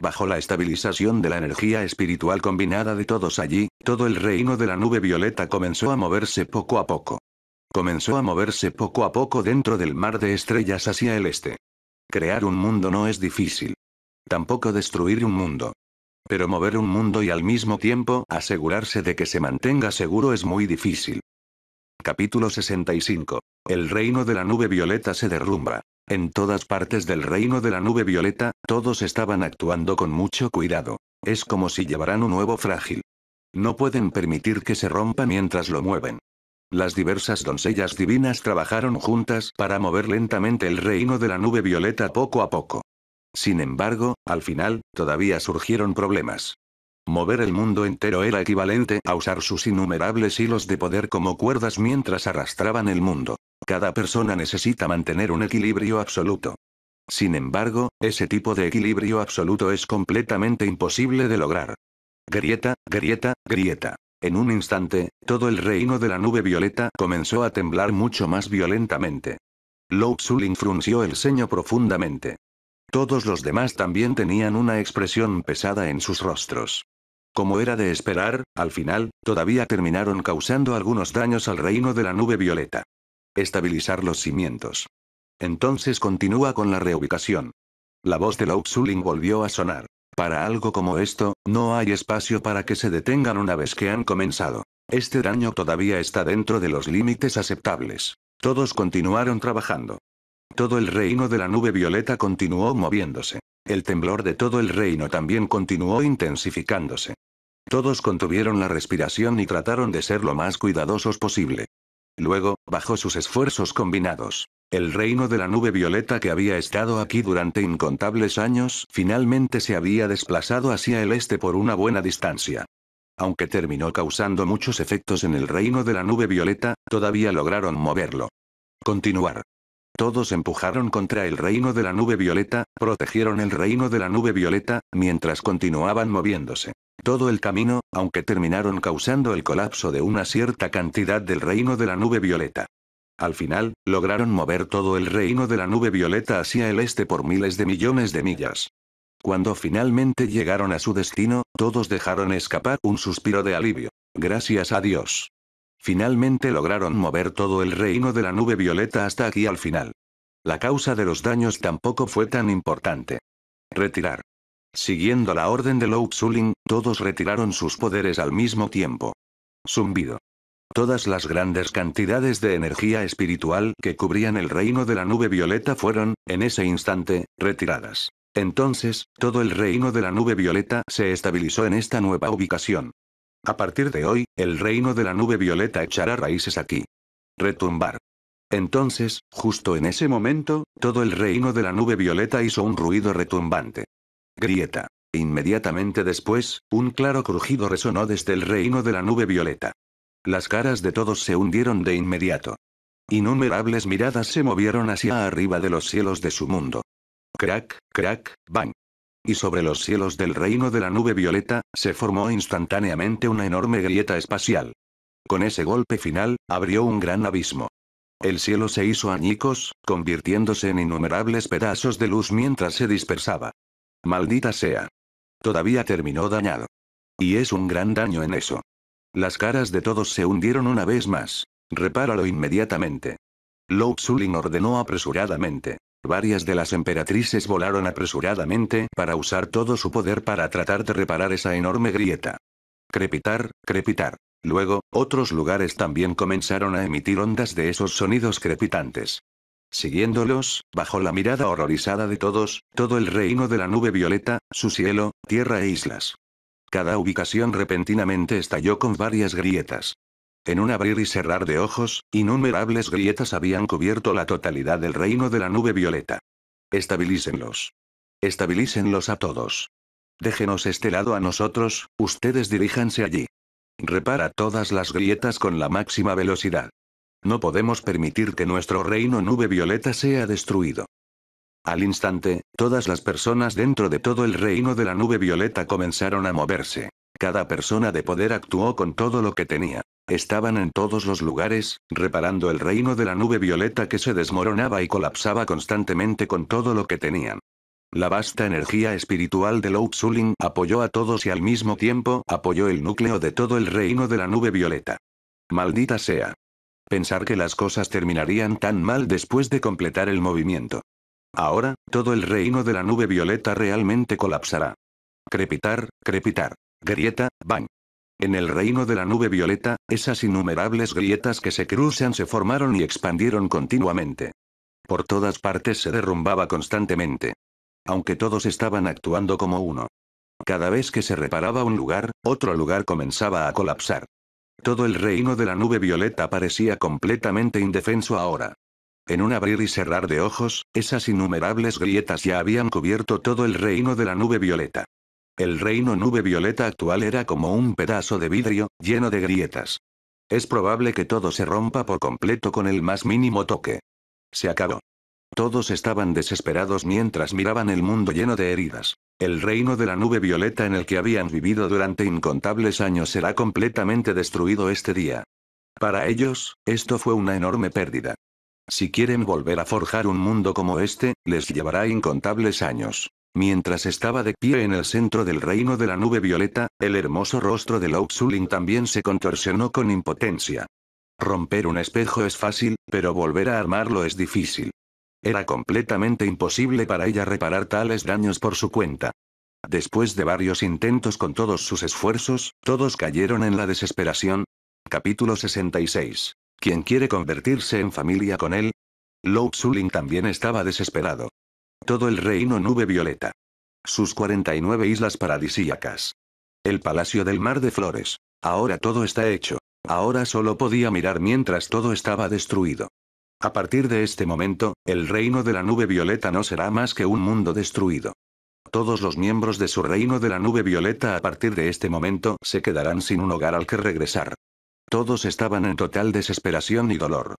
Bajo la estabilización de la energía espiritual combinada de todos allí, todo el reino de la nube violeta comenzó a moverse poco a poco. Comenzó a moverse poco a poco dentro del mar de estrellas hacia el este. Crear un mundo no es difícil. Tampoco destruir un mundo. Pero mover un mundo y al mismo tiempo asegurarse de que se mantenga seguro es muy difícil. Capítulo 65. El reino de la nube violeta se derrumba. En todas partes del reino de la nube violeta, todos estaban actuando con mucho cuidado. Es como si llevaran un huevo frágil. No pueden permitir que se rompa mientras lo mueven. Las diversas doncellas divinas trabajaron juntas para mover lentamente el reino de la nube violeta poco a poco. Sin embargo, al final, todavía surgieron problemas. Mover el mundo entero era equivalente a usar sus innumerables hilos de poder como cuerdas mientras arrastraban el mundo. Cada persona necesita mantener un equilibrio absoluto. Sin embargo, ese tipo de equilibrio absoluto es completamente imposible de lograr. Grieta, grieta, grieta. En un instante, todo el reino de la nube violeta comenzó a temblar mucho más violentamente. Lou Tzuling frunció el ceño profundamente. Todos los demás también tenían una expresión pesada en sus rostros. Como era de esperar, al final, todavía terminaron causando algunos daños al reino de la nube violeta. Estabilizar los cimientos. Entonces continúa con la reubicación. La voz de Lou Xuling volvió a sonar. Para algo como esto, no hay espacio para que se detengan una vez que han comenzado. Este daño todavía está dentro de los límites aceptables. Todos continuaron trabajando. Todo el reino de la nube violeta continuó moviéndose. El temblor de todo el reino también continuó intensificándose. Todos contuvieron la respiración y trataron de ser lo más cuidadosos posible. Luego, bajo sus esfuerzos combinados, el reino de la nube violeta que había estado aquí durante incontables años finalmente se había desplazado hacia el este por una buena distancia. Aunque terminó causando muchos efectos en el reino de la nube violeta, todavía lograron moverlo. Continuar. Todos empujaron contra el reino de la nube violeta, protegieron el reino de la nube violeta, mientras continuaban moviéndose. Todo el camino, aunque terminaron causando el colapso de una cierta cantidad del reino de la nube violeta. Al final, lograron mover todo el reino de la nube violeta hacia el este por miles de millones de millas. Cuando finalmente llegaron a su destino, todos dejaron escapar un suspiro de alivio. Gracias a Dios. Finalmente lograron mover todo el reino de la nube violeta hasta aquí al final. La causa de los daños tampoco fue tan importante. Retirar. Siguiendo la orden de Lou Xuling, todos retiraron sus poderes al mismo tiempo. Zumbido. Todas las grandes cantidades de energía espiritual que cubrían el reino de la nube violeta fueron, en ese instante, retiradas. Entonces, todo el reino de la nube violeta se estabilizó en esta nueva ubicación. A partir de hoy, el reino de la nube violeta echará raíces aquí. Retumbar. Entonces, justo en ese momento, todo el reino de la nube violeta hizo un ruido retumbante. Grieta. Inmediatamente después, un claro crujido resonó desde el reino de la nube violeta. Las caras de todos se hundieron de inmediato. Innumerables miradas se movieron hacia arriba de los cielos de su mundo. Crack, crack, bang y sobre los cielos del reino de la nube violeta, se formó instantáneamente una enorme grieta espacial. Con ese golpe final, abrió un gran abismo. El cielo se hizo añicos, convirtiéndose en innumerables pedazos de luz mientras se dispersaba. Maldita sea. Todavía terminó dañado. Y es un gran daño en eso. Las caras de todos se hundieron una vez más. Repáralo inmediatamente. Low Suling ordenó apresuradamente. Varias de las emperatrices volaron apresuradamente para usar todo su poder para tratar de reparar esa enorme grieta. Crepitar, crepitar. Luego, otros lugares también comenzaron a emitir ondas de esos sonidos crepitantes. Siguiéndolos, bajo la mirada horrorizada de todos, todo el reino de la nube violeta, su cielo, tierra e islas. Cada ubicación repentinamente estalló con varias grietas. En un abrir y cerrar de ojos, innumerables grietas habían cubierto la totalidad del reino de la nube violeta. Estabilícenlos. Estabilícenlos a todos. Déjenos este lado a nosotros, ustedes diríjanse allí. Repara todas las grietas con la máxima velocidad. No podemos permitir que nuestro reino nube violeta sea destruido. Al instante, todas las personas dentro de todo el reino de la nube violeta comenzaron a moverse. Cada persona de poder actuó con todo lo que tenía. Estaban en todos los lugares, reparando el reino de la nube violeta que se desmoronaba y colapsaba constantemente con todo lo que tenían. La vasta energía espiritual de Lou apoyó a todos y al mismo tiempo apoyó el núcleo de todo el reino de la nube violeta. Maldita sea. Pensar que las cosas terminarían tan mal después de completar el movimiento. Ahora, todo el reino de la nube violeta realmente colapsará. Crepitar, crepitar. Grieta, bang. En el reino de la nube violeta, esas innumerables grietas que se cruzan se formaron y expandieron continuamente. Por todas partes se derrumbaba constantemente. Aunque todos estaban actuando como uno. Cada vez que se reparaba un lugar, otro lugar comenzaba a colapsar. Todo el reino de la nube violeta parecía completamente indefenso ahora. En un abrir y cerrar de ojos, esas innumerables grietas ya habían cubierto todo el reino de la nube violeta. El reino nube violeta actual era como un pedazo de vidrio, lleno de grietas. Es probable que todo se rompa por completo con el más mínimo toque. Se acabó. Todos estaban desesperados mientras miraban el mundo lleno de heridas. El reino de la nube violeta en el que habían vivido durante incontables años será completamente destruido este día. Para ellos, esto fue una enorme pérdida. Si quieren volver a forjar un mundo como este, les llevará incontables años. Mientras estaba de pie en el centro del reino de la nube violeta, el hermoso rostro de Lao Zuling también se contorsionó con impotencia. Romper un espejo es fácil, pero volver a armarlo es difícil. Era completamente imposible para ella reparar tales daños por su cuenta. Después de varios intentos con todos sus esfuerzos, todos cayeron en la desesperación. Capítulo 66. ¿Quién quiere convertirse en familia con él? Lou Zuling también estaba desesperado todo el reino nube violeta. Sus 49 islas paradisíacas. El palacio del mar de flores. Ahora todo está hecho. Ahora solo podía mirar mientras todo estaba destruido. A partir de este momento, el reino de la nube violeta no será más que un mundo destruido. Todos los miembros de su reino de la nube violeta a partir de este momento se quedarán sin un hogar al que regresar. Todos estaban en total desesperación y dolor.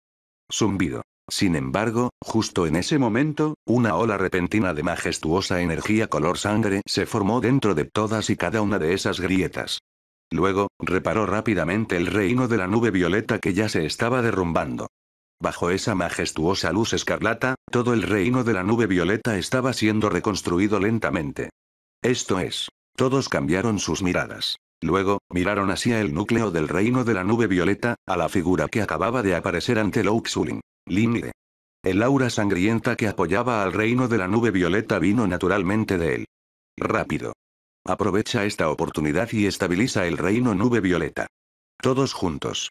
Zumbido. Sin embargo, justo en ese momento, una ola repentina de majestuosa energía color sangre se formó dentro de todas y cada una de esas grietas. Luego, reparó rápidamente el reino de la nube violeta que ya se estaba derrumbando. Bajo esa majestuosa luz escarlata, todo el reino de la nube violeta estaba siendo reconstruido lentamente. Esto es, todos cambiaron sus miradas. Luego, miraron hacia el núcleo del reino de la nube violeta, a la figura que acababa de aparecer ante Xulin. límite El aura sangrienta que apoyaba al reino de la nube violeta vino naturalmente de él. Rápido. Aprovecha esta oportunidad y estabiliza el reino nube violeta. Todos juntos.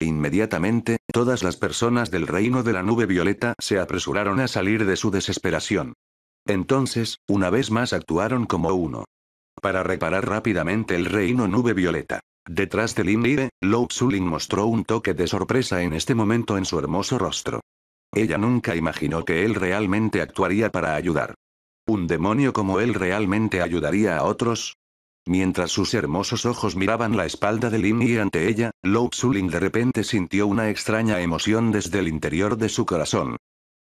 Inmediatamente, todas las personas del reino de la nube violeta se apresuraron a salir de su desesperación. Entonces, una vez más actuaron como uno para reparar rápidamente el reino nube violeta. Detrás de Lin yi Lou Xuling mostró un toque de sorpresa en este momento en su hermoso rostro. Ella nunca imaginó que él realmente actuaría para ayudar. ¿Un demonio como él realmente ayudaría a otros? Mientras sus hermosos ojos miraban la espalda de Lin yi ante ella, Lou Xuling de repente sintió una extraña emoción desde el interior de su corazón.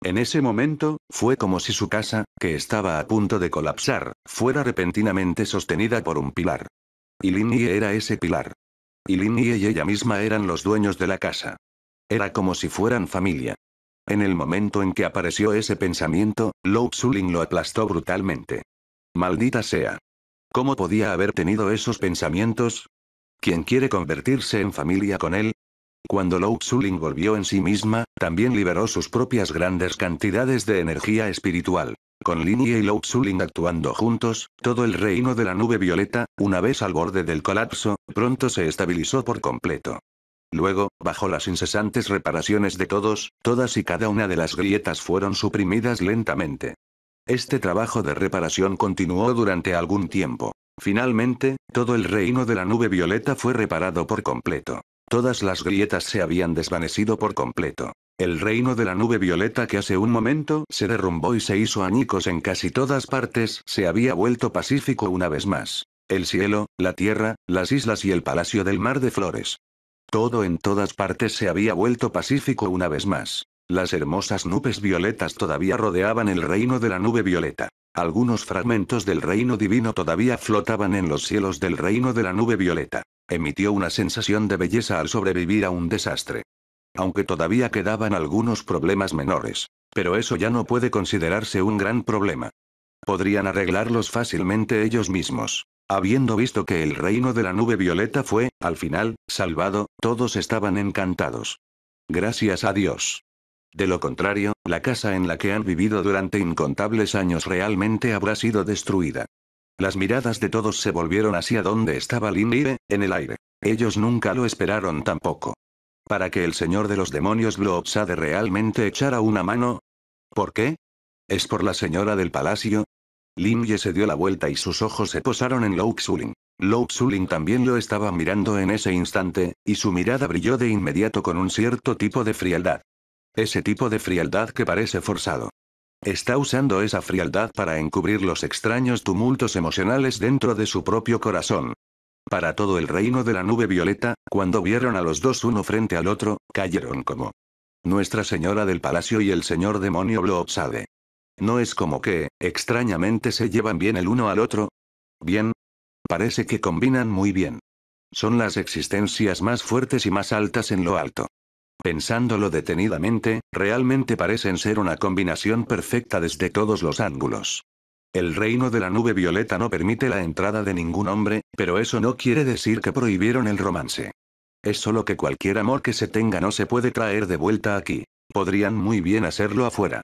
En ese momento, fue como si su casa, que estaba a punto de colapsar, fuera repentinamente sostenida por un pilar. Y Yi era ese pilar. Y y ella misma eran los dueños de la casa. Era como si fueran familia. En el momento en que apareció ese pensamiento, Lou Xulin lo aplastó brutalmente. Maldita sea. ¿Cómo podía haber tenido esos pensamientos? Quien quiere convertirse en familia con él, cuando Lou Tzuling volvió en sí misma, también liberó sus propias grandes cantidades de energía espiritual. Con Lin y Lou Tzuling actuando juntos, todo el reino de la nube violeta, una vez al borde del colapso, pronto se estabilizó por completo. Luego, bajo las incesantes reparaciones de todos, todas y cada una de las grietas fueron suprimidas lentamente. Este trabajo de reparación continuó durante algún tiempo. Finalmente, todo el reino de la nube violeta fue reparado por completo. Todas las grietas se habían desvanecido por completo. El reino de la nube violeta que hace un momento se derrumbó y se hizo añicos en casi todas partes, se había vuelto pacífico una vez más. El cielo, la tierra, las islas y el palacio del mar de flores. Todo en todas partes se había vuelto pacífico una vez más. Las hermosas nubes violetas todavía rodeaban el reino de la nube violeta. Algunos fragmentos del reino divino todavía flotaban en los cielos del reino de la nube violeta. Emitió una sensación de belleza al sobrevivir a un desastre. Aunque todavía quedaban algunos problemas menores. Pero eso ya no puede considerarse un gran problema. Podrían arreglarlos fácilmente ellos mismos. Habiendo visto que el reino de la nube violeta fue, al final, salvado, todos estaban encantados. Gracias a Dios. De lo contrario, la casa en la que han vivido durante incontables años realmente habrá sido destruida. Las miradas de todos se volvieron hacia donde estaba Linire, en el aire. Ellos nunca lo esperaron tampoco. Para que el señor de los demonios Bloopsade realmente echara una mano. ¿Por qué? ¿Es por la señora del palacio? Linye se dio la vuelta y sus ojos se posaron en Lou Xulin. Lou Xulin también lo estaba mirando en ese instante, y su mirada brilló de inmediato con un cierto tipo de frialdad. Ese tipo de frialdad que parece forzado. Está usando esa frialdad para encubrir los extraños tumultos emocionales dentro de su propio corazón. Para todo el reino de la nube violeta, cuando vieron a los dos uno frente al otro, cayeron como Nuestra Señora del Palacio y el Señor Demonio lo ¿No es como que, extrañamente se llevan bien el uno al otro? Bien. Parece que combinan muy bien. Son las existencias más fuertes y más altas en lo alto. Pensándolo detenidamente, realmente parecen ser una combinación perfecta desde todos los ángulos. El reino de la nube violeta no permite la entrada de ningún hombre, pero eso no quiere decir que prohibieron el romance. Es solo que cualquier amor que se tenga no se puede traer de vuelta aquí. Podrían muy bien hacerlo afuera.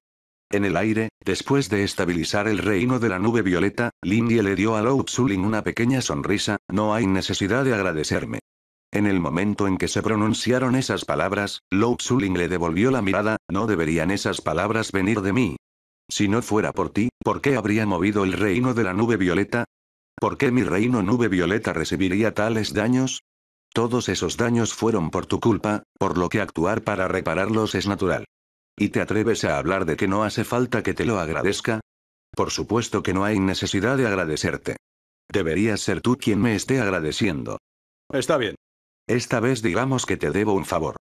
En el aire, después de estabilizar el reino de la nube violeta, Lindy le dio a Lou Tsulin una pequeña sonrisa, no hay necesidad de agradecerme. En el momento en que se pronunciaron esas palabras, Lou Tzuling le devolvió la mirada, no deberían esas palabras venir de mí. Si no fuera por ti, ¿por qué habría movido el reino de la nube violeta? ¿Por qué mi reino nube violeta recibiría tales daños? Todos esos daños fueron por tu culpa, por lo que actuar para repararlos es natural. ¿Y te atreves a hablar de que no hace falta que te lo agradezca? Por supuesto que no hay necesidad de agradecerte. Deberías ser tú quien me esté agradeciendo. Está bien. Esta vez digamos que te debo un favor.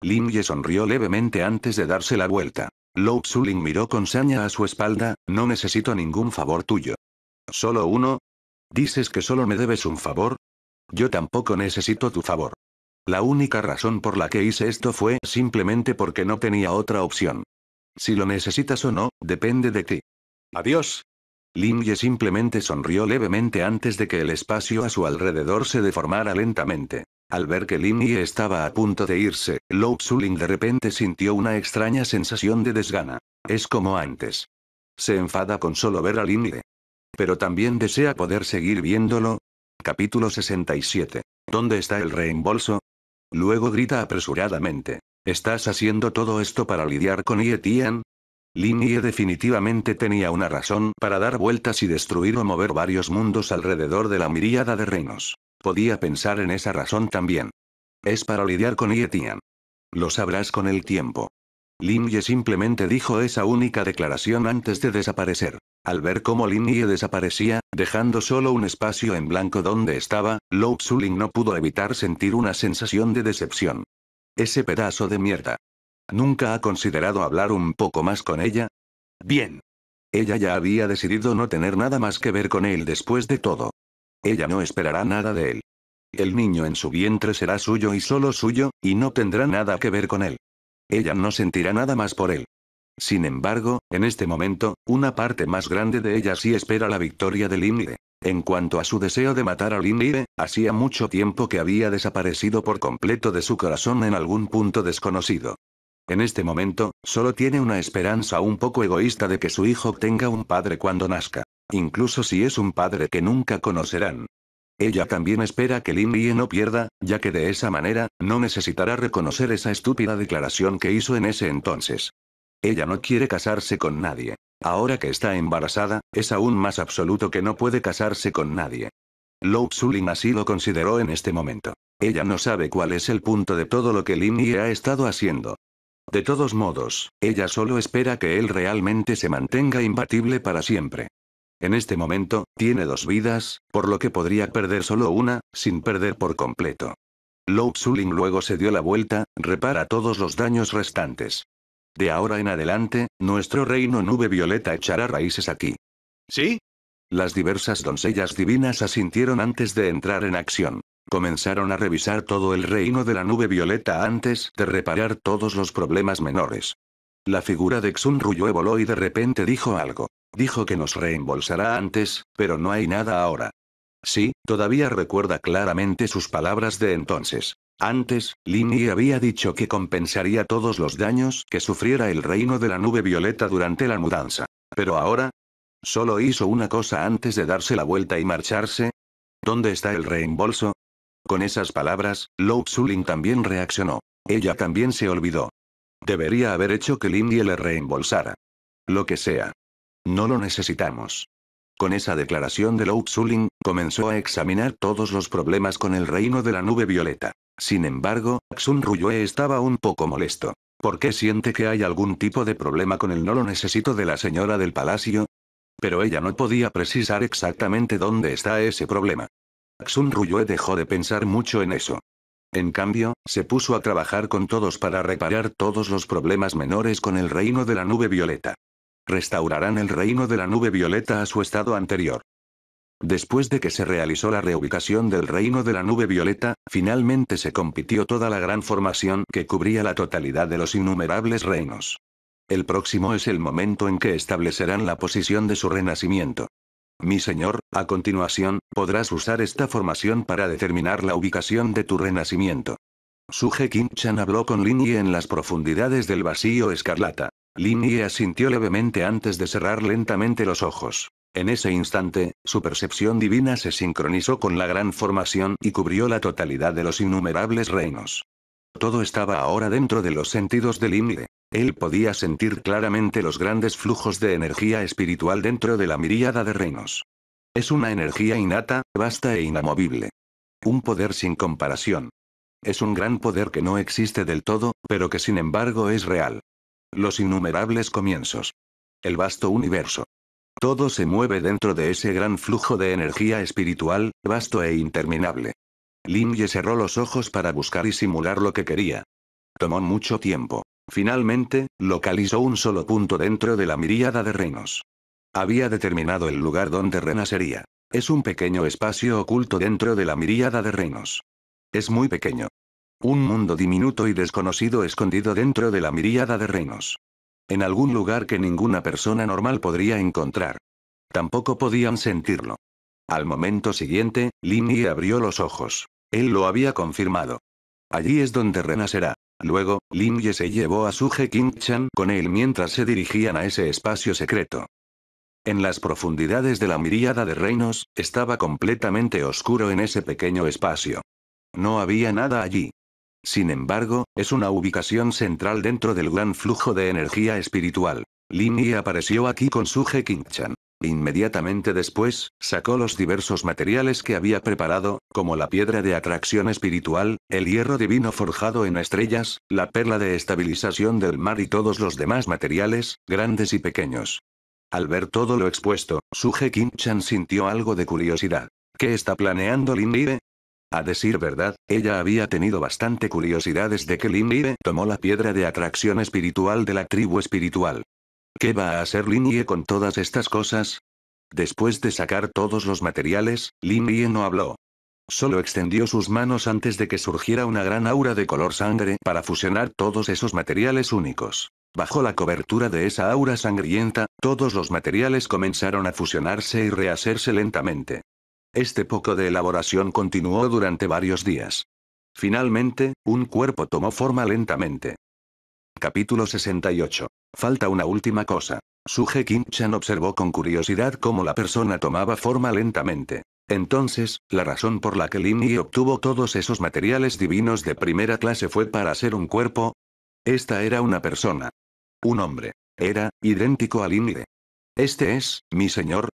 Lin Ye sonrió levemente antes de darse la vuelta. Lou Xuling miró con saña a su espalda, no necesito ningún favor tuyo. ¿Solo uno? ¿Dices que solo me debes un favor? Yo tampoco necesito tu favor. La única razón por la que hice esto fue simplemente porque no tenía otra opción. Si lo necesitas o no, depende de ti. Adiós. Lin Ye simplemente sonrió levemente antes de que el espacio a su alrededor se deformara lentamente. Al ver que Lin Yi estaba a punto de irse, Lou Xuling de repente sintió una extraña sensación de desgana. Es como antes. Se enfada con solo ver a Lin Yi. Pero también desea poder seguir viéndolo. Capítulo 67. ¿Dónde está el reembolso? Luego grita apresuradamente. ¿Estás haciendo todo esto para lidiar con Ye Tian? Lin Yi definitivamente tenía una razón para dar vueltas y destruir o mover varios mundos alrededor de la miríada de reinos. Podía pensar en esa razón también. Es para lidiar con Yetian. Lo sabrás con el tiempo. Lin Ye simplemente dijo esa única declaración antes de desaparecer. Al ver cómo Lin Ye desaparecía, dejando solo un espacio en blanco donde estaba, Lou Tzuling no pudo evitar sentir una sensación de decepción. Ese pedazo de mierda. ¿Nunca ha considerado hablar un poco más con ella? Bien. Ella ya había decidido no tener nada más que ver con él después de todo. Ella no esperará nada de él. El niño en su vientre será suyo y solo suyo, y no tendrá nada que ver con él. Ella no sentirá nada más por él. Sin embargo, en este momento, una parte más grande de ella sí espera la victoria de Linley. En cuanto a su deseo de matar a Linley, hacía mucho tiempo que había desaparecido por completo de su corazón en algún punto desconocido. En este momento, solo tiene una esperanza un poco egoísta de que su hijo tenga un padre cuando nazca. Incluso si es un padre que nunca conocerán. Ella también espera que Lin Yi no pierda, ya que de esa manera, no necesitará reconocer esa estúpida declaración que hizo en ese entonces. Ella no quiere casarse con nadie. Ahora que está embarazada, es aún más absoluto que no puede casarse con nadie. Lou Tsulin así lo consideró en este momento. Ella no sabe cuál es el punto de todo lo que Lin Yi ha estado haciendo. De todos modos, ella solo espera que él realmente se mantenga imbatible para siempre. En este momento, tiene dos vidas, por lo que podría perder solo una, sin perder por completo. Lou Xuling luego se dio la vuelta, repara todos los daños restantes. De ahora en adelante, nuestro reino nube violeta echará raíces aquí. ¿Sí? Las diversas doncellas divinas asintieron antes de entrar en acción. Comenzaron a revisar todo el reino de la nube violeta antes de reparar todos los problemas menores. La figura de Xun Ruyo voló y de repente dijo algo. Dijo que nos reembolsará antes, pero no hay nada ahora. Sí, todavía recuerda claramente sus palabras de entonces. Antes, Yi había dicho que compensaría todos los daños que sufriera el reino de la nube violeta durante la mudanza. Pero ahora... Solo hizo una cosa antes de darse la vuelta y marcharse. ¿Dónde está el reembolso? Con esas palabras, Lou Xulin también reaccionó. Ella también se olvidó. Debería haber hecho que Yi le reembolsara. Lo que sea. No lo necesitamos. Con esa declaración de Lou Tzuling, comenzó a examinar todos los problemas con el reino de la nube violeta. Sin embargo, Xun Ruyue estaba un poco molesto. ¿Por qué siente que hay algún tipo de problema con el no lo necesito de la señora del palacio? Pero ella no podía precisar exactamente dónde está ese problema. Xun Ruyue dejó de pensar mucho en eso. En cambio, se puso a trabajar con todos para reparar todos los problemas menores con el reino de la nube violeta restaurarán el reino de la nube violeta a su estado anterior. Después de que se realizó la reubicación del reino de la nube violeta, finalmente se compitió toda la gran formación que cubría la totalidad de los innumerables reinos. El próximo es el momento en que establecerán la posición de su renacimiento. Mi señor, a continuación, podrás usar esta formación para determinar la ubicación de tu renacimiento. Suje Kinchan habló con Lin Yi en las profundidades del vacío escarlata. Linnie asintió levemente antes de cerrar lentamente los ojos. En ese instante, su percepción divina se sincronizó con la gran formación y cubrió la totalidad de los innumerables reinos. Todo estaba ahora dentro de los sentidos de Limle. Él podía sentir claramente los grandes flujos de energía espiritual dentro de la miríada de reinos. Es una energía innata, vasta e inamovible. Un poder sin comparación. Es un gran poder que no existe del todo, pero que sin embargo es real. Los innumerables comienzos. El vasto universo. Todo se mueve dentro de ese gran flujo de energía espiritual, vasto e interminable. Linye cerró los ojos para buscar y simular lo que quería. Tomó mucho tiempo. Finalmente, localizó un solo punto dentro de la miríada de reinos. Había determinado el lugar donde renacería. Es un pequeño espacio oculto dentro de la miríada de reinos. Es muy pequeño. Un mundo diminuto y desconocido escondido dentro de la miríada de reinos. En algún lugar que ninguna persona normal podría encontrar. Tampoco podían sentirlo. Al momento siguiente, Yi abrió los ojos. Él lo había confirmado. Allí es donde renacerá. Luego, Lin Ye se llevó a Suje King-chan con él mientras se dirigían a ese espacio secreto. En las profundidades de la miríada de reinos, estaba completamente oscuro en ese pequeño espacio. No había nada allí. Sin embargo, es una ubicación central dentro del gran flujo de energía espiritual. Lin Yi apareció aquí con su He Inmediatamente después, sacó los diversos materiales que había preparado, como la piedra de atracción espiritual, el hierro divino forjado en estrellas, la perla de estabilización del mar y todos los demás materiales, grandes y pequeños. Al ver todo lo expuesto, Suje Chan sintió algo de curiosidad. ¿Qué está planeando Lin Yi? A decir verdad, ella había tenido bastante curiosidad desde que Lin Yi tomó la piedra de atracción espiritual de la tribu espiritual. ¿Qué va a hacer Lin Yi con todas estas cosas? Después de sacar todos los materiales, Lin Yi no habló. Solo extendió sus manos antes de que surgiera una gran aura de color sangre para fusionar todos esos materiales únicos. Bajo la cobertura de esa aura sangrienta, todos los materiales comenzaron a fusionarse y rehacerse lentamente. Este poco de elaboración continuó durante varios días. Finalmente, un cuerpo tomó forma lentamente. Capítulo 68. Falta una última cosa. Suje Kim-chan observó con curiosidad cómo la persona tomaba forma lentamente. Entonces, la razón por la que Lin Yi obtuvo todos esos materiales divinos de primera clase fue para ser un cuerpo. Esta era una persona. Un hombre. Era, idéntico a Lin Yi. Este es, mi señor,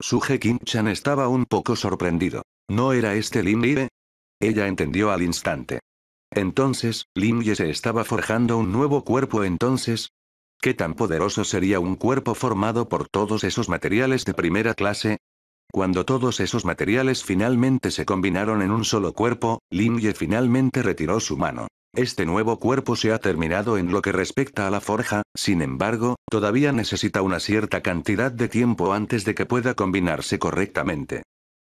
Suje Kim-chan estaba un poco sorprendido. ¿No era este Lim Ye? Ella entendió al instante. Entonces, Lim Ye se estaba forjando un nuevo cuerpo entonces. ¿Qué tan poderoso sería un cuerpo formado por todos esos materiales de primera clase? Cuando todos esos materiales finalmente se combinaron en un solo cuerpo, Lim Ye finalmente retiró su mano. Este nuevo cuerpo se ha terminado en lo que respecta a la forja, sin embargo, todavía necesita una cierta cantidad de tiempo antes de que pueda combinarse correctamente.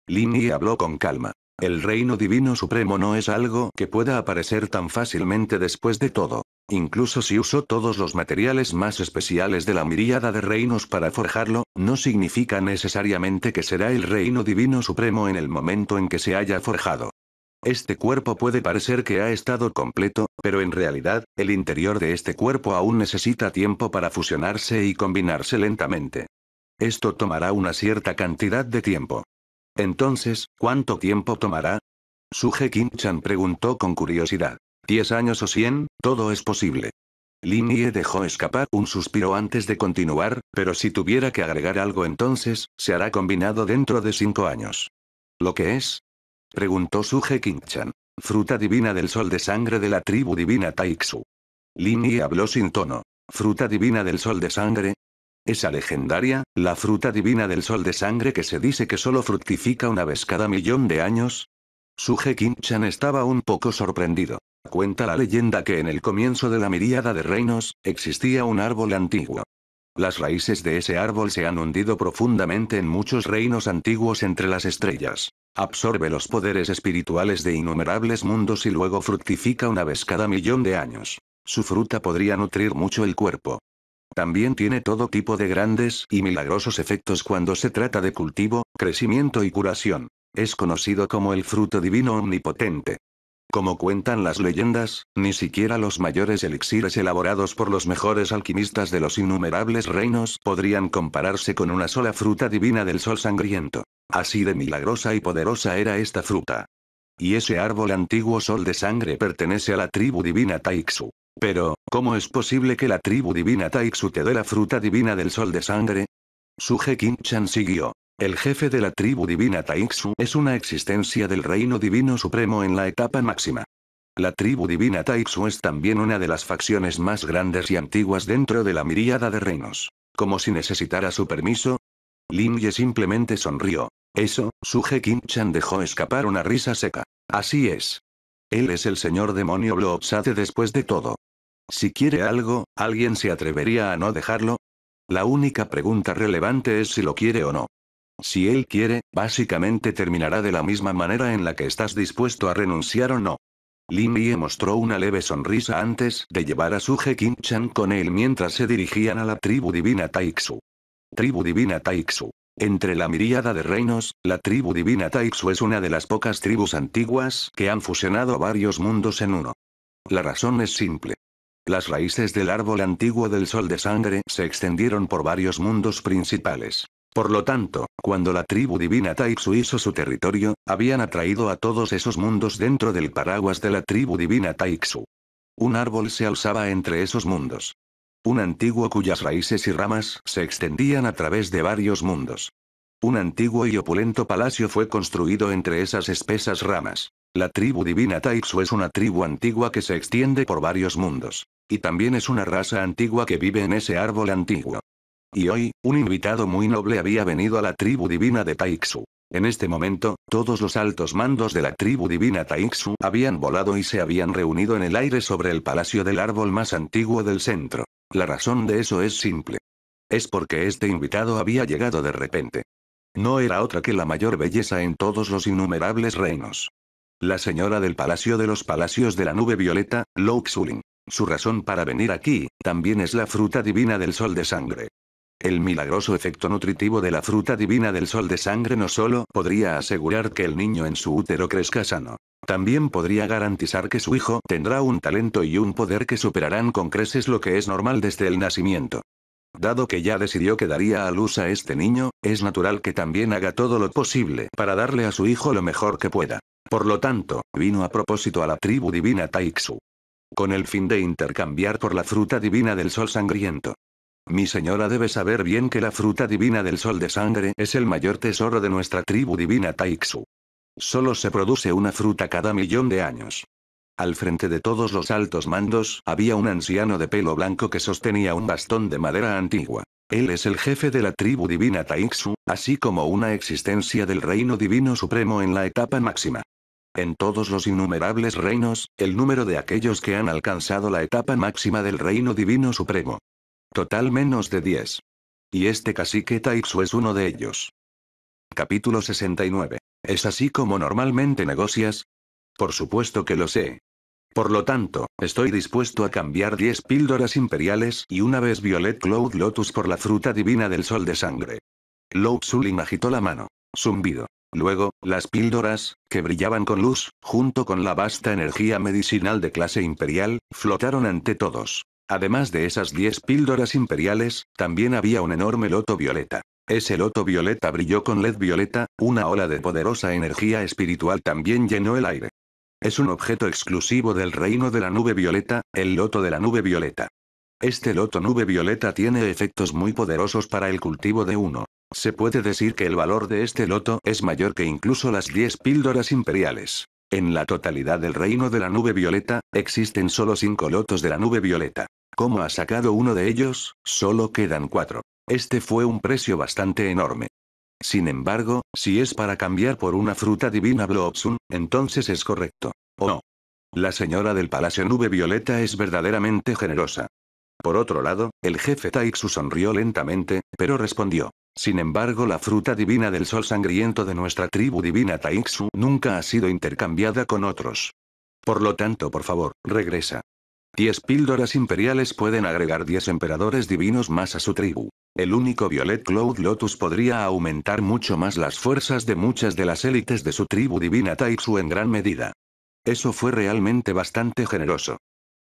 Lin habló con calma. El reino divino supremo no es algo que pueda aparecer tan fácilmente después de todo. Incluso si usó todos los materiales más especiales de la miríada de reinos para forjarlo, no significa necesariamente que será el reino divino supremo en el momento en que se haya forjado. Este cuerpo puede parecer que ha estado completo, pero en realidad, el interior de este cuerpo aún necesita tiempo para fusionarse y combinarse lentamente. Esto tomará una cierta cantidad de tiempo. Entonces, ¿cuánto tiempo tomará? Suje kim preguntó con curiosidad. ¿Diez años o cien? Todo es posible. Lin Ye dejó escapar un suspiro antes de continuar, pero si tuviera que agregar algo entonces, se hará combinado dentro de cinco años. Lo que es, Preguntó Suje Kinchan. Fruta divina del sol de sangre de la tribu divina Taixu. Lin habló sin tono. Fruta divina del sol de sangre. Esa legendaria, la fruta divina del sol de sangre que se dice que solo fructifica una vez cada millón de años. Suje Kinchan estaba un poco sorprendido. Cuenta la leyenda que en el comienzo de la miríada de reinos, existía un árbol antiguo, las raíces de ese árbol se han hundido profundamente en muchos reinos antiguos entre las estrellas. Absorbe los poderes espirituales de innumerables mundos y luego fructifica una vez cada millón de años. Su fruta podría nutrir mucho el cuerpo. También tiene todo tipo de grandes y milagrosos efectos cuando se trata de cultivo, crecimiento y curación. Es conocido como el fruto divino omnipotente. Como cuentan las leyendas, ni siquiera los mayores elixires elaborados por los mejores alquimistas de los innumerables reinos podrían compararse con una sola fruta divina del sol sangriento. Así de milagrosa y poderosa era esta fruta. Y ese árbol antiguo sol de sangre pertenece a la tribu divina Taixu. Pero, ¿cómo es posible que la tribu divina Taixu te dé la fruta divina del sol de sangre? Suje Chan siguió. El jefe de la tribu divina Taixu es una existencia del reino divino supremo en la etapa máxima. La tribu divina Taixu es también una de las facciones más grandes y antiguas dentro de la miríada de reinos. Como si necesitara su permiso. Lin Ye simplemente sonrió. Eso, su Suje Chan dejó escapar una risa seca. Así es. Él es el señor demonio Bloobsate después de todo. Si quiere algo, ¿alguien se atrevería a no dejarlo? La única pregunta relevante es si lo quiere o no. Si él quiere, básicamente terminará de la misma manera en la que estás dispuesto a renunciar o no. Lin mostró una leve sonrisa antes de llevar a Suje Chan con él mientras se dirigían a la tribu divina Taixu. Tribu divina Taixu. Entre la miríada de reinos, la tribu divina Taixu es una de las pocas tribus antiguas que han fusionado varios mundos en uno. La razón es simple. Las raíces del árbol antiguo del sol de sangre se extendieron por varios mundos principales. Por lo tanto, cuando la tribu divina Taixu hizo su territorio, habían atraído a todos esos mundos dentro del paraguas de la tribu divina Taixu. Un árbol se alzaba entre esos mundos. Un antiguo cuyas raíces y ramas se extendían a través de varios mundos. Un antiguo y opulento palacio fue construido entre esas espesas ramas. La tribu divina Taixu es una tribu antigua que se extiende por varios mundos. Y también es una raza antigua que vive en ese árbol antiguo. Y hoy, un invitado muy noble había venido a la tribu divina de Taixu. En este momento, todos los altos mandos de la tribu divina Taixu habían volado y se habían reunido en el aire sobre el palacio del árbol más antiguo del centro. La razón de eso es simple. Es porque este invitado había llegado de repente. No era otra que la mayor belleza en todos los innumerables reinos. La señora del Palacio de los Palacios de la Nube Violeta, Lou Su razón para venir aquí, también es la fruta divina del sol de sangre. El milagroso efecto nutritivo de la fruta divina del sol de sangre no solo podría asegurar que el niño en su útero crezca sano, también podría garantizar que su hijo tendrá un talento y un poder que superarán con creces lo que es normal desde el nacimiento. Dado que ya decidió que daría a luz a este niño, es natural que también haga todo lo posible para darle a su hijo lo mejor que pueda. Por lo tanto, vino a propósito a la tribu divina Taixu. Con el fin de intercambiar por la fruta divina del sol sangriento. Mi señora debe saber bien que la fruta divina del sol de sangre es el mayor tesoro de nuestra tribu divina Taixu. Solo se produce una fruta cada millón de años. Al frente de todos los altos mandos había un anciano de pelo blanco que sostenía un bastón de madera antigua. Él es el jefe de la tribu divina Taixu, así como una existencia del reino divino supremo en la etapa máxima. En todos los innumerables reinos, el número de aquellos que han alcanzado la etapa máxima del reino divino supremo total menos de 10. Y este cacique Taixu es uno de ellos. Capítulo 69. ¿Es así como normalmente negocias? Por supuesto que lo sé. Por lo tanto, estoy dispuesto a cambiar 10 píldoras imperiales y una vez Violet Cloud Lotus por la fruta divina del sol de sangre. Lou Tsulin agitó la mano. Zumbido. Luego, las píldoras, que brillaban con luz, junto con la vasta energía medicinal de clase imperial, flotaron ante todos. Además de esas 10 píldoras imperiales, también había un enorme loto violeta. Ese loto violeta brilló con led violeta, una ola de poderosa energía espiritual también llenó el aire. Es un objeto exclusivo del reino de la nube violeta, el loto de la nube violeta. Este loto nube violeta tiene efectos muy poderosos para el cultivo de uno. Se puede decir que el valor de este loto es mayor que incluso las 10 píldoras imperiales. En la totalidad del reino de la nube violeta, existen solo 5 lotos de la nube violeta. ¿Cómo ha sacado uno de ellos? Solo quedan cuatro. Este fue un precio bastante enorme. Sin embargo, si es para cambiar por una fruta divina Bloopsun, entonces es correcto. ¿O no? La señora del Palacio Nube Violeta es verdaderamente generosa. Por otro lado, el jefe Taixu sonrió lentamente, pero respondió. Sin embargo, la fruta divina del sol sangriento de nuestra tribu divina Taixu nunca ha sido intercambiada con otros. Por lo tanto, por favor, regresa. 10 píldoras imperiales pueden agregar 10 emperadores divinos más a su tribu. El único Violet Cloud Lotus podría aumentar mucho más las fuerzas de muchas de las élites de su tribu divina Taixu en gran medida. Eso fue realmente bastante generoso.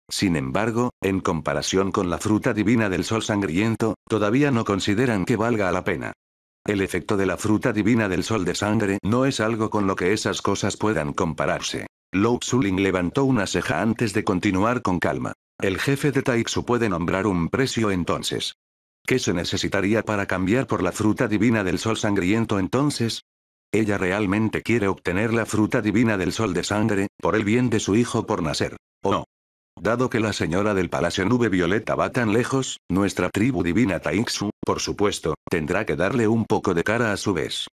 Sin embargo, en comparación con la fruta divina del sol sangriento, todavía no consideran que valga la pena. El efecto de la fruta divina del sol de sangre no es algo con lo que esas cosas puedan compararse. Lou Xuling levantó una ceja antes de continuar con calma. El jefe de Taixu puede nombrar un precio entonces. ¿Qué se necesitaría para cambiar por la fruta divina del sol sangriento entonces? Ella realmente quiere obtener la fruta divina del sol de sangre, por el bien de su hijo por nacer, ¿o no? Dado que la señora del Palacio Nube Violeta va tan lejos, nuestra tribu divina Taixu, por supuesto, tendrá que darle un poco de cara a su vez.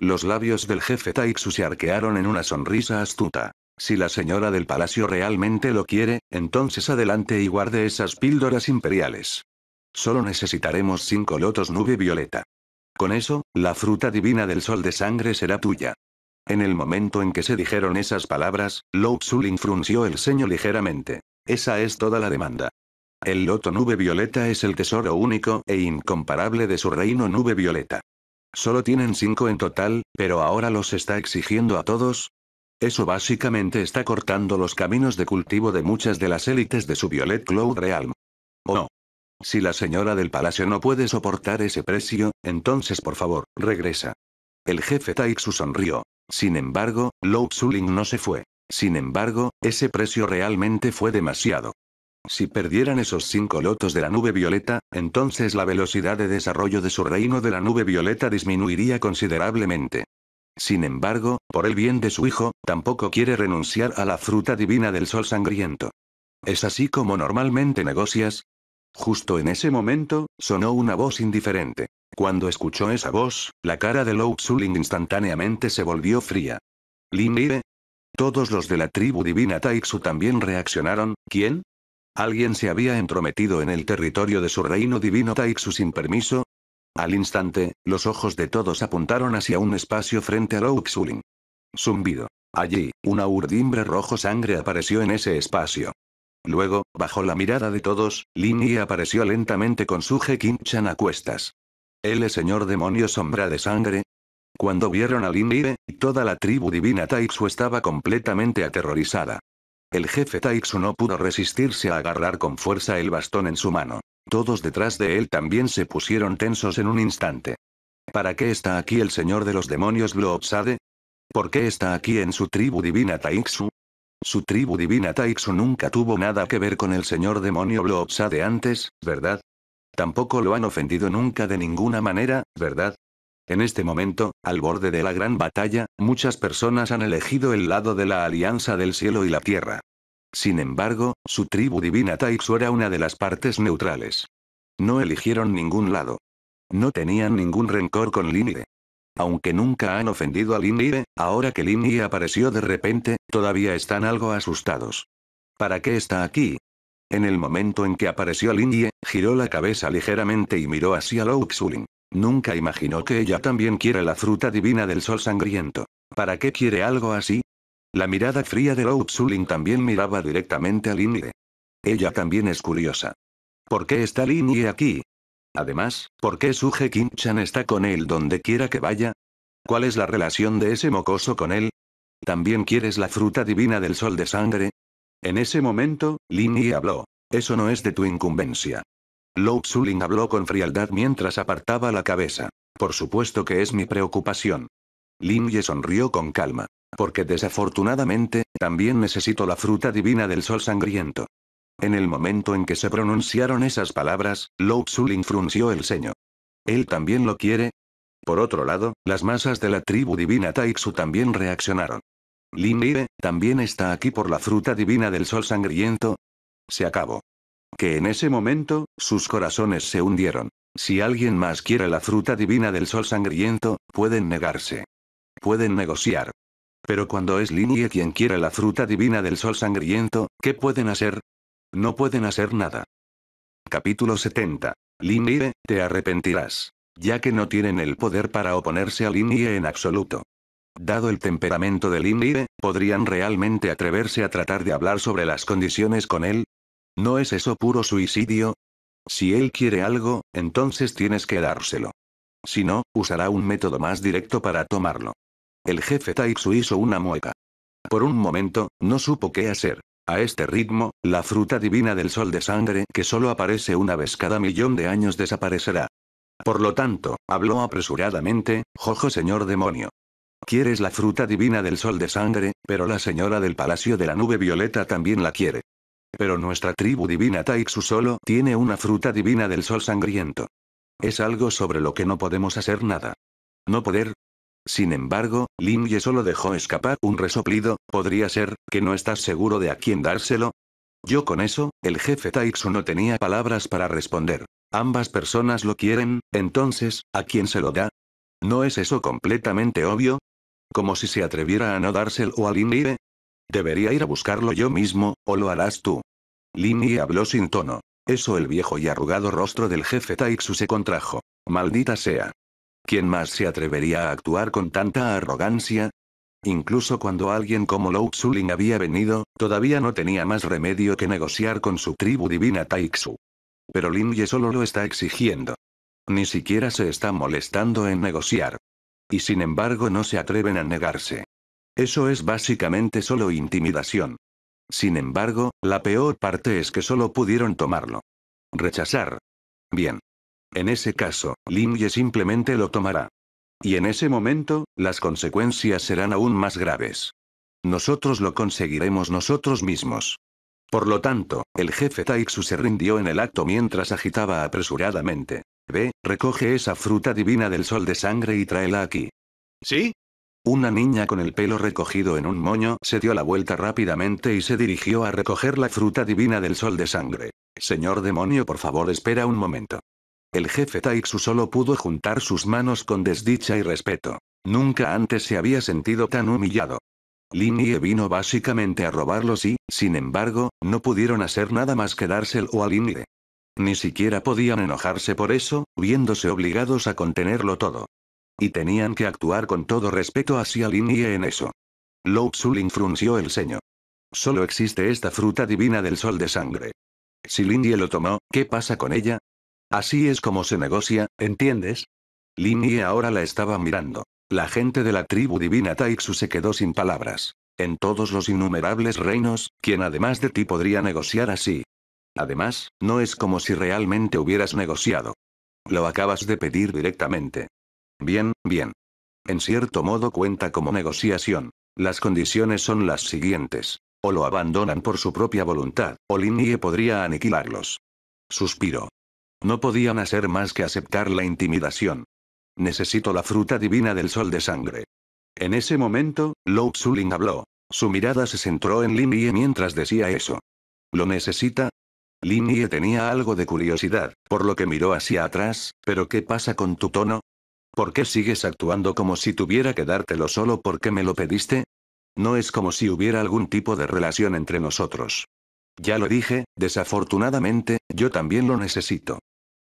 Los labios del jefe Taixu se arquearon en una sonrisa astuta. Si la señora del palacio realmente lo quiere, entonces adelante y guarde esas píldoras imperiales. Solo necesitaremos cinco lotos nube violeta. Con eso, la fruta divina del sol de sangre será tuya. En el momento en que se dijeron esas palabras, Lou Xuling frunció el ceño ligeramente. Esa es toda la demanda. El loto nube violeta es el tesoro único e incomparable de su reino nube violeta. Solo tienen cinco en total, pero ahora los está exigiendo a todos, eso básicamente está cortando los caminos de cultivo de muchas de las élites de su Violet Cloud Realm. ¿O Si la señora del palacio no puede soportar ese precio, entonces por favor, regresa. El jefe Taixu sonrió. Sin embargo, Lou Xuling no se fue. Sin embargo, ese precio realmente fue demasiado. Si perdieran esos cinco lotos de la nube violeta, entonces la velocidad de desarrollo de su reino de la nube violeta disminuiría considerablemente. Sin embargo, por el bien de su hijo, tampoco quiere renunciar a la fruta divina del sol sangriento. ¿Es así como normalmente negocias? Justo en ese momento, sonó una voz indiferente. Cuando escuchó esa voz, la cara de Lou Xuling instantáneamente se volvió fría. ¿Lin Ibe? ¿eh? Todos los de la tribu divina Taixu también reaccionaron, ¿quién? Alguien se había entrometido en el territorio de su reino divino Taixu sin permiso, al instante, los ojos de todos apuntaron hacia un espacio frente a Xuling. Zumbido. Allí, una urdimbre rojo sangre apareció en ese espacio. Luego, bajo la mirada de todos, Lin Yi apareció lentamente con su Chan a cuestas. ¿Él señor demonio sombra de sangre? Cuando vieron a Lin Yi, toda la tribu divina Taixu estaba completamente aterrorizada. El jefe Taixu no pudo resistirse a agarrar con fuerza el bastón en su mano. Todos detrás de él también se pusieron tensos en un instante. ¿Para qué está aquí el señor de los demonios Blobsade? ¿Por qué está aquí en su tribu divina Taixu? Su tribu divina Taixu nunca tuvo nada que ver con el señor demonio Blobsade antes, ¿verdad? Tampoco lo han ofendido nunca de ninguna manera, ¿verdad? En este momento, al borde de la gran batalla, muchas personas han elegido el lado de la alianza del cielo y la tierra. Sin embargo, su tribu divina Taixu era una de las partes neutrales. No eligieron ningún lado. No tenían ningún rencor con Yi. Aunque nunca han ofendido a Yi, ahora que Yi apareció de repente, todavía están algo asustados. ¿Para qué está aquí? En el momento en que apareció Linye, giró la cabeza ligeramente y miró hacia Xulin. Nunca imaginó que ella también quiere la fruta divina del sol sangriento. ¿Para qué quiere algo así? La mirada fría de Lou Tzulin también miraba directamente a Linie. Ella también es curiosa. ¿Por qué está Yi aquí? Además, ¿por qué Suje Chan está con él donde quiera que vaya? ¿Cuál es la relación de ese mocoso con él? ¿También quieres la fruta divina del sol de sangre? En ese momento, Yi habló. Eso no es de tu incumbencia. Lou Tzulin habló con frialdad mientras apartaba la cabeza. Por supuesto que es mi preocupación. Ye sonrió con calma. Porque desafortunadamente, también necesito la fruta divina del sol sangriento. En el momento en que se pronunciaron esas palabras, Lou sulin frunció el ceño. ¿Él también lo quiere? Por otro lado, las masas de la tribu divina Taixu también reaccionaron. Lin Ye, también está aquí por la fruta divina del sol sangriento. Se acabó. Que en ese momento, sus corazones se hundieron. Si alguien más quiere la fruta divina del sol sangriento, pueden negarse pueden negociar. Pero cuando es Linie quien quiere la fruta divina del sol sangriento, ¿qué pueden hacer? No pueden hacer nada. Capítulo 70. Linie, te arrepentirás. Ya que no tienen el poder para oponerse a Linie en absoluto. Dado el temperamento de Linie, ¿podrían realmente atreverse a tratar de hablar sobre las condiciones con él? ¿No es eso puro suicidio? Si él quiere algo, entonces tienes que dárselo. Si no, usará un método más directo para tomarlo. El jefe Taixu hizo una mueca. Por un momento, no supo qué hacer. A este ritmo, la fruta divina del sol de sangre que solo aparece una vez cada millón de años desaparecerá. Por lo tanto, habló apresuradamente, Jojo señor demonio. Quieres la fruta divina del sol de sangre, pero la señora del palacio de la nube violeta también la quiere. Pero nuestra tribu divina Taixu solo tiene una fruta divina del sol sangriento. Es algo sobre lo que no podemos hacer nada. No poder, sin embargo, Ye solo dejó escapar un resoplido, podría ser, que no estás seguro de a quién dárselo. Yo con eso, el jefe Taixu no tenía palabras para responder. Ambas personas lo quieren, entonces, ¿a quién se lo da? ¿No es eso completamente obvio? Como si se atreviera a no dárselo a Ye? Debería ir a buscarlo yo mismo, o lo harás tú. Ye habló sin tono. Eso el viejo y arrugado rostro del jefe Taixu se contrajo. Maldita sea. ¿Quién más se atrevería a actuar con tanta arrogancia? Incluso cuando alguien como Lou Xuling había venido, todavía no tenía más remedio que negociar con su tribu divina Taixu. Pero Lin Ye solo lo está exigiendo. Ni siquiera se está molestando en negociar. Y sin embargo no se atreven a negarse. Eso es básicamente solo intimidación. Sin embargo, la peor parte es que solo pudieron tomarlo. Rechazar. Bien. En ese caso, Ye simplemente lo tomará. Y en ese momento, las consecuencias serán aún más graves. Nosotros lo conseguiremos nosotros mismos. Por lo tanto, el jefe Taixu se rindió en el acto mientras agitaba apresuradamente. Ve, recoge esa fruta divina del sol de sangre y tráela aquí. ¿Sí? Una niña con el pelo recogido en un moño se dio la vuelta rápidamente y se dirigió a recoger la fruta divina del sol de sangre. Señor demonio, por favor, espera un momento. El jefe Taixu solo pudo juntar sus manos con desdicha y respeto. Nunca antes se había sentido tan humillado. Lin Ye vino básicamente a robarlos y, sin embargo, no pudieron hacer nada más que dárselo a Ye. Ni siquiera podían enojarse por eso, viéndose obligados a contenerlo todo. Y tenían que actuar con todo respeto hacia Lin Ye en eso. Lou Lin frunció el ceño. Solo existe esta fruta divina del sol de sangre. Si Lin Ye lo tomó, ¿qué pasa con ella? Así es como se negocia, ¿entiendes? Lin ahora la estaba mirando. La gente de la tribu divina Taixu se quedó sin palabras. En todos los innumerables reinos, ¿quién además de ti podría negociar así? Además, no es como si realmente hubieras negociado. Lo acabas de pedir directamente. Bien, bien. En cierto modo cuenta como negociación. Las condiciones son las siguientes. O lo abandonan por su propia voluntad, o Linie podría aniquilarlos. Suspiro. No podían hacer más que aceptar la intimidación. Necesito la fruta divina del sol de sangre. En ese momento, Lou Xuling habló. Su mirada se centró en Lin Ye mientras decía eso. ¿Lo necesita? Lin Ye tenía algo de curiosidad, por lo que miró hacia atrás, pero ¿qué pasa con tu tono? ¿Por qué sigues actuando como si tuviera que dártelo solo porque me lo pediste? No es como si hubiera algún tipo de relación entre nosotros. Ya lo dije, desafortunadamente, yo también lo necesito.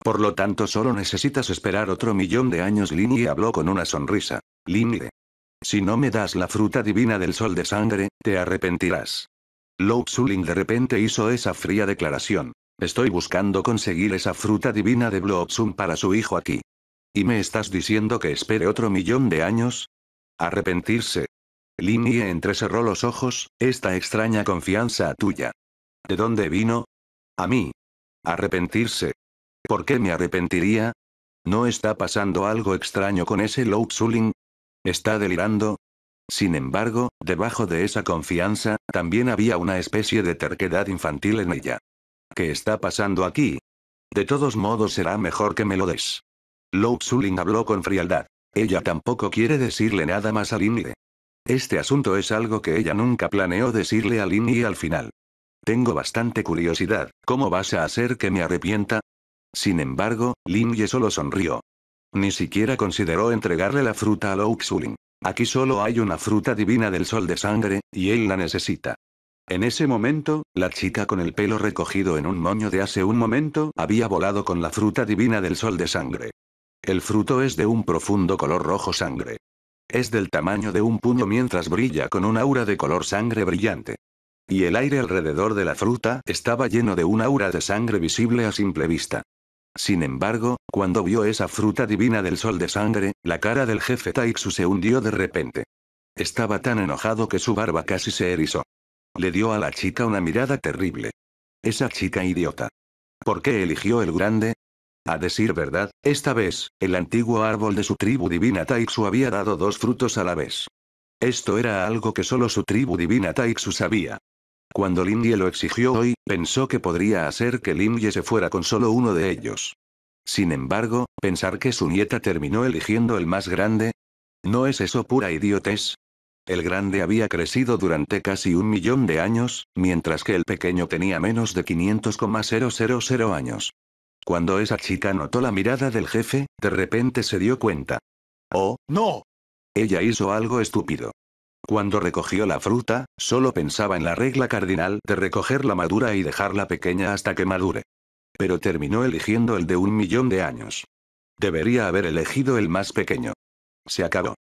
Por lo tanto solo necesitas esperar otro millón de años. Linny habló con una sonrisa. Linie, Si no me das la fruta divina del sol de sangre, te arrepentirás. Lou Tzuling de repente hizo esa fría declaración. Estoy buscando conseguir esa fruta divina de Bloodsum para su hijo aquí. ¿Y me estás diciendo que espere otro millón de años? Arrepentirse. Linie entrecerró los ojos, esta extraña confianza tuya. ¿De dónde vino? A mí. Arrepentirse, ¿Por qué me arrepentiría? ¿No está pasando algo extraño con ese Lou Zuling? ¿Está delirando? Sin embargo, debajo de esa confianza, también había una especie de terquedad infantil en ella. ¿Qué está pasando aquí? De todos modos será mejor que me lo des. Lou Zuling habló con frialdad. Ella tampoco quiere decirle nada más a Lin Este asunto es algo que ella nunca planeó decirle a Lin y al final. Tengo bastante curiosidad, ¿cómo vas a hacer que me arrepienta? Sin embargo, Ye solo sonrió. Ni siquiera consideró entregarle la fruta a Xulin. Aquí solo hay una fruta divina del sol de sangre, y él la necesita. En ese momento, la chica con el pelo recogido en un moño de hace un momento había volado con la fruta divina del sol de sangre. El fruto es de un profundo color rojo sangre. Es del tamaño de un puño mientras brilla con un aura de color sangre brillante. Y el aire alrededor de la fruta estaba lleno de un aura de sangre visible a simple vista. Sin embargo, cuando vio esa fruta divina del sol de sangre, la cara del jefe Taixu se hundió de repente. Estaba tan enojado que su barba casi se erizó. Le dio a la chica una mirada terrible. Esa chica idiota. ¿Por qué eligió el grande? A decir verdad, esta vez, el antiguo árbol de su tribu divina Taixu había dado dos frutos a la vez. Esto era algo que solo su tribu divina Taixu sabía. Cuando Lindy lo exigió hoy, pensó que podría hacer que Lindy se fuera con solo uno de ellos. Sin embargo, pensar que su nieta terminó eligiendo el más grande. ¿No es eso pura idiotez? El grande había crecido durante casi un millón de años, mientras que el pequeño tenía menos de 500,000 años. Cuando esa chica notó la mirada del jefe, de repente se dio cuenta. ¡Oh, no! Ella hizo algo estúpido. Cuando recogió la fruta, solo pensaba en la regla cardinal de recoger la madura y dejarla pequeña hasta que madure. Pero terminó eligiendo el de un millón de años. Debería haber elegido el más pequeño. Se acabó.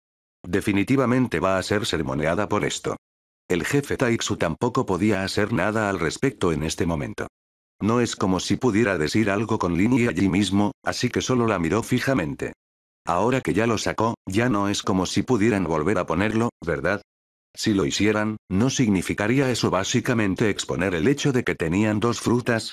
Definitivamente va a ser sermoneada por esto. El jefe Taixu tampoco podía hacer nada al respecto en este momento. No es como si pudiera decir algo con Lini allí mismo, así que solo la miró fijamente. Ahora que ya lo sacó, ya no es como si pudieran volver a ponerlo, ¿verdad? Si lo hicieran, ¿no significaría eso básicamente exponer el hecho de que tenían dos frutas?